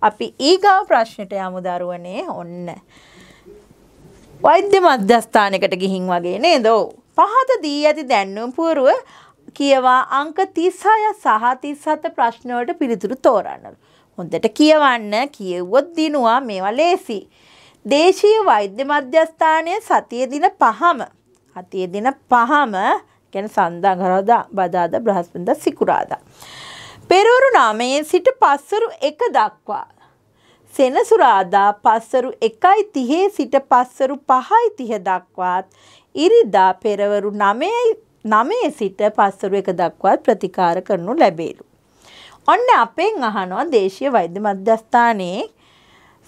අපි ඊගාව ප්‍රශ්නයට යමුදරුවනේ ඔන්න. වෛද්‍ය මධ්‍යස්ථානකට ගිහින් වගේ නේ දෝ. පහත දී ඇති දැන්නුම් පුවරුව කියවා අංක තිස්හය සහ තිස්හත ප්‍රශ්නවලට පිළිතුරු තෝරන්න. හොඳට කියවන්න කියව්වොත් දිනවා මේවා ලේසි. දේශීය වෛද්‍ය මධ්‍යස්ථානය සතිය දින පහම හතියේ දින පහම ගැන සන්දා කරදා බදාද බ්‍රහස්පද සිකුරාදා. පෙරවරු නාමයේ සිට පස්සරු එක දක්වා. සෙනසුරාදා පස්සරු එකයි තිහේ සිට පස්සරු පහයි තිහ දක්වාත් ඉරිදා පෙරවරු නමයයි නමේ සිට පස්සරු එක දක්වාත් ප්‍රතිකාර කරනු ලැබේලු. ඔන්න අපෙන් අහනවා දේශය වෛද්‍ය මධ්‍යස්ථානයේ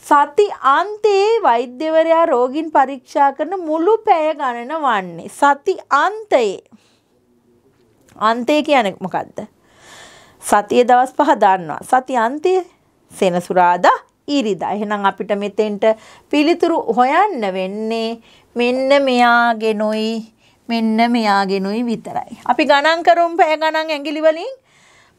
සති අන්තයේ වෛද්‍යවරයා රෝගීන් පරීක්ෂා කරන මුළු පැය ගණන වන්නේ. සති අන්තයේ. අන්තය කියන්නේ මොකද්ද? සතියේ දවස් පහ දාන්නවා. සති අන්තයේ සෙනසුරාදා ඊරිදා. එහෙනම් අපිට මෙතෙන්ට පිළිතුරු හොයන්න වෙන්නේ මෙන්න මෙයාගෙනුයි මෙන්න මෙයාගෙනුයි විතරයි. අපි ගණන් කරමු පැය ගණන් ඇඟිලි වලින්.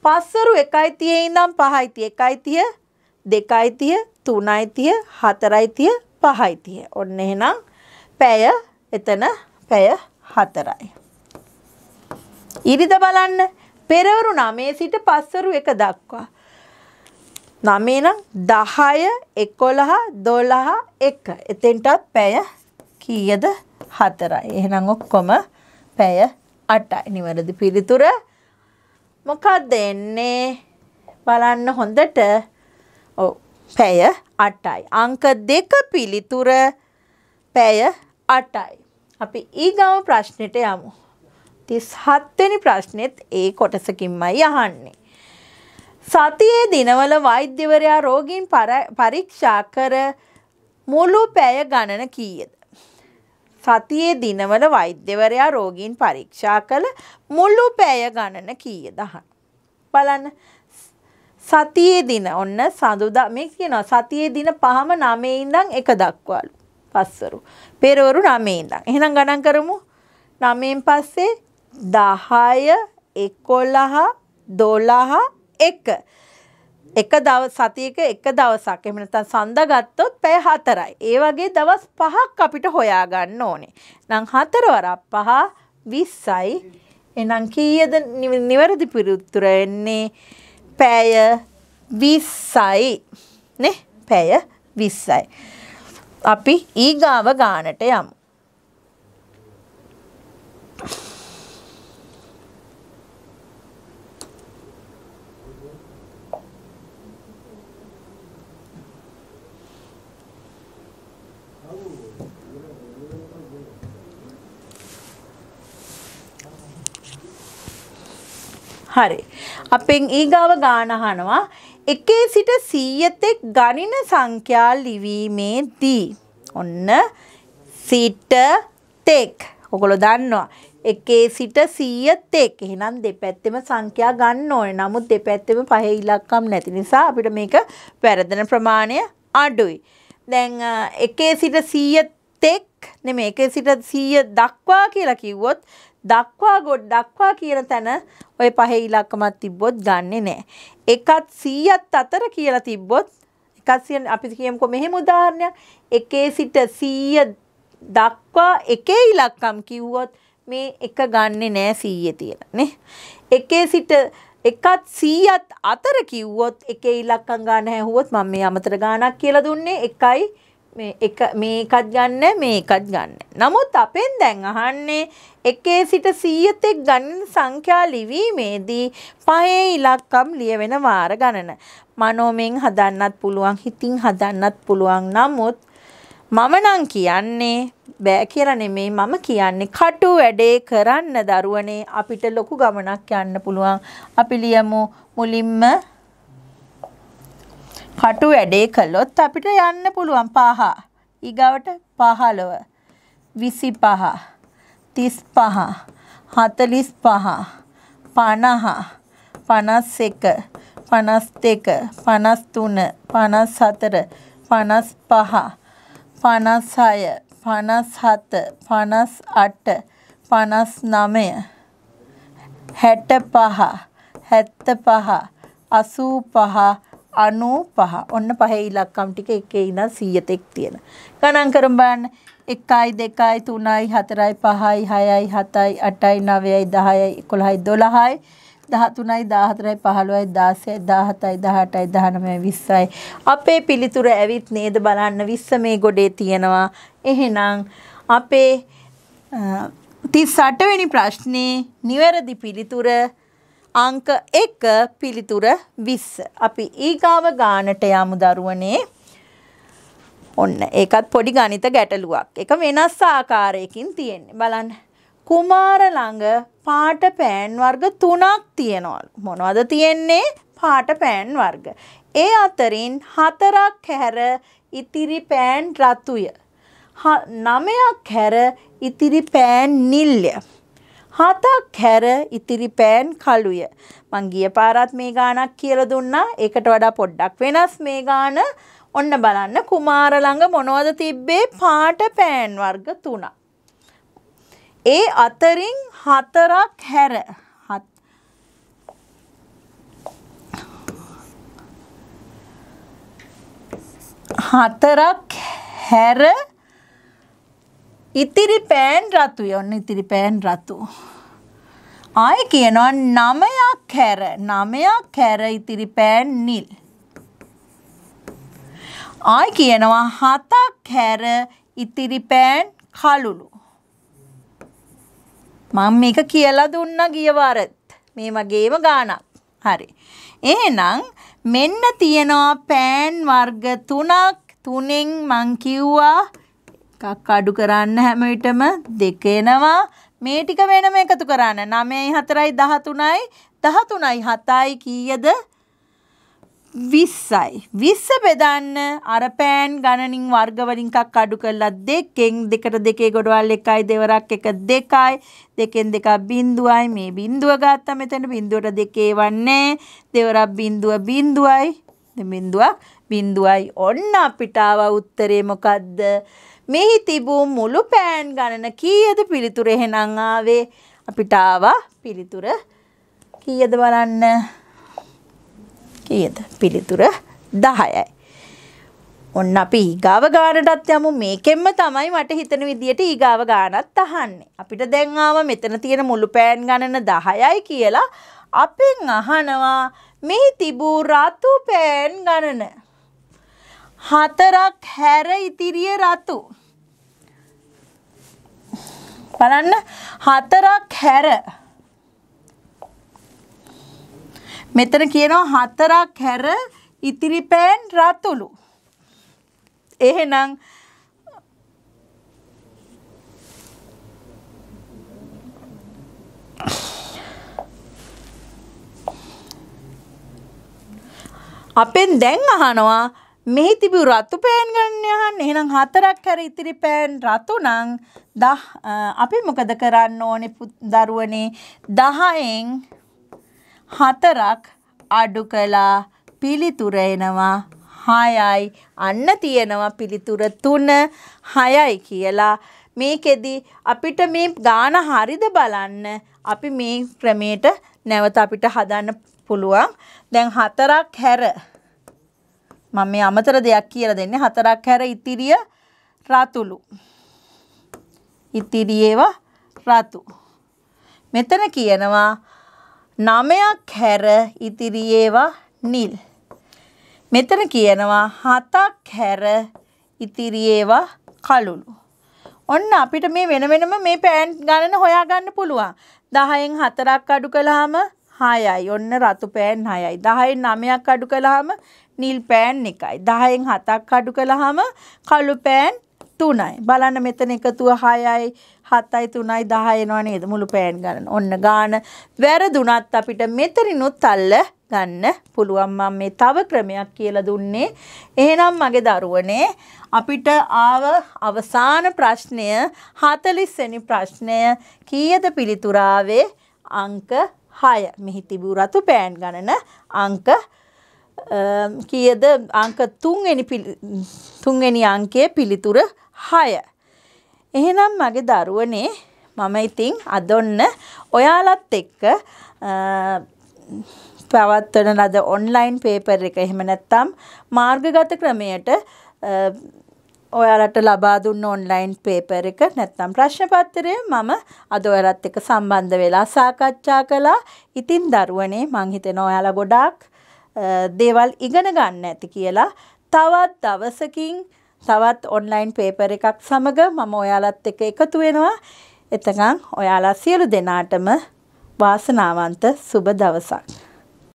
පස්සරු 1යි 30 ඉඳන් 5යි 30 1යි 30 දෙකයිතිය තුනයිතිය හතරයිතිය පහයිතිය. ඔන්න එහෙනම් පැය එතන පැය හතරයි. ඉරිද බලන්න පෙරවරු නමේ සිට පස්වරු එක දක්වා. නමේනම් දහය එකොළහ දොළහ එක එතෙන්ටත් පැය කීයද හතරයි. එහෙනම් ඔක්කොම පැය අටයි. නිවැරදි පිළිතුර මොකක්ද එන්නේ? බලන්න හොඳට පැය 8යි. අංක 2 පිළිතුර පැය 8යි. අපි ඊගාව ප්‍රශ්නෙට යමු. 37 වෙනි ප්‍රශ්නෙත් ඒ කොටසකින්මයි අහන්නේ. සතියේ දිනවල වෛද්‍යවරයා රෝගීන් පරීක්ෂා කර මුළු පැය ගණන කීයද? සතියේ දිනවල වෛද්‍යවරයා රෝගීන් පරීක්ෂා කළ මුළු පැය ගණන කීයද? බලන්න සතියේ දින ඔන්න සඳුදා මේ කියනවා සතියේ දින පහම 9 ඉඳන් 1 දක්වාලු. පස්වරු. පෙරවරු 9 ඉඳන්. එහෙනම් ගණන් කරමු. 9න් පස්සේ 10 11 12 1 එක දවස් සතියක එක දවසක් එහෙම නැත්නම් සඳ ගත්තොත් පැය 4යි. ඒ වගේ දවස් 5ක් අපිට හොයා ගන්න ඕනේ. නම් 4 වරක් 5 20යි. එහෙනම් කීයද නිවැරදි පිළිතුර එන්නේ? පැය විස්සයි නේ පැය විස්සයි. අපි ඊගාව ගානට යමු. හරි. අපෙන් ඊගාව ගාන අහනවා. එකේ සිට 100තෙක් ගණින සංඛ්‍යා ලිවීමේදී ඔන්න සිට තෙක් ඔගොල්ලෝ දන්නවා. එකේ සිට 100 තෙක්. එහෙනම් දෙපැත්තෙම සංඛ්‍යා ගන්න ඕනේ. නමුත් දෙපැත්තෙම පහේ ඉලක්කම් නැති නිසා අපිට මේක වැරදෙන ප්‍රමාණය අඩුයි. දැන් එකේ සිට 100 තෙක් නෙමෙයි එකේ සිට 100 දක්වා කියලා කිව්වොත් දක්වා ගොඩ දක්වා කියන තැන ඔය පහේ ඉලක්කමක් තිබ්බොත් ගන්නෙ නෑ. එකත් 100ත් අතර කියලා තිබ්බොත් එකත් 100 අපි කියමුකෝ මෙහෙම උදාහරණයක්. එකේ සිට 100 දක්වා එකේ ඉලක්කම් කිව්වොත් මේ එක ගන්නෙ නෑ 100 තියලා නේ. එකේ සිට එකත් 100ත් අතර කිව්වොත් එකේ ඉලක්කම් ගන්න හැවුවොත් මම මේ අමතර ගාණක් කියලා දුන්නේ 1යි මේ එක මේකත් ගන්න මේකත් ගන්න. නමුත් අපෙන් දැන් අහන්නේ එකේ සිට 100 තෙක් ගණන් සංඛ්‍යා ලිවීමේදී පහේ ඉලක්කම් ලියවෙන වාර ගණන. මනෝමෙන් හදන්නත් පුළුවන්, හිතින් හදන්නත් පුළුවන්. නමුත් මම නම් කියන්නේ බෑ කියලා නෙමෙයි මම කියන්නේ කටු වැඩේ කරන්න දරුවනේ අපිට ලොකු ගමනක් යන්න පුළුවන්. අපි ලියමු මුලින්ම කටු වැඩේ කළොත් අපිට යන්න පුළුවන් පහ. ඊගවට 15 25 35 45 50 51 52 53 54 55 56 57 58 59 65 75 85 95. ඔන්න පහේ ඉලක්කම් ටික එකේ ඉඳන් 100 තෙක් තියෙන. ගණන් කරන් බලන්න 1යි 2යි 3යි 4යි 5යි 6යි 7යි 8යි 9යි 10යි 11යි 12යි 13යි 14යි 15යි 16යි 17යි 18යි 19යි 20යි අපේ පිළිතුර ඇවිත් නේද බලන්න 20 මේ ගොඩේ තියෙනවා එහෙනම් අපේ 38 වෙනි ප්‍රශ්නේ නිවැරදි පිළිතුර අංක 1 පිළිතුර 20. අපි ඊගාව ගානට යමු දරුවනේ. ඔන්න ඒකත් පොඩි ගණිත ගැටලුවක්. ඒක වෙනස් ආකාරයකින් තියෙන්නේ. බලන්න. කුමාර ළඟ පාට පෑන් වර්ග 3ක් තියෙනවලු. මොනවද තියෙන්නේ? පාට පෑන් වර්ග. ඒ අතරින් 4ක් හැර ඉතිරි පෑන් රතුය. 9ක් හැර ඉතිරි පෑන් නිල්ය. හතක් හැර ඉතිරි පෑන් කළුය. මං ගිය පාරත් මේ ගානක් කියලා දුන්නා. ඒකට වඩා පොඩ්ඩක් වෙනස් මේ ගාන. ඔන්න බලන්න කුමාර ළඟ මොනවද තිබ්බේ? පාට පෑන් වර්ග තුනක්. ඒ අතරින් හතරක් හැර හතරක් හැර ඉතිරි පෑන් රතුය ඔන්න ඉතිරි පෑන් රතු. ආය කියනවා නමයක් හැර නමයක් හැර ඉතිරි පෑන් නිල්. ආය කියනවා හතක් හැර ඉතිරි පෑන් කළුලු. මම මේක කියලා දුන්න ගියවරත් මේ වගේම ගානක්. හරි. එහෙනම් මෙන්න තියෙනවා පෑන් වර්ග තුනක් තුනෙන් මං කිව්වා එකක් අඩු කරන්න හැම විටම දෙක එනවා. මේ ටික වෙනම එකතු කරන්න. 9යි 4යි 13යි 13යි 7යි කීයද? 20යි 20 බෙදන්න අර පෑන් ගණනින් වර්ග වලින් එකක් අඩු කරලා දෙකෙන් දෙකට දෙකේ ගොඩවල් එකයි දෙවරක් එක දෙකයි දෙකෙන් දෙකක් බිඳුවයි මේ බිඳුව ගත්තා මෙතන බිඳුවට දෙකේ වන්නේ දෙවරක් බිඳුව බිඳුවයි බිඳුවක් බිඳුවයි ඔන්න අපිට ආවා උත්තරේ මොකද්ද මෙහි තිබූ මුළු පෑන් ගණන කීයද පිළිතුර එහෙනම් ආවේ අපිට ආවා පිළිතුර කීයද බලන්න කීයද පිළිතුර 10යි ඔන්න අපි ඊගාව ගානටත් යමු මේකෙන්ම තමයි මට හිතන විදියට ඊගාව ගානත් අහන්නේ අපිට දැන් ආව මෙතන තියෙන මුළු පෑන් ගණන 10යි කියලා අපෙන් අහනවා මෙහි තිබූ රතු පෑන් ගණන හතරක් හැර ඉතිරිය රතු. බලන්න හතරක් හැර මෙතන කියනවා හතරක් හැර ඉතිරි පෑන් රතුළු. එහෙනම් අපෙන් දැන් අහනවා මෙහි තිබූ රතු පෑන් ගන්න යහන් එහෙනම් හතරක් හැර ඉතිරි පෑන් රතු නම් දහ අපි මොකද කරන්න ඕනේ දරුවනේ 10න් හතරක් අඩු කළා පිළිතුර එනවා 6යි අන්න තියෙනවා පිළිතුර 3 6යි කියලා මේකෙදි අපිට මේ ගාන හරිද බලන්න අපි මේ ක්‍රමයට නැවත අපිට හදන්න පුළුවන් දැන් හතරක් හැර මම මේ අමතර දෙයක් කියලා දෙන්නේ හතරක් හැර ඉතිරිය රතුළු. ඉතිරි ඒවා රතු. මෙතන කියනවා නමයක් හැර ඉතිරි ඒවා නිල්. මෙතන කියනවා හතක් හැර ඉතිරි ඒවා කළුළු. ඔන්න අපිට මේ වෙන වෙනම මේ පෑන් ගණන හොයාගන්න පුළුවන්. 10න් 4ක් අඩු කළාම 6යි. ඔන්න රතු පෑන් 6යි. 10න් 9ක් අඩු කළාම නිල් පෑන් එකයි. 10න් 7ක් අඩු කළාම කළු පෑන් 3යි. බලන්න මෙතන එකතුව 6යි, 7යි, 3යි, 10 එනවා නේද? මුළු පෑන් ගන්න. ඔන්න ගාන වැරදුනත් අපිට මෙතනිනුත් අල්ල ගන්න පුළුවන් මම මේ තව ක්‍රමයක් කියලා දුන්නේ. එහෙනම් මගේ දරුවනේ අපිට ආව අවසාන ප්‍රශ්නය 40 වෙනි ප්‍රශ්නය කීයද පිළිතුරාවේ අංක 6. මෙහි තිබූ රතු පෑන් ගණන අංක 6. කියද um, අංක තුන්වෙනි තුන්වෙනි අංකයේ පිළිතුර 6. එහෙනම් මගේ දරුවනේ මම ඉතින් අද ඔන්න ඔයාලත් එක්ක uh, පවත්වන ලද ඔන්ලයින් පේපර් එක එහෙම නැත්නම් මාර්ගගත ක්‍රමයට uh, ඔයාලට ලබා දුන්න ඔන්ලයින් පේපර් එක නැත්නම් ප්‍රශ්න පත්‍රය මම අද ඔයාලත් එක්ක සම්බන්ධ වෙලා සාකච්ඡා කළා. ඉතින් දරුවනේ මං හිතෙනවා ඔයාලා ගොඩාක් දේවල් ඉගෙන ගන්න ඇති කියලා තවත් දවසකින් තවත් ඔන්ලයින් පේපර් එකක් සමග මම ඔයාලත් එක්ක එකතු වෙනවා. එතකන් ඔයාලා සියලු දෙනාටම වාසනාවන්ත සුබ දවසක්.